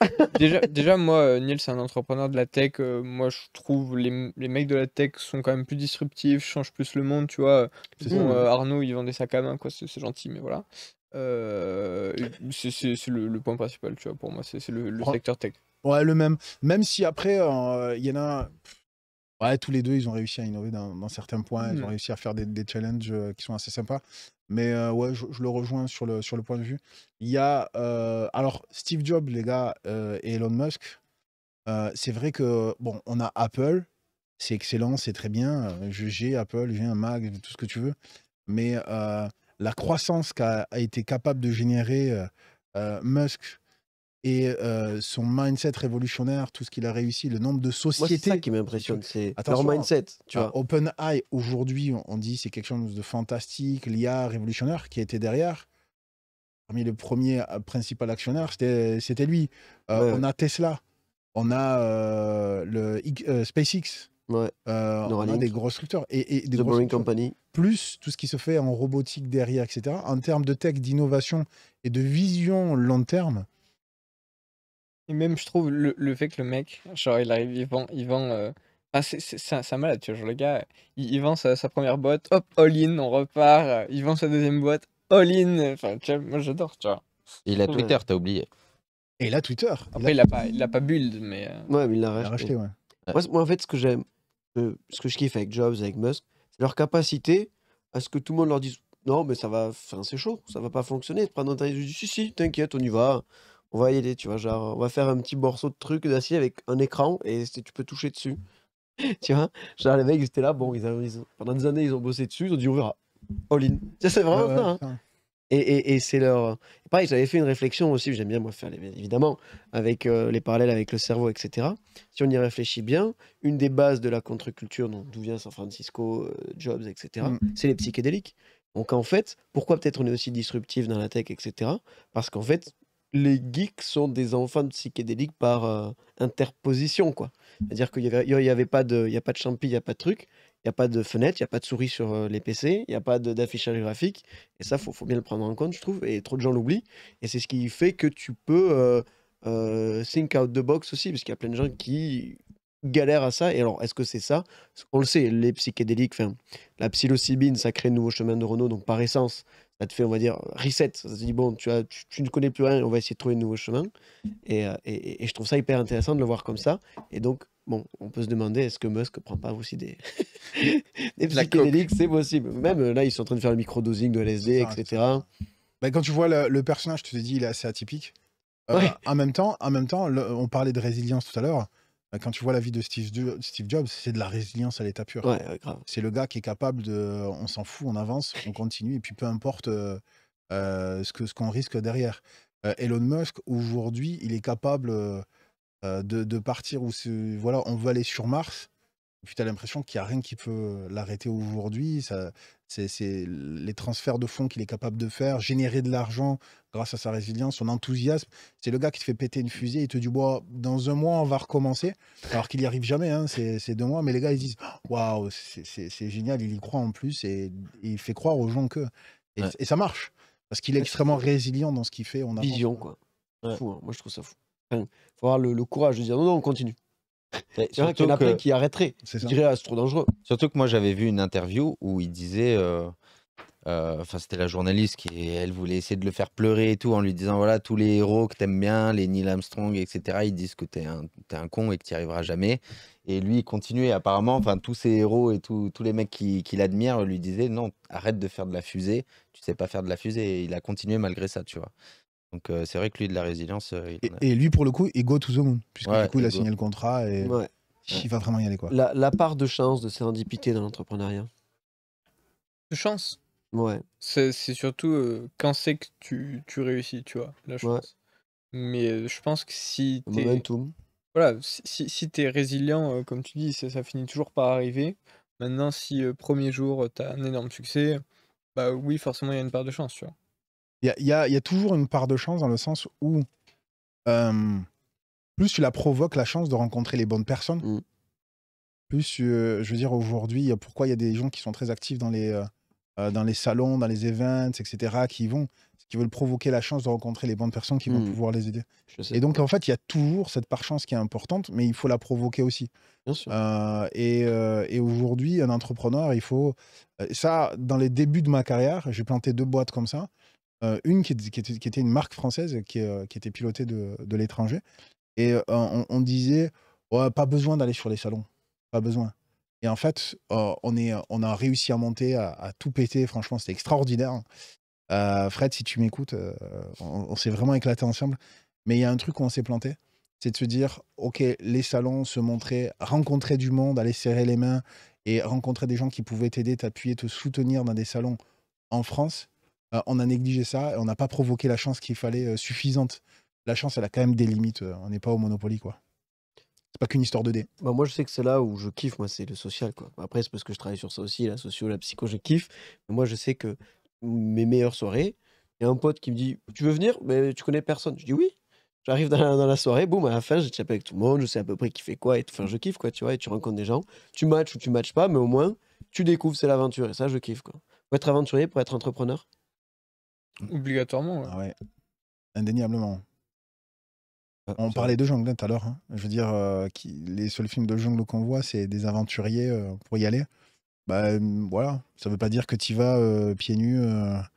déjà, déjà, moi, euh, Niel, c'est un entrepreneur de la tech. moi, je trouve les, les mecs de la tech sont quand même plus disruptifs, changent plus le monde, tu vois. Arnaud, il vendait sa à main, quoi, c'est gentil, mais voilà. Euh, c'est le, point principal, tu vois, pour moi, c'est le, le, secteur tech. Ouais, le même. Même si après, euh, il y en a. Ouais, tous les deux, ils ont réussi à innover dans, dans certains points, ils ont mmh. réussi à faire des, des, challenges euh, qui sont assez sympas. Mais ouais, je, le rejoins sur le, sur le point de vue. Il y a. alors, Steve Jobs, les gars, et Elon Musk, c'est vrai que, bon, on a Apple, c'est excellent, c'est très bien. j'ai Apple, j'ai un Mac, tout ce que tu veux. Mais la croissance qu'a été capable de générer euh, euh, Musk et euh, son mindset révolutionnaire, tout ce qu'il a réussi, le nombre de sociétés. c'est ça qui m'impressionne, c'est leur mindset. Tu ah, vois. aujourd'hui, on dit c'est quelque chose de fantastique, l'IA révolutionnaire qui a été derrière. Parmi les premiers principaux actionnaires, c'était lui. On a Tesla, on a le SpaceX, on euh, a des grosses structures. Et, des structures. Plus tout ce qui se fait en robotique derrière, etc. En termes de tech, d'innovation et de vision long terme. Et même, je trouve, le, le, fait que le mec, genre, il arrive, il vend. Il vend Ah, c'est un malade, tu vois. le gars, il, vend sa, sa, première boîte, hop, all-in, on repart. Euh, il vend sa deuxième boîte, all-in. Enfin, tu vois, moi, j'adore, tu vois. Il a Twitter, t'as oublié. Et il a Twitter. Après, il a, pas, il pas build, mais. Ouais, il l'a racheté. ouais. Moi, en fait, ce que j'aime, ce que je kiffe avec Jobs, avec Musk, c'est leur capacité à ce que tout le monde leur dise non, mais ça va, c'est chaud, ça va pas fonctionner. De ils un si, si, t'inquiète, on y va, on va y aller, tu vois. Genre, on va faire un petit morceau de truc d'acier avec un écran et tu peux toucher dessus. tu vois, genre, les mecs, ils étaient là, bon, ils, pendant des années, ils ont bossé dessus, ils ont dit on verra. All in. C'est vraiment ça. Hein. Et, c'est leur. Pareil, j'avais fait une réflexion aussi, j'aime bien moi faire, évidemment, avec euh, les parallèles avec le cerveau, etc. Si on y réfléchit bien, une des bases de la contre-culture, d'où vient San Francisco, euh, Jobs, etc., mm. c'est les psychédéliques. Donc en fait, pourquoi peut-être on est aussi disruptif dans la tech, etc. Parce qu'en fait, les geeks sont des enfants de psychédéliques par euh, interposition, quoi. C'est-à-dire qu'il n'y avait, y avait pas de, il a pas de champi, il n'y a pas de truc. Il n'y a pas de fenêtre, il n'y a pas de souris sur les PC, il n'y a pas d'affichage graphique. Et ça, il faut, faut, bien le prendre en compte, je trouve. Et trop de gens l'oublient. Et c'est ce qui fait que tu peux euh, think out the box aussi, parce qu'il y a plein de gens qui galèrent à ça. Et alors, est-ce que c'est ça On le sait, les psychédéliques, fin la psilocybine, ça crée de nouveaux chemins Renault. Donc, par essence, ça te fait, on va dire, reset. Ça te dit, bon, tu, as, tu, ne connais plus rien, on va essayer de trouver de nouveaux chemins. Et, et, et, je trouve ça hyper intéressant de le voir comme ça. Et donc, Bon, on peut se demander, est-ce que Musk prend pas aussi des, psychédéliques C'est possible. Même euh, là, ils sont en train de faire le micro-dosing de LSD, etc. Bah, quand tu vois le, personnage, tu te dis, il est assez atypique. Euh, en même temps, en même temps on parlait de résilience tout à l'heure. Bah, quand tu vois la vie de Steve, Jobs, c'est de la résilience à l'état pur. c'est le gars qui est capable de. On s'en fout, on avance, on continue, et puis peu importe euh, ce qu'on risque derrière. Elon Musk, aujourd'hui, il est capable euh, de, partir où voilà, on veut aller sur Mars. Puis tu as l'impression qu'il n'y a rien qui peut l'arrêter aujourd'hui. C'est les transferts de fonds qu'il est capable de faire, générer de l'argent grâce à sa résilience, son enthousiasme. C'est le gars qui te fait péter une fusée, et te dit bon, dans un mois, on va recommencer. Alors qu'il n'y arrive jamais, hein, c'est deux mois. Mais les gars, ils disent oh, waouh, c'est génial, il y croit en plus et, il fait croire aux gens que. Et, ça marche. Parce qu'il est extrêmement hein. résilient dans ce qu'il fait. On Vision, quoi. Fou, hein. moi je trouve ça fou. Il faut avoir le, courage de dire non, non, on continue. C'est vrai qu'il y en a plein qui arrêteraient. Ils diraient, ah, c'est trop dangereux. Surtout que moi, j'avais vu une interview où il disait. Euh, euh, enfin, c'était la journaliste qui elle voulait essayer de le faire pleurer et tout en lui disant voilà tous les héros que t'aimes bien, les Neil Armstrong, etc. Ils disent que t'es un, con et que t'y arriveras jamais. Et lui, il continuait apparemment. Enfin, tous ces héros et tous les mecs qui, qui l'admirent lui disaient non, arrête de faire de la fusée. Tu sais pas faire de la fusée. Et il a continué malgré ça, tu vois. Donc euh, c'est vrai que lui de la résilience. Euh, et, lui pour le coup, il go to the moon, puisque du coup il a signé le contrat et il va vraiment y aller quoi. La, part de chance de sérendipité dans l'entrepreneuriat. De chance. Ouais. C'est surtout euh, quand c'est que tu, tu, réussis, tu vois, la chance. Mais je pense que si t'es Voilà, si, si, t'es résilient, comme tu dis, ça, finit toujours par arriver. Maintenant, si premier jour t'as un énorme succès, bah oui, forcément il y a une part de chance, tu vois. Il y, a, toujours une part de chance dans le sens où plus tu la provoques, la chance de rencontrer les bonnes personnes, mmh. plus, je veux dire, aujourd'hui, pourquoi il y a des gens qui sont très actifs dans les, dans les salons, dans les events, etc., qui vont, qui veulent provoquer la chance de rencontrer les bonnes personnes qui vont mmh. pouvoir les aider. Et donc, en fait, il y a toujours cette part chance qui est importante, mais il faut la provoquer aussi. et aujourd'hui, un entrepreneur, il faut... Ça, dans les débuts de ma carrière, j'ai planté deux boîtes comme ça. Euh, une qui, était, une marque française qui, euh, était pilotée de, l'étranger. Et euh, on, disait, pas besoin d'aller sur les salons, pas besoin. Et en fait, on, est, on a réussi à monter, à, tout péter. Franchement, c'était extraordinaire. Fred, si tu m'écoutes, on, s'est vraiment éclaté ensemble. Mais il y a un truc où on s'est planté, c'est de se dire, ok, les salons, se montrer, rencontrer du monde, aller serrer les mains et rencontrer des gens qui pouvaient t'aider, t'appuyer, te soutenir dans des salons en France, euh, on a négligé ça, et on n'a pas provoqué la chance qu'il fallait euh, suffisante. La chance, elle a quand même des limites. Euh, on n'est pas au Monopoly, quoi. C'est pas qu'une histoire de dés. Bah, moi, je sais que c'est là où je kiffe, moi, c'est le social. Quoi. Après, c'est parce que je travaille sur ça aussi, la socio, la psycho, je kiffe. Mais moi, je sais que mes meilleures soirées, il y a un pote qui me dit Tu veux venir Mais tu connais personne. Je dis Oui. J'arrive dans la, soirée, boum, à la fin, je t'appelle avec tout le monde, je sais à peu près qui fait quoi, et enfin, je kiffe, quoi, tu vois, et tu rencontres des gens. Tu matches ou tu matches pas, mais au moins, tu découvres, c'est l'aventure, et ça, je kiffe, quoi. être aventurier pour être entrepreneur. Obligatoirement, ah Indéniablement. Euh, on parlait de jungle tout à l'heure. Hein. Je veux dire, euh, les seuls films de jungle qu'on voit, c'est des aventuriers euh, pour y aller. Bah voilà, ça veut pas dire que tu vas pieds nus.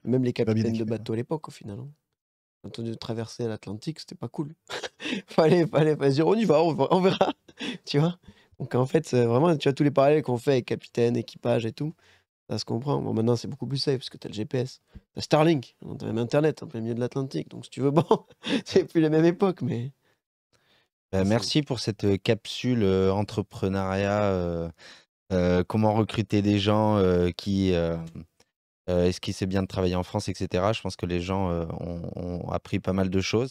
Même les capitaines de bateau à l'époque, au final. Hein. Entendu traverser l'Atlantique, c'était pas cool. fallait, fallait pas dire on y va, on, verra. tu vois Donc en fait, vraiment, tu vois tous les parallèles qu'on fait avec capitaine, équipage et tout. Ça se comprend. Bon, maintenant, c'est beaucoup plus safe parce que tu as le GPS, tu Starlink, tu même Internet en plein milieu de l'Atlantique. Donc, si tu veux, bon, c'est plus la même époque, mais. Bah, merci pour cette euh, capsule euh, entrepreneuriat. Euh, comment recruter des gens qui. Est-ce qu'il sait bien de travailler en France, etc. Je pense que les gens ont appris pas mal de choses.